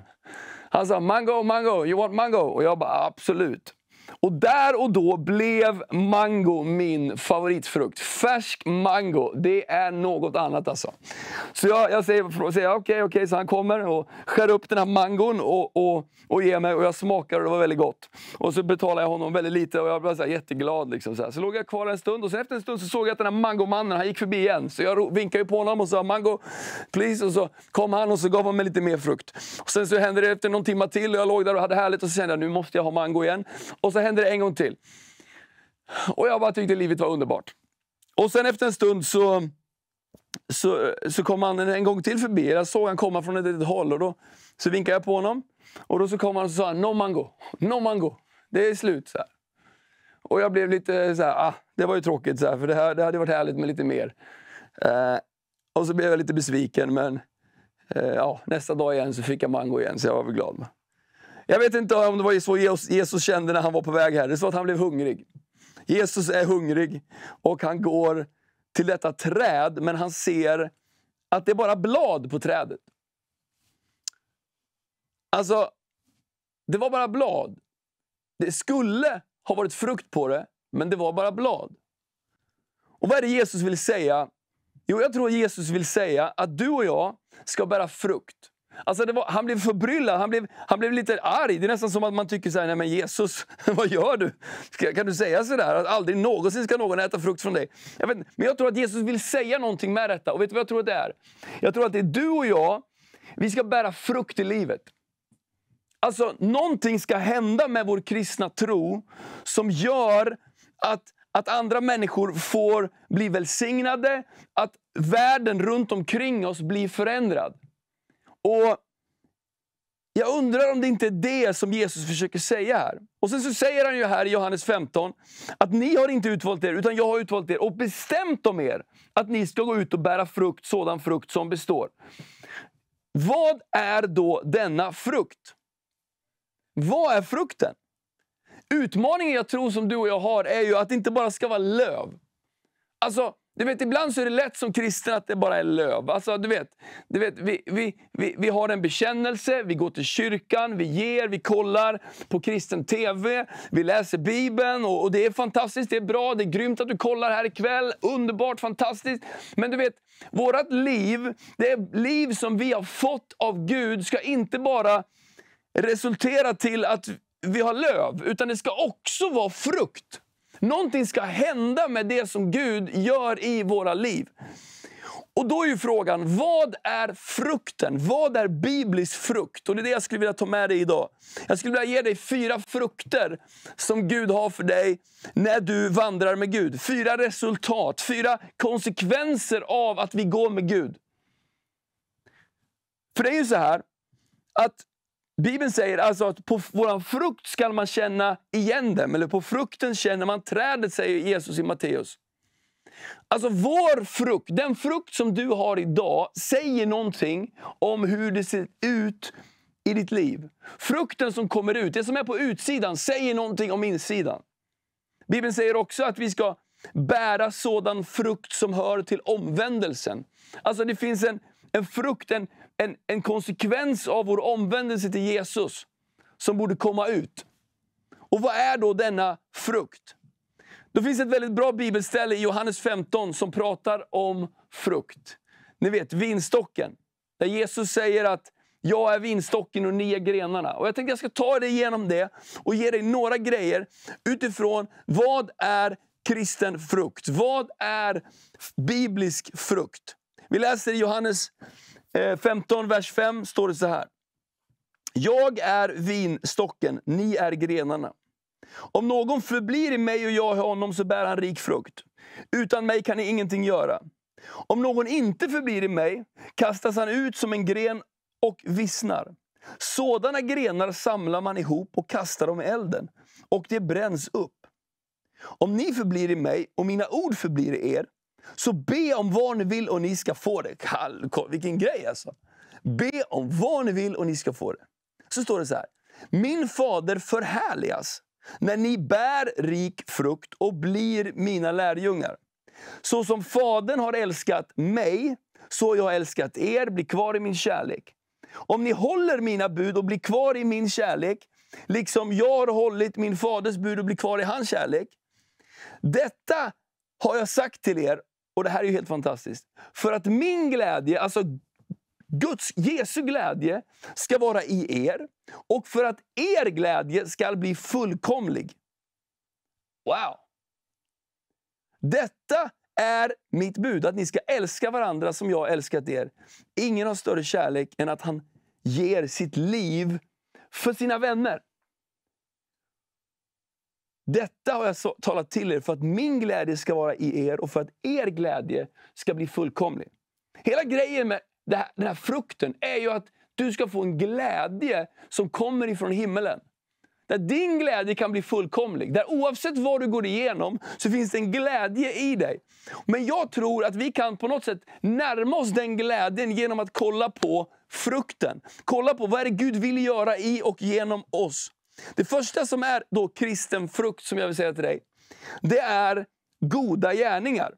Han sa mango, mango, you want mango? Och jag bara absolut. Och där och då blev mango min favoritfrukt. Färsk mango, det är något annat alltså. Så jag, jag säger okej, okej, så han kommer och skär upp den här mangon och, och, och ger mig och jag smakar och det var väldigt gott. Och så betalar jag honom väldigt lite och jag blev så jätteglad. Liksom, så, här. så låg jag kvar en stund och sen efter en stund så såg jag att den här mangomannen, han gick förbi igen. Så jag vinkade på honom och sa mango, please. Och så kom han och så gav han mig lite mer frukt. Och sen så hände det efter någon timma till och jag låg där och hade härligt och så kände jag nu måste jag ha mango igen. Och så händer det en gång till. Och jag bara tyckte livet var underbart. Och sen efter en stund så, så, så kom han en gång till förbi. Jag såg han komma från ett litet håll och då så vinkade jag på honom. Och då så kom han och sa no mango, no mango. Det är slut. Så här. Och jag blev lite så här, ah, det var ju tråkigt så här, för det, här, det hade varit härligt med lite mer. Eh, och så blev jag lite besviken men eh, ja, nästa dag igen så fick jag mango igen så jag var väl glad. Med. Jag vet inte om det var så Jesus kände när han var på väg här. Det är står att han blev hungrig. Jesus är hungrig och han går till detta träd, men han ser att det är bara blad på trädet. Alltså, det var bara blad. Det skulle ha varit frukt på det, men det var bara blad. Och vad är det Jesus vill säga? Jo, jag tror Jesus vill säga att du och jag ska bära frukt. Alltså var, han blev förbryllad, han blev, han blev lite arg. Det är nästan som att man tycker så här, nej men Jesus, vad gör du? Ska, kan du säga så där? Att aldrig någonsin ska någon äta frukt från dig. Jag vet, men jag tror att Jesus vill säga någonting med detta. Och vet du vad jag tror att det är? Jag tror att det är du och jag, vi ska bära frukt i livet. Alltså, någonting ska hända med vår kristna tro som gör att, att andra människor får bli välsignade, att världen runt omkring oss blir förändrad. Och Jag undrar om det inte är det som Jesus försöker säga här. Och sen så säger han ju här i Johannes 15 att ni har inte utvalt er, utan jag har utvalt er och bestämt om er att ni ska gå ut och bära frukt, sådan frukt som består. Vad är då denna frukt? Vad är frukten? Utmaningen jag tror som du och jag har är ju att det inte bara ska vara löv. Alltså, du vet, ibland så är det lätt som kristen att det bara är löv. Alltså, du vet, du vet, vi, vi, vi, vi har en bekännelse, vi går till kyrkan, vi ger, vi kollar på kristen tv, vi läser Bibeln. Och, och, Det är fantastiskt, det är bra, det är grymt att du kollar här ikväll. Underbart, fantastiskt. Men du vet, vårt liv, det liv som vi har fått av Gud ska inte bara resultera till att vi har löv, utan det ska också vara frukt. Någonting ska hända med det som Gud gör i våra liv. Och då är ju frågan, vad är frukten? Vad är biblisk frukt? Och det är det jag skulle vilja ta med dig idag. Jag skulle vilja ge dig fyra frukter som Gud har för dig när du vandrar med Gud. Fyra resultat, fyra konsekvenser av att vi går med Gud. För det är ju så här, att Bibeln säger alltså att på vår frukt ska man känna igen dem. Eller på frukten känner man trädet, säger Jesus i Matteus. Alltså vår frukt, den frukt som du har idag, säger någonting om hur det ser ut i ditt liv. Frukten som kommer ut, det som är på utsidan, säger någonting om insidan. Bibeln säger också att vi ska bära sådan frukt som hör till omvändelsen. Alltså det finns en en frukt, en, en, en konsekvens av vår omvändelse till Jesus som borde komma ut. Och vad är då denna frukt? Det finns ett väldigt bra bibelställe i Johannes 15 som pratar om frukt. Ni vet vinstocken, där Jesus säger att jag är vinstocken och ni är grenarna. Och jag tänkte jag ska ta dig igenom det och ge dig några grejer utifrån vad är kristen frukt? Vad är biblisk frukt? Vi läser i Johannes 15, eh, vers 5, står det så här. Jag är vinstocken, ni är grenarna. Om någon förblir i mig och jag i honom så bär han rik frukt. Utan mig kan ni ingenting göra. Om någon inte förblir i mig kastas han ut som en gren och vissnar. Sådana grenar samlar man ihop och kastar dem i elden, och det bränns upp. Om ni förblir i mig och mina ord förblir i er, så be om vad ni vill och ni ska få det. Kall, vilken grej alltså! Be om vad ni vill och ni ska få det. Så står det så här. Min fader förhärligas när ni bär rik frukt och blir mina lärjungar. Så som Fadern har älskat mig, så jag har älskat er. Bli kvar i min kärlek. Om ni håller mina bud och blir kvar i min kärlek, liksom jag har hållit min faders bud och blir kvar i hans kärlek. Detta har jag sagt till er och det här är helt fantastiskt. För att min glädje, alltså Guds, Jesu glädje, ska vara i er. Och för att er glädje ska bli fullkomlig. Wow! Detta är mitt bud, att ni ska älska varandra som jag älskat er. Ingen har större kärlek än att han ger sitt liv för sina vänner. Detta har jag talat till er för att min glädje ska vara i er och för att er glädje ska bli fullkomlig. Hela grejen med här, den här frukten är ju att du ska få en glädje som kommer ifrån himmelen. Där din glädje kan bli fullkomlig. Där oavsett vad du går igenom så finns det en glädje i dig. Men jag tror att vi kan på något sätt närma oss den glädjen genom att kolla på frukten. Kolla på vad är det Gud vill göra i och genom oss. Det första som är då kristen frukt, som jag vill säga till dig, det är goda gärningar.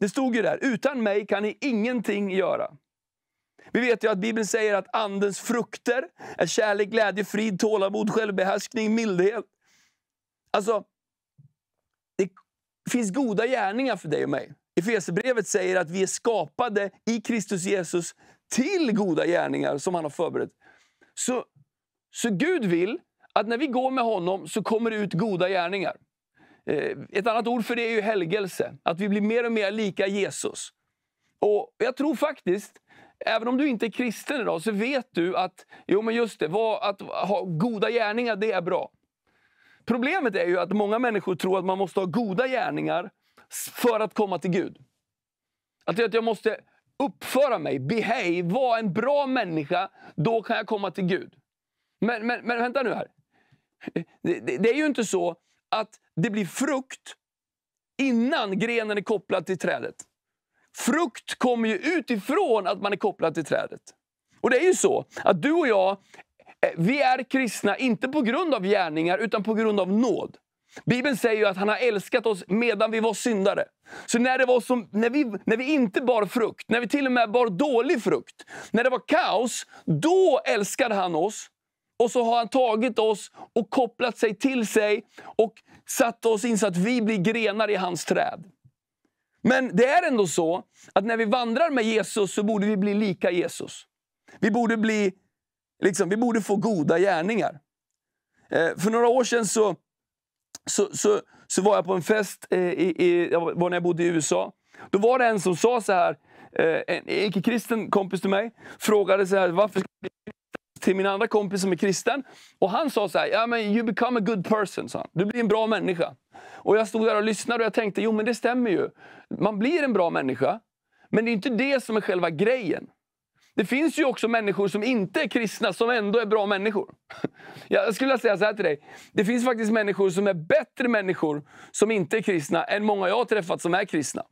Det stod ju där, utan mig kan ni ingenting göra. Vi vet ju att Bibeln säger att Andens frukter är kärlek, glädje, frid, tålamod, självbehärskning, mildhet. Alltså, det finns goda gärningar för dig och mig. Efesierbrevet säger att vi är skapade i Kristus Jesus till goda gärningar som han har förberett. Så, så Gud vill att när vi går med honom så kommer det ut goda gärningar. Eh, ett annat ord för det är ju helgelse, att vi blir mer och mer lika Jesus. Och Jag tror faktiskt, även om du inte är kristen idag, så vet du att jo men just det, vad, att ha goda gärningar, det är bra. Problemet är ju att många människor tror att man måste ha goda gärningar för att komma till Gud. Att jag måste uppföra mig, behave, vara en bra människa, då kan jag komma till Gud. Men, men, men vänta nu här. Det, det är ju inte så att det blir frukt innan grenen är kopplad till trädet. Frukt kommer ju utifrån att man är kopplad till trädet. Och det är ju så att du och jag, eh, vi är kristna inte på grund av gärningar utan på grund av nåd. Bibeln säger att han har älskat oss medan vi var syndare. Så när, det var som, när, vi, när vi inte bar frukt, när vi till och med bar dålig frukt, när det var kaos, då älskade han oss. Och så har han tagit oss och kopplat sig till sig och satt oss in så att vi blir grenar i hans träd. Men det är ändå så att när vi vandrar med Jesus så borde vi bli lika Jesus. Vi borde, bli, liksom, vi borde få goda gärningar. Eh, för några år sedan så, så, så, så var jag på en fest eh, i, i, när jag bodde i USA. Då var det en som sa så här, eh, en icke-kristen kompis till mig, frågade så här, varför ska vi bli till min andra kompis som är kristen. Och Han sa så här, ja, men you become a good person. Sa han. Du blir en bra människa. Och Jag stod där och lyssnade och jag tänkte, jo men det stämmer ju. Man blir en bra människa. Men det är inte det som är själva grejen. Det finns ju också människor som inte är kristna som ändå är bra människor. Jag skulle säga så här till dig. Det finns faktiskt människor som är bättre människor som inte är kristna än många jag har träffat som är kristna.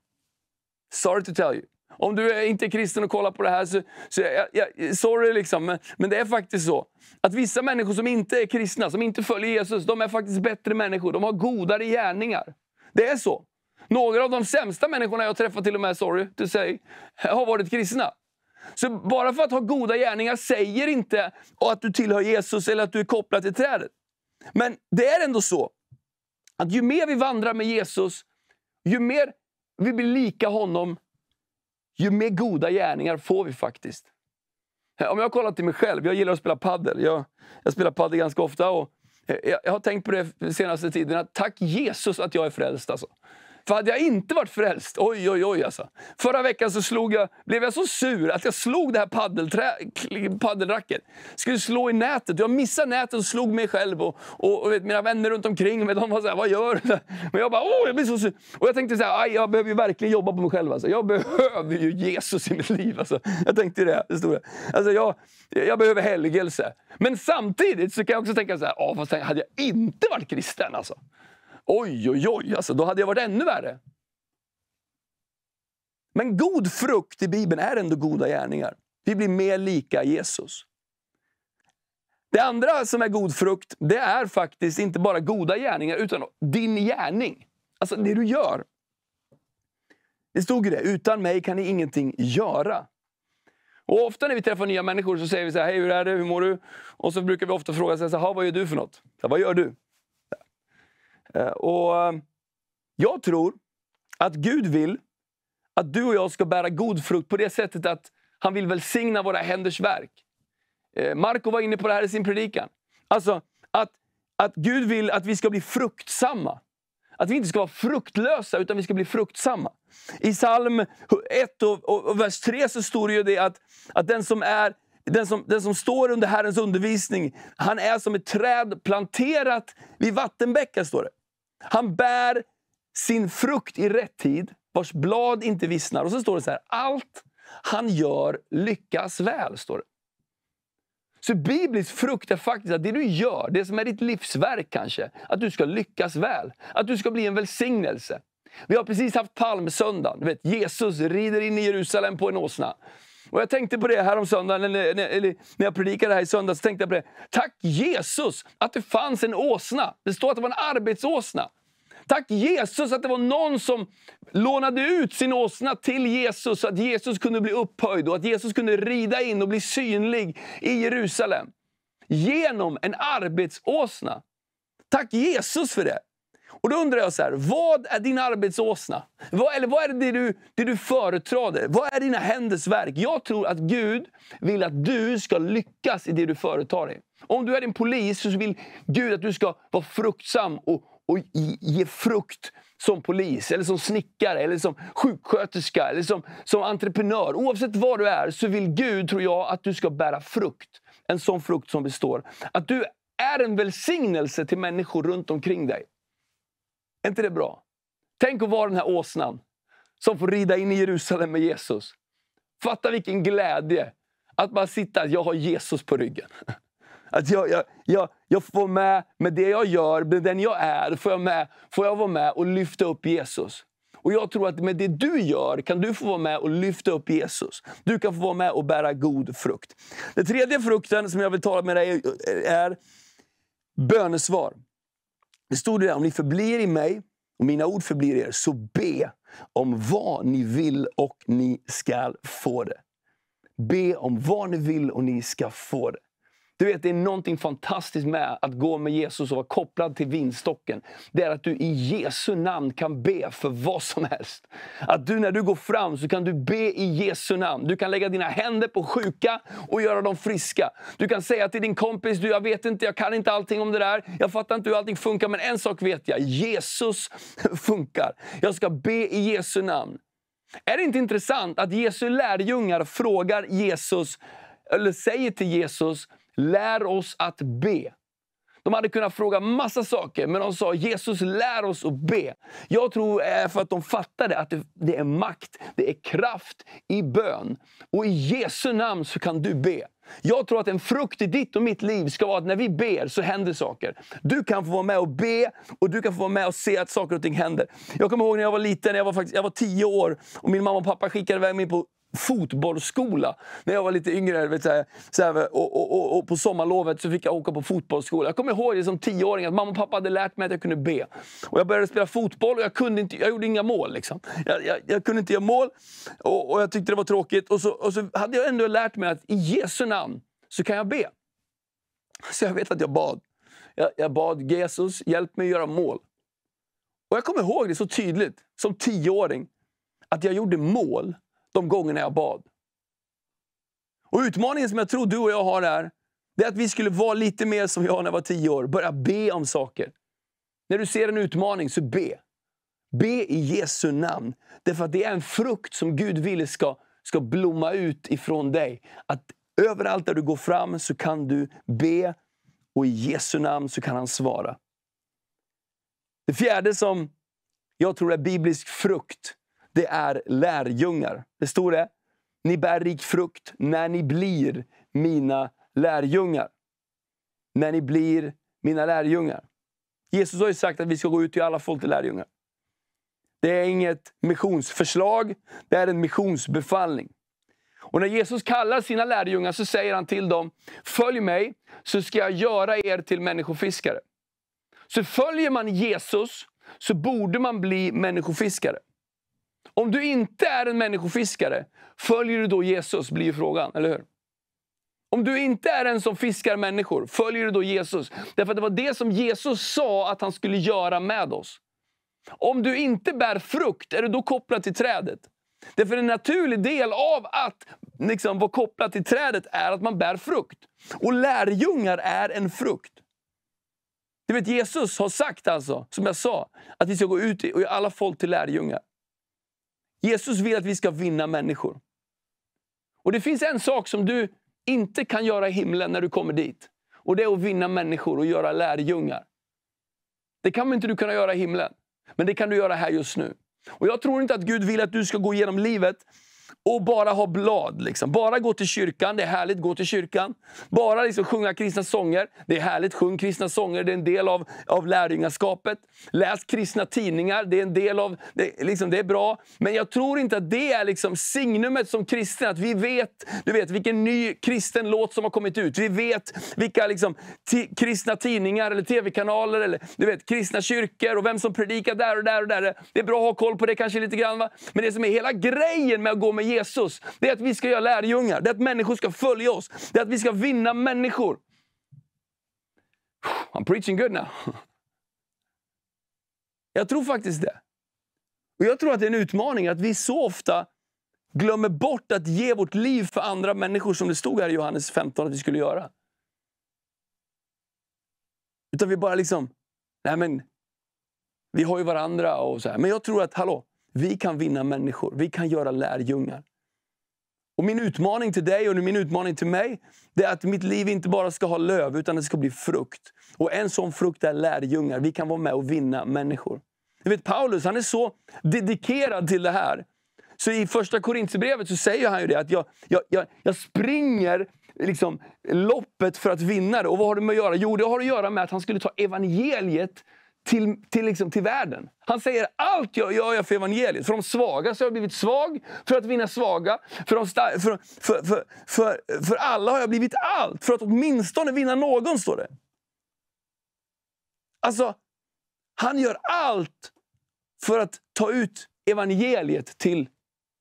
Sorry to tell you. Om du är inte är kristen och kollar på det här, så, så jag, jag, sorry liksom, men, men det är faktiskt så. Att vissa människor som inte är kristna, som inte följer Jesus, de är faktiskt bättre människor. De har godare gärningar. Det är så. Några av de sämsta människorna jag träffat, till och med, sorry to say, har varit kristna. Så bara för att ha goda gärningar säger inte att du tillhör Jesus eller att du är kopplad till trädet. Men det är ändå så att ju mer vi vandrar med Jesus, ju mer vi blir lika honom, ju mer goda gärningar får vi faktiskt. Eh, om jag kollar till mig själv, jag gillar att spela paddel. Jag, jag spelar paddel ganska ofta. Och eh, jag, jag har tänkt på det senaste tiden, att tack Jesus att jag är frälst. Alltså. För hade jag inte varit frälst, oj, oj, oj alltså. Förra veckan så slog jag, blev jag så sur att jag slog det här paddelracket. Skulle slå i nätet. Jag missade nätet och slog mig själv. Och, och, och vet, mina vänner runt omkring mig, de var så vad gör du? Men jag bara, åh, jag blir så sur. Och jag tänkte så aj, jag behöver verkligen jobba på mig själv. Alltså. Jag behöver ju Jesus i mitt liv. Alltså. Jag tänkte det, det stora. Alltså, jag, jag behöver helgelse. Men samtidigt så kan jag också tänka så åh, fast hade jag inte varit kristen alltså. Oj, oj, oj, alltså, då hade jag varit ännu värre. Men god frukt i Bibeln är ändå goda gärningar. Vi blir mer lika Jesus. Det andra som är god frukt, det är faktiskt inte bara goda gärningar, utan din gärning. Alltså det du gör. Det stod ju det, utan mig kan ni ingenting göra. Och Ofta när vi träffar nya människor så säger vi så här, hej hur är det, hur mår du? Och så brukar vi ofta fråga, så här, vad gör du för något? Så här, vad gör du? Eh, och eh, jag tror att Gud vill att du och jag ska bära god frukt på det sättet att han vill välsigna våra händers verk. Eh, Marco var inne på det här i sin predikan. Alltså, att, att Gud vill att vi ska bli fruktsamma. Att vi inte ska vara fruktlösa, utan vi ska bli fruktsamma. I psalm 1 och, och, och vers 3 så står det ju det att, att den som är den som, den som står under Herrens undervisning, han är som ett träd planterat vid vattenbäckar, står det. Han bär sin frukt i rätt tid, vars blad inte vissnar. Och så står det så här, allt han gör lyckas väl, står det. Så biblisk frukt är faktiskt att det du gör, det som är ditt livsverk kanske, att du ska lyckas väl. Att du ska bli en välsignelse. Vi har precis haft palmsöndagen. Du vet, Jesus rider in i Jerusalem på en åsna. Och jag tänkte på det här om söndagen, eller, eller när jag predikade här i söndags, tänkte jag på det. Tack Jesus att det fanns en åsna. Det står att det var en arbetsåsna. Tack Jesus att det var någon som lånade ut sin åsna till Jesus så att Jesus kunde bli upphöjd och att Jesus kunde rida in och bli synlig i Jerusalem. Genom en arbetsåsna. Tack Jesus för det! Och då undrar jag så här, vad är din arbetsåsna? Vad, eller vad är det du, det du företrader? Vad är dina händers verk? Jag tror att Gud vill att du ska lyckas i det du företar dig. Om du är en polis så vill Gud att du ska vara fruktsam och, och ge frukt som polis, eller som snickare, eller som sjuksköterska, eller som, som entreprenör. Oavsett vad du är så vill Gud, tror jag, att du ska bära frukt. En sån frukt som består. Att du är en välsignelse till människor runt omkring dig. Är inte det bra? Tänk att vara den här åsnan som får rida in i Jerusalem med Jesus. Fatta vilken glädje att bara sitta att jag har Jesus på ryggen. Att jag, jag, jag, jag får med, med det jag gör, med den jag är, får jag, med, får jag vara med och lyfta upp Jesus. Och Jag tror att med det du gör kan du få vara med och lyfta upp Jesus. Du kan få vara med och bära god frukt. Den tredje frukten som jag vill tala med dig är bönesvar. Det stod det där, om ni förblir i mig och mina ord förblir er, så be om vad ni vill och ni skall få det. Be om vad ni vill och ni ska få det. Du vet, det är någonting fantastiskt med att gå med Jesus och vara kopplad till vinstocken. Det är att du i Jesu namn kan be för vad som helst. Att du när du går fram så kan du be i Jesu namn. Du kan lägga dina händer på sjuka och göra dem friska. Du kan säga till din kompis, du jag vet inte, jag kan inte allting om det där. Jag fattar inte hur allting funkar, men en sak vet jag. Jesus funkar. Jag ska be i Jesu namn. Är det inte intressant att Jesu lärjungar frågar Jesus, eller säger till Jesus, lär oss att be. De hade kunnat fråga massa saker, men de sa Jesus lär oss att be. Jag tror för att de fattade att det, det är makt, det är kraft i bön. Och i Jesu namn så kan du be. Jag tror att en frukt i ditt och mitt liv ska vara att när vi ber så händer saker. Du kan få vara med och be och du kan få vara med och se att saker och ting händer. Jag kommer ihåg när jag var liten, jag var, faktiskt, jag var tio år och min mamma och pappa skickade iväg mig på fotbollsskola. När jag var lite yngre vet, så så här, och, och, och, och, på sommarlovet så fick jag åka på fotbollsskola. Jag kommer ihåg det som tioåring att mamma och pappa hade lärt mig att jag kunde be. Och jag började spela fotboll och jag, kunde inte, jag gjorde inga mål. Liksom. Jag, jag, jag kunde inte göra mål och, jag tyckte det var tråkigt. Och så, och så hade jag ändå lärt mig att i Jesu namn så kan jag be. Så jag vet att jag bad. Jag, jag bad Jesus, hjälp mig att göra mål. Och jag kommer ihåg det så tydligt som tioåring. Att jag gjorde mål de gångerna jag bad. Och Utmaningen som jag tror du och jag har är, det är att vi skulle vara lite mer som jag när jag var tio år. Börja be om saker. När du ser en utmaning, så be. Be i Jesu namn. Därför att det är en frukt som Gud vill ska, ska blomma ut ifrån dig. Att överallt där du går fram så kan du be och i Jesu namn så kan han svara. Det fjärde som jag tror är biblisk frukt det är lärjungar. Det står det. Ni bär rik frukt när ni blir mina lärjungar. När ni blir mina lärjungar. Jesus har ju sagt att vi ska gå ut till alla folk till lärjungar. Det är inget missionsförslag, det är en missionsbefallning. Och när Jesus kallar sina lärjungar så säger han till dem, följ mig så ska jag göra er till människofiskare. Så följer man Jesus så borde man bli människofiskare. Om du inte är en människofiskare, följer du då Jesus? blir frågan, eller hur? Om du inte är en som fiskar människor, följer du då Jesus? Därför att det var det som Jesus sa att han skulle göra med oss. Om du inte bär frukt, är du då kopplad till trädet? Därför en naturlig del av att liksom, vara kopplad till trädet är att man bär frukt. Och lärjungar är en frukt. Du vet, Jesus har sagt, alltså, som jag sa, att vi ska gå ut och göra alla folk till lärjungar. Jesus vill att vi ska vinna människor. Och Det finns en sak som du inte kan göra i himlen när du kommer dit. Och Det är att vinna människor och göra lärjungar. Det kan inte du kunna göra i himlen, men det kan du göra här just nu. Och Jag tror inte att Gud vill att du ska gå igenom livet och bara ha blad. Liksom. Bara gå till kyrkan. Det är härligt. Gå till kyrkan. Bara liksom sjunga kristna sånger. Det är härligt. Sjung kristna sånger. Det är en del av, av lärjungaskapet. Läs kristna tidningar. Det är en del av... Det, liksom, det är bra. Men jag tror inte att det är liksom signumet som kristen. Att vi vet, du vet vilken ny kristen låt som har kommit ut. Vi vet vilka liksom, kristna tidningar eller tv-kanaler eller du vet, kristna kyrkor och vem som predikar där och där. och där. Det är bra att ha koll på det kanske lite grann. Va? Men det som är hela grejen med att gå med Jesus Jesus, det är att vi ska göra lärjungar. Det är att människor ska följa oss. Det är att vi ska vinna människor. I'm preaching good now. Jag tror faktiskt det. Och Jag tror att det är en utmaning att vi så ofta glömmer bort att ge vårt liv för andra människor som det stod här i Johannes 15 att vi skulle göra. Utan vi bara liksom, nej men, vi har ju varandra och så här. Men jag tror att, hallå, vi kan vinna människor. Vi kan göra lärjungar. Och Min utmaning till dig och min utmaning till mig det är att mitt liv inte bara ska ha löv, utan det ska bli frukt. Och En sån frukt är lärjungar. Vi kan vara med och vinna människor. Du vet, Paulus han är så dedikerad till det här. Så I första Korintierbrevet så säger han ju det att jag, jag, jag, jag springer liksom loppet för att vinna det. Och vad har det med att göra? Jo, det har att göra med att han skulle ta evangeliet till, till, liksom, till världen. Han säger allt jag gör jag för evangeliet. För de svaga så har jag blivit svag för att vinna svaga. För, de för, för, för, för, för alla har jag blivit allt för att åtminstone vinna någon, står det. Alltså, han gör allt för att ta ut evangeliet till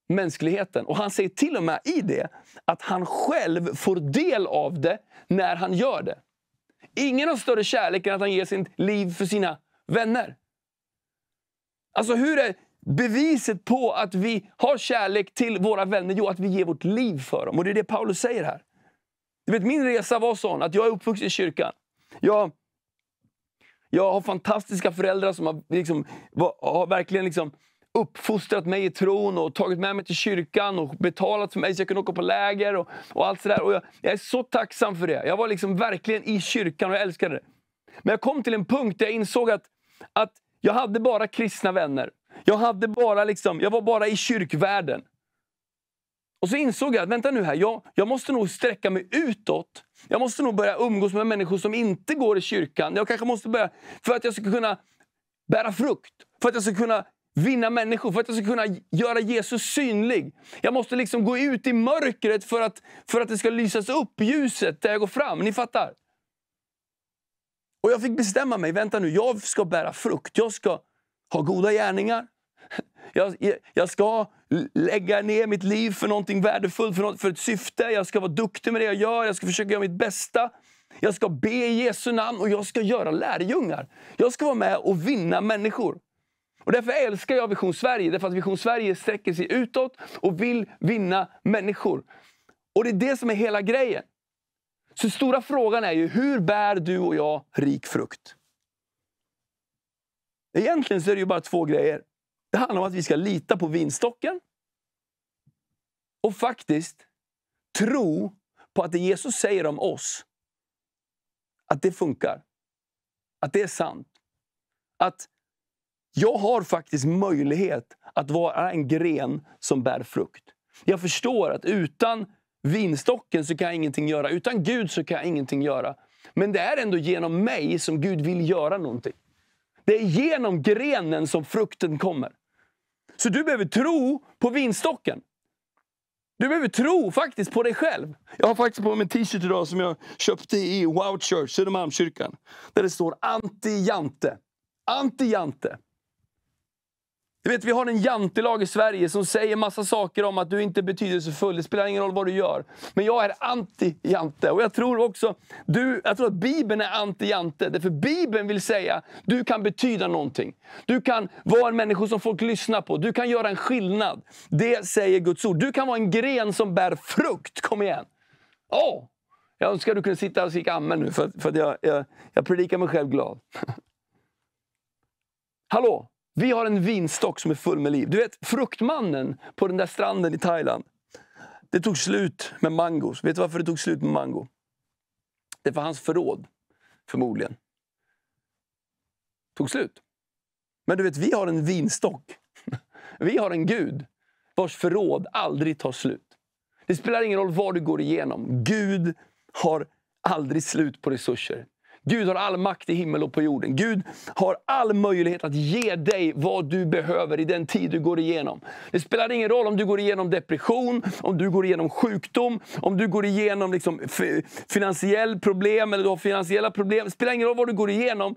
mänskligheten. Och Han säger till och med i det att han själv får del av det när han gör det. Ingen har större kärlek än att han ger sitt liv för sina vänner. Alltså hur är beviset på att vi har kärlek till våra vänner? Jo, att vi ger vårt liv för dem. Och det är det Paulus säger här. Du vet, min resa var sån att jag är uppvuxen i kyrkan. Jag, jag har fantastiska föräldrar som har, liksom, har verkligen liksom uppfostrat mig i tron och tagit med mig till kyrkan och betalat för mig så jag kunde åka på läger. och, och allt sådär. Och jag, jag, är så tacksam för det. Jag var liksom verkligen i kyrkan och jag älskade det. Men jag kom till en punkt där jag insåg att att jag hade bara kristna vänner. Jag, hade bara liksom, jag var bara i kyrkvärlden. Och så insåg jag att vänta nu här, jag, jag måste nog sträcka mig utåt. Jag måste nog börja umgås med människor som inte går i kyrkan. Jag kanske måste börja, för att jag ska kunna bära frukt, för att jag ska kunna vinna människor, för att jag ska kunna göra Jesus synlig. Jag måste liksom gå ut i mörkret för att, för att det ska lysas upp ljuset där jag går fram. Ni fattar? Och jag fick bestämma mig. Vänta nu, jag ska bära frukt. Jag ska ha goda gärningar. Jag, jag ska lägga ner mitt liv för någonting värdefullt, för, något, för ett syfte. Jag ska vara duktig med det jag gör. Jag ska försöka göra mitt bästa. Jag ska be i Jesu namn och jag ska göra lärjungar. Jag ska vara med och vinna människor. Och därför älskar jag Vision Sverige, därför att Vision Sverige sträcker sig utåt och vill vinna människor. Och det är det som är hela grejen. Så stora frågan är ju, hur bär du och jag rik frukt? Egentligen så är det ju bara två grejer. Det handlar om att vi ska lita på vinstocken och faktiskt tro på att det Jesus säger om oss, att det funkar. Att det är sant. Att jag har faktiskt möjlighet att vara en gren som bär frukt. Jag förstår att utan vinstocken så kan jag ingenting göra. Utan Gud så kan jag ingenting göra. Men det är ändå genom mig som Gud vill göra någonting. Det är genom grenen som frukten kommer. Så du behöver tro på vinstocken. Du behöver tro faktiskt på dig själv. Jag har faktiskt på mig en t-shirt idag som jag köpte i Wow Church, Södermalmskyrkan. Där det står anti-Jante. Anti-Jante. Du vet, vi har en jantelag i Sverige som säger massa saker om att du inte är betydelsefull. Det spelar ingen roll vad du gör. Men jag är anti-jante. Och jag tror också du, jag tror att Bibeln är anti-jante. Därför Bibeln vill säga att du kan betyda någonting. Du kan vara en människa som folk lyssnar på. Du kan göra en skillnad. Det säger Guds ord. Du kan vara en gren som bär frukt. Kom igen! Oh! Jag önskar du kunde sitta och skrika amen nu, för, för jag, jag, jag predikar mig själv glad. Hallå! Vi har en vinstock som är full med liv. Du vet, fruktmannen på den där stranden i Thailand. Det tog slut med mango. Vet du varför det tog slut med mango? Det var hans förråd, förmodligen. Tog slut. Men du vet, vi har en vinstock. Vi har en Gud vars förråd aldrig tar slut. Det spelar ingen roll vad du går igenom. Gud har aldrig slut på resurser. Gud har all makt i himmel och på jorden. Gud har all möjlighet att ge dig vad du behöver i den tid du går igenom. Det spelar ingen roll om du går igenom depression, om du går igenom sjukdom, om du går igenom liksom finansiell problem eller du har finansiella problem. Det spelar ingen roll vad du går igenom.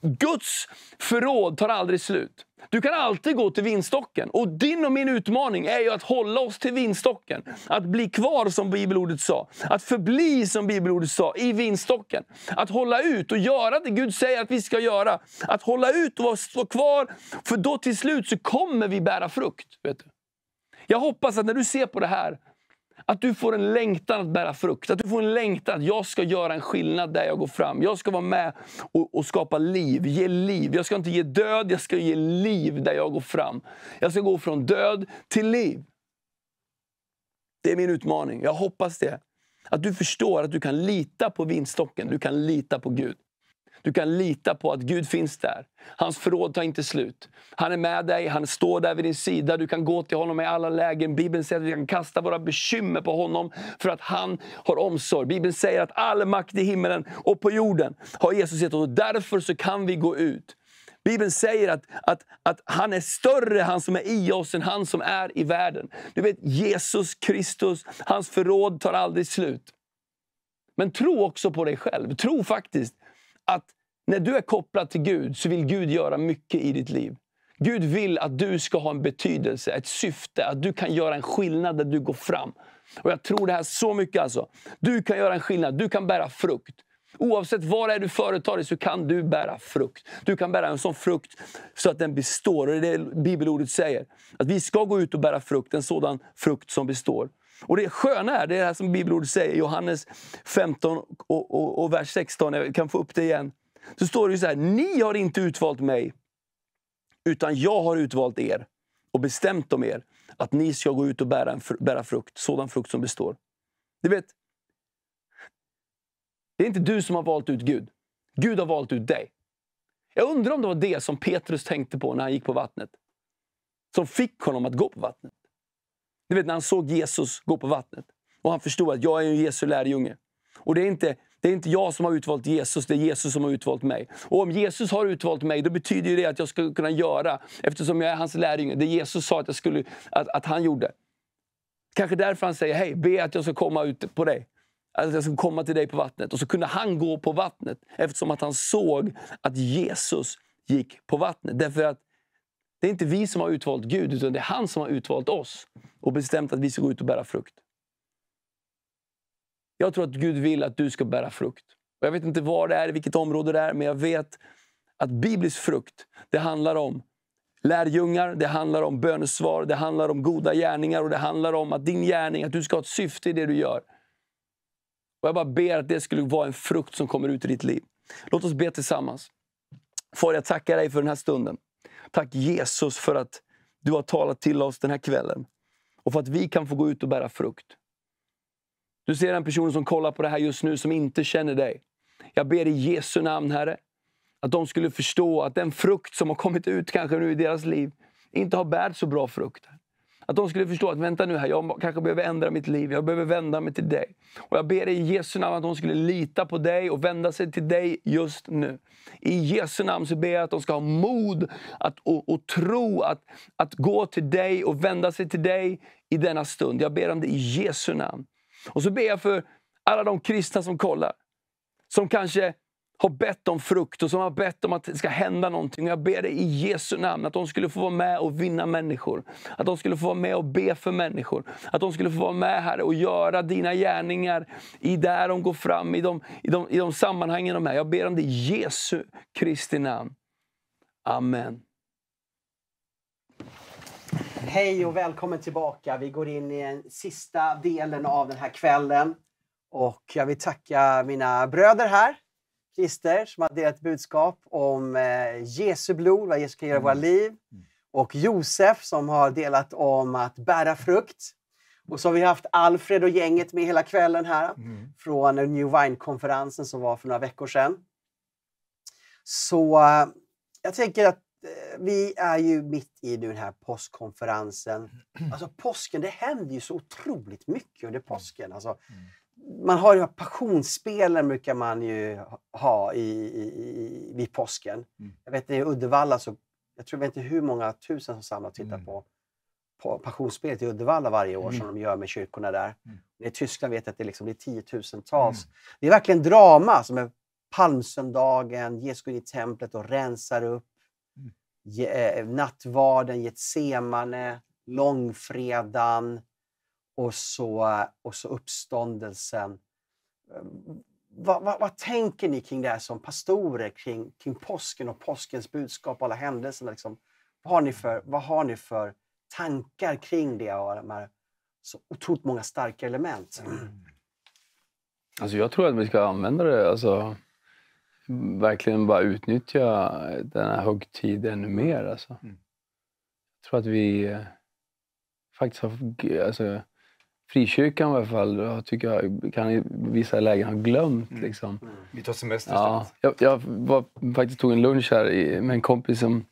Guds förråd tar aldrig slut. Du kan alltid gå till vinstocken. Och din och min utmaning är ju att hålla oss till vinstocken. Att bli kvar, som bibelordet sa. Att förbli, som bibelordet sa, i vinstocken. Att hålla ut och göra det Gud säger att vi ska göra. Att hålla ut och stå kvar, för då till slut så kommer vi bära frukt. Vet du? Jag hoppas att när du ser på det här att du får en längtan att bära frukt. Att du får en längtan att jag ska göra en skillnad där jag går fram. Jag ska vara med och, och skapa liv, ge liv. Jag ska inte ge död, jag ska ge liv där jag går fram. Jag ska gå från död till liv. Det är min utmaning. Jag hoppas det. Att du förstår att du kan lita på vinstocken, du kan lita på Gud. Du kan lita på att Gud finns där. Hans förråd tar inte slut. Han är med dig, han står där vid din sida. Du kan gå till honom i alla lägen. Bibeln säger att vi kan kasta våra bekymmer på honom för att han har omsorg. Bibeln säger att all makt i himmelen och på jorden har Jesus gett oss. Därför så kan vi gå ut. Bibeln säger att, att, att han är större, han som är i oss, än han som är i världen. Du vet, Jesus Kristus, hans förråd tar aldrig slut. Men tro också på dig själv. Tro faktiskt att när du är kopplad till Gud så vill Gud göra mycket i ditt liv. Gud vill att du ska ha en betydelse, ett syfte, att du kan göra en skillnad där du går fram. Och Jag tror det här så mycket. alltså. Du kan göra en skillnad, du kan bära frukt. Oavsett var är du företar dig så kan du bära frukt. Du kan bära en sån frukt så att den består. Och det är det bibelordet säger. Att vi ska gå ut och bära frukt, en sådan frukt som består. Och det sköna är, det är det här som bibelordet säger, Johannes 15 och, och, och vers 16, jag kan få upp det igen. Så står det ju så här, ni har inte utvalt mig, utan jag har utvalt er och bestämt om er att ni ska gå ut och bära, en, bära frukt, sådan frukt som består. Du vet, det är inte du som har valt ut Gud. Gud har valt ut dig. Jag undrar om det var det som Petrus tänkte på när han gick på vattnet. Som fick honom att gå på vattnet. Du vet när han såg Jesus gå på vattnet och han förstod att jag är en Jesu lärjunge. Och det är inte det är inte jag som har utvalt Jesus, det är Jesus som har utvalt mig. Och om Jesus har utvalt mig, då betyder det att jag ska kunna göra, eftersom jag är hans lärjunge, det Jesus sa att, jag skulle, att, att han gjorde. Kanske därför han säger, hej, be att jag ska komma ut på dig. Att jag ska komma till dig på vattnet. Och så kunde han gå på vattnet, eftersom att han såg att Jesus gick på vattnet. Därför att det är inte vi som har utvalt Gud, utan det är han som har utvalt oss och bestämt att vi ska gå ut och bära frukt. Jag tror att Gud vill att du ska bära frukt. Och jag vet inte var det är, i vilket område det är, men jag vet att biblisk frukt, det handlar om lärjungar, det handlar om bönesvar, det handlar om goda gärningar och det handlar om att din gärning, att du ska ha ett syfte i det du gör. Och jag bara ber att det skulle vara en frukt som kommer ut i ditt liv. Låt oss be tillsammans. Far, jag tackar dig för den här stunden. Tack Jesus för att du har talat till oss den här kvällen. Och för att vi kan få gå ut och bära frukt. Du ser en person som kollar på det här just nu som inte känner dig. Jag ber i Jesu namn, Herre, att de skulle förstå att den frukt som har kommit ut kanske nu i deras liv inte har bärt så bra frukt. Att de skulle förstå att vänta nu här, jag kanske behöver ändra mitt liv, jag behöver vända mig till dig. Och jag ber i Jesu namn att de skulle lita på dig och vända sig till dig just nu. I Jesu namn så ber jag att de ska ha mod att, och, och tro att, att gå till dig och vända sig till dig i denna stund. Jag ber om det i Jesu namn. Och så ber jag för alla de kristna som kollar. Som kanske har bett om frukt och som har bett om att det ska hända någonting. jag ber dig i Jesu namn att de skulle få vara med och vinna människor. Att de skulle få vara med och be för människor. Att de skulle få vara med här och göra dina gärningar i där de går fram, i de, i de, i de sammanhangen de är. Jag ber om det i Jesu Kristi namn. Amen. Hej och välkommen tillbaka. Vi går in i den sista delen av den här kvällen. Och jag vill tacka mina bröder här Christer som har delat budskap om eh, Jesu blod, vad Jesus kan göra i våra mm. liv. Mm. Och Josef som har delat om att bära frukt. Och så har vi haft Alfred och gänget med hela kvällen här mm. från New Wine-konferensen som var för några veckor sedan. Så eh, jag tänker att eh, vi är ju mitt i den här påskkonferensen. Alltså påsken, det händer ju så otroligt mycket under påsken. Alltså, mm man har ju passionsspelen brukar man ju ha i, i, i, vid påsken. Mm. Jag vet i Uddevalla, så, jag tror jag vet inte hur många tusen som samlas och tittar mm. på, på passionsspelet i Uddevalla varje år mm. som de gör med kyrkorna där. Mm. I Tyskland vet jag att det, liksom, det är tiotusentals. Mm. Det är verkligen drama som är palmsöndagen, Jesus går in i templet och rensar upp. Mm. Je, eh, nattvarden, Getsemane, långfredagen och så, och så uppståndelsen. Eh, vad, vad, vad, tänker ni kring det här som pastorer, kring, kring påsken och påskens budskap och alla händelser? Liksom, vad, har ni för, vad har ni för tankar kring det och de här så otroligt många starka element? Mm. Alltså jag tror att vi ska använda det, alltså, verkligen bara utnyttja den här högtiden ännu mer. Alltså. Mm. Jag tror att vi eh, faktiskt har... Alltså, frikyrkan i alla fall tycker jag kan i vissa lägen ha glömt. Mm. Liksom. Mm. Vi tar semester ja. Jag, jag var, faktiskt tog en lunch här med en kompis som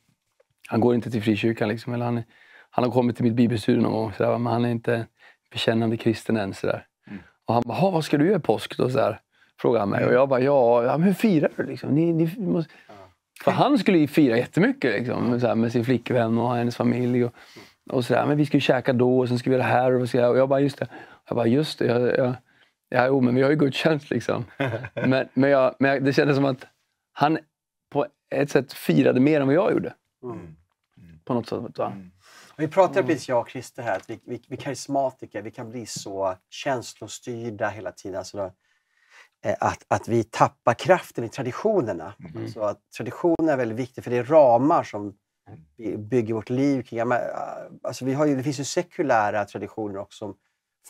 han går inte till frikyrkan. Liksom, eller han, han har kommit till mitt Bibelstudio någon gång, sådär, men han är inte bekännande kristen än. Sådär. Mm. Och han bara, vad ska du göra i påsk då? Sådär, frågade han mig. Och mm. jag bara, ja, ja men hur firar du? Liksom? Ni, ni måste... För han skulle ju fira jättemycket liksom, såhär, med sin flickvän och hennes familj. Och... Mm. Och sådär, men vi ska ju käka då och sen ska vi göra det här. Och, så och jag bara, just det. Jag bara, just det. Jag, jag, ja, jo, men vi har ju gudstjänst liksom. men, men, jag, men jag, det kändes som att han på ett sätt firade mer än vad jag gjorde. Mm. mm. På något sätt. Va? Mm. Vi pratade mm. precis, jag och Christer här, att vi, vi, vi karismatiker vi kan bli så känslostyrda hela tiden. Alltså då, eh, att, att vi tappar kraften i traditionerna. Mm. Så att traditionen är väldigt viktiga, för det är ramar som bygger vårt liv kring. Äh, alltså vi har ju, det finns ju sekulära traditioner också, som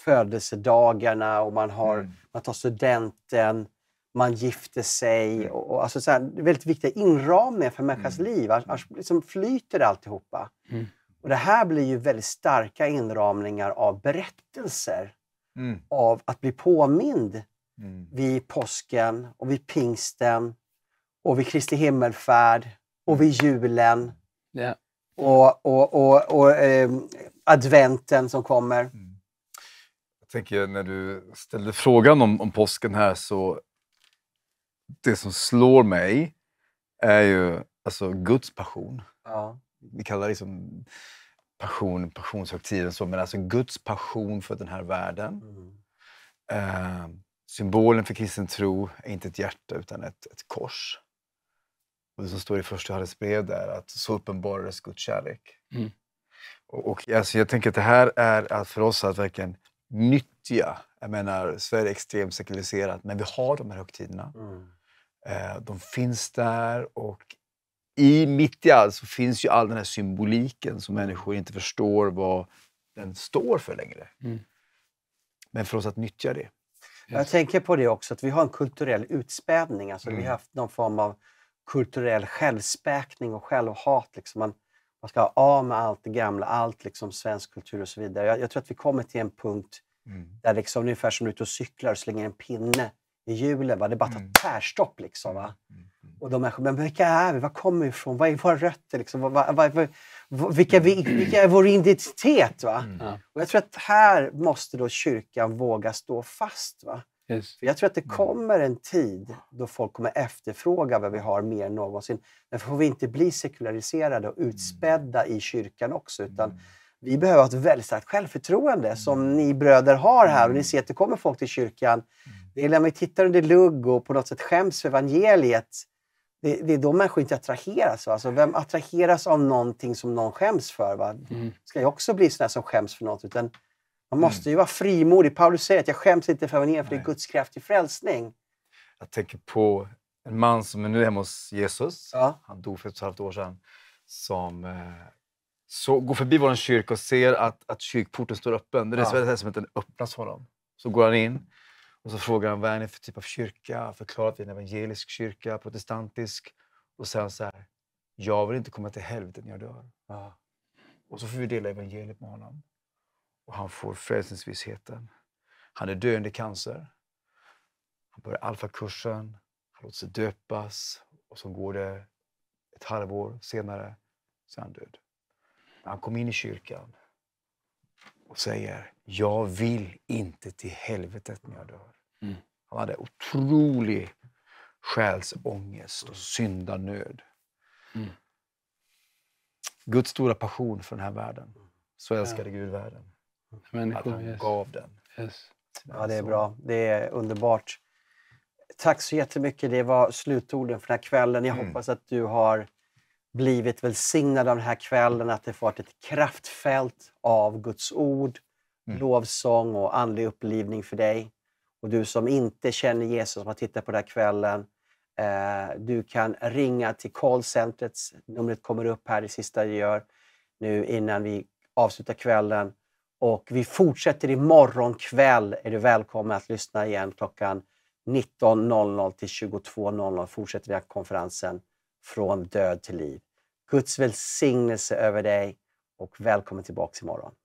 födelsedagarna och man, har, mm. man tar studenten, man gifter sig. Mm. Och, och alltså så här, väldigt viktiga inramningar för människans mm. liv. Annars liksom flyter alltihopa. Mm. Och det här blir ju väldigt starka inramningar av berättelser. Mm. Av att bli påmind mm. vid påsken och vid pingsten och vid Kristi himmelfärd och vid julen Yeah. Och, och, och, och eh, adventen som kommer. Mm. Jag tänker när du ställde frågan om, om påsken här så det som slår mig är ju alltså Guds passion. Ja. Vi kallar det liksom passion, passionshögtiden, men alltså Guds passion för den här världen. Mm. Eh, symbolen för kristen tro är inte ett hjärta utan ett, ett kors. Och det som står i första Johannes brev är att så uppenbarades Guds kärlek. Mm. Och, och alltså, jag tänker att det här är att för oss att verkligen nyttja. Jag menar, Sverige är extremt sekulariserat, men vi har de här högtiderna. Mm. Eh, de finns där och i, mitt i allt så finns ju all den här symboliken som människor inte förstår vad den står för längre. Mm. Men för oss att nyttja det. Jag tänker på det också, att vi har en kulturell utspädning. Alltså, mm. Vi har mm. haft någon form av kulturell självspäkning och självhat. Liksom man, man ska ha av med allt det gamla, allt liksom svensk kultur och så vidare. Jag, jag tror att vi kommer till en punkt mm. där liksom, ungefär som du är ute och cyklar och slänger en pinne i hjulen. Det bara tar mm. tvärstopp. Liksom, va? Mm. mm, mm. Och de människor, men vilka är vi? Var kommer vi ifrån? Vad är våra rötter? Liksom? Vad, vad, vad, vad vilka, vi, mm. vilka är vår identitet? Va? Mm. Och jag tror att här måste då kyrkan våga stå fast. Va? Yes. jag tror att det mm. kommer en tid då folk kommer efterfråga vad vi har mer än någonsin. Därför får vi inte bli sekulariserade och mm. utspädda i kyrkan också. Utan mm. vi behöver ha ett väldigt starkt självförtroende som ni bröder har här. Och ni ser att det kommer folk till kyrkan. Det är när vi tittar under lugg och på något sätt skäms för evangeliet. Det, det är då människor inte attraheras. Alltså, vem attraheras av någonting som någon skäms för? Va? Ska jag också bli sån som skäms för något? Utan man måste ju vara frimodig. Paulus säger att jag skäms inte för evangeliet, för det är Guds kraft till frälsning. Jag tänker på en man som är nu hemma hos Jesus. Ja. Han dog för ett och ett halvt år sedan. Som eh, så går förbi vår kyrka och ser att, att kyrkporten står öppen. Det är ja. som att den öppnas för honom. Så går han in och så frågar han vad är det för typ av kyrka. Förklarar att vi är en evangelisk kyrka, protestantisk. Och sen så här, jag vill inte komma till helvetet när jag dör. Ja. Och så får vi dela evangeliet med honom och han får frälsningsvissheten. Han är döende i cancer. Han börjar alfakursen, han låter sig döpas och så går det ett halvår senare så är han död. Han kom in i kyrkan och säger jag vill inte till helvetet när jag dör. Mm. Han hade otrolig själsångest och syndanöd. Mm. Guds stora passion för den här världen. Så älskade Gud världen Människor, att han yes. gav den. Yes. Ja, det är bra. Det är underbart. Tack så jättemycket. Det var slutorden för den här kvällen. Jag mm. hoppas att du har blivit välsignad av den här kvällen, att det varit ett kraftfält av Guds ord, mm. lovsång och andlig upplivning för dig. Och du som inte känner Jesus, som har tittat på den här kvällen, eh, du kan ringa till callcentret. Numret kommer upp här, det sista jag gör nu innan vi avslutar kvällen. Och vi fortsätter imorgon kväll. Är du välkommen att lyssna igen klockan 19.00 till 22.00 fortsätter vi här konferensen Från död till liv. Guds välsignelse över dig och välkommen tillbaks imorgon.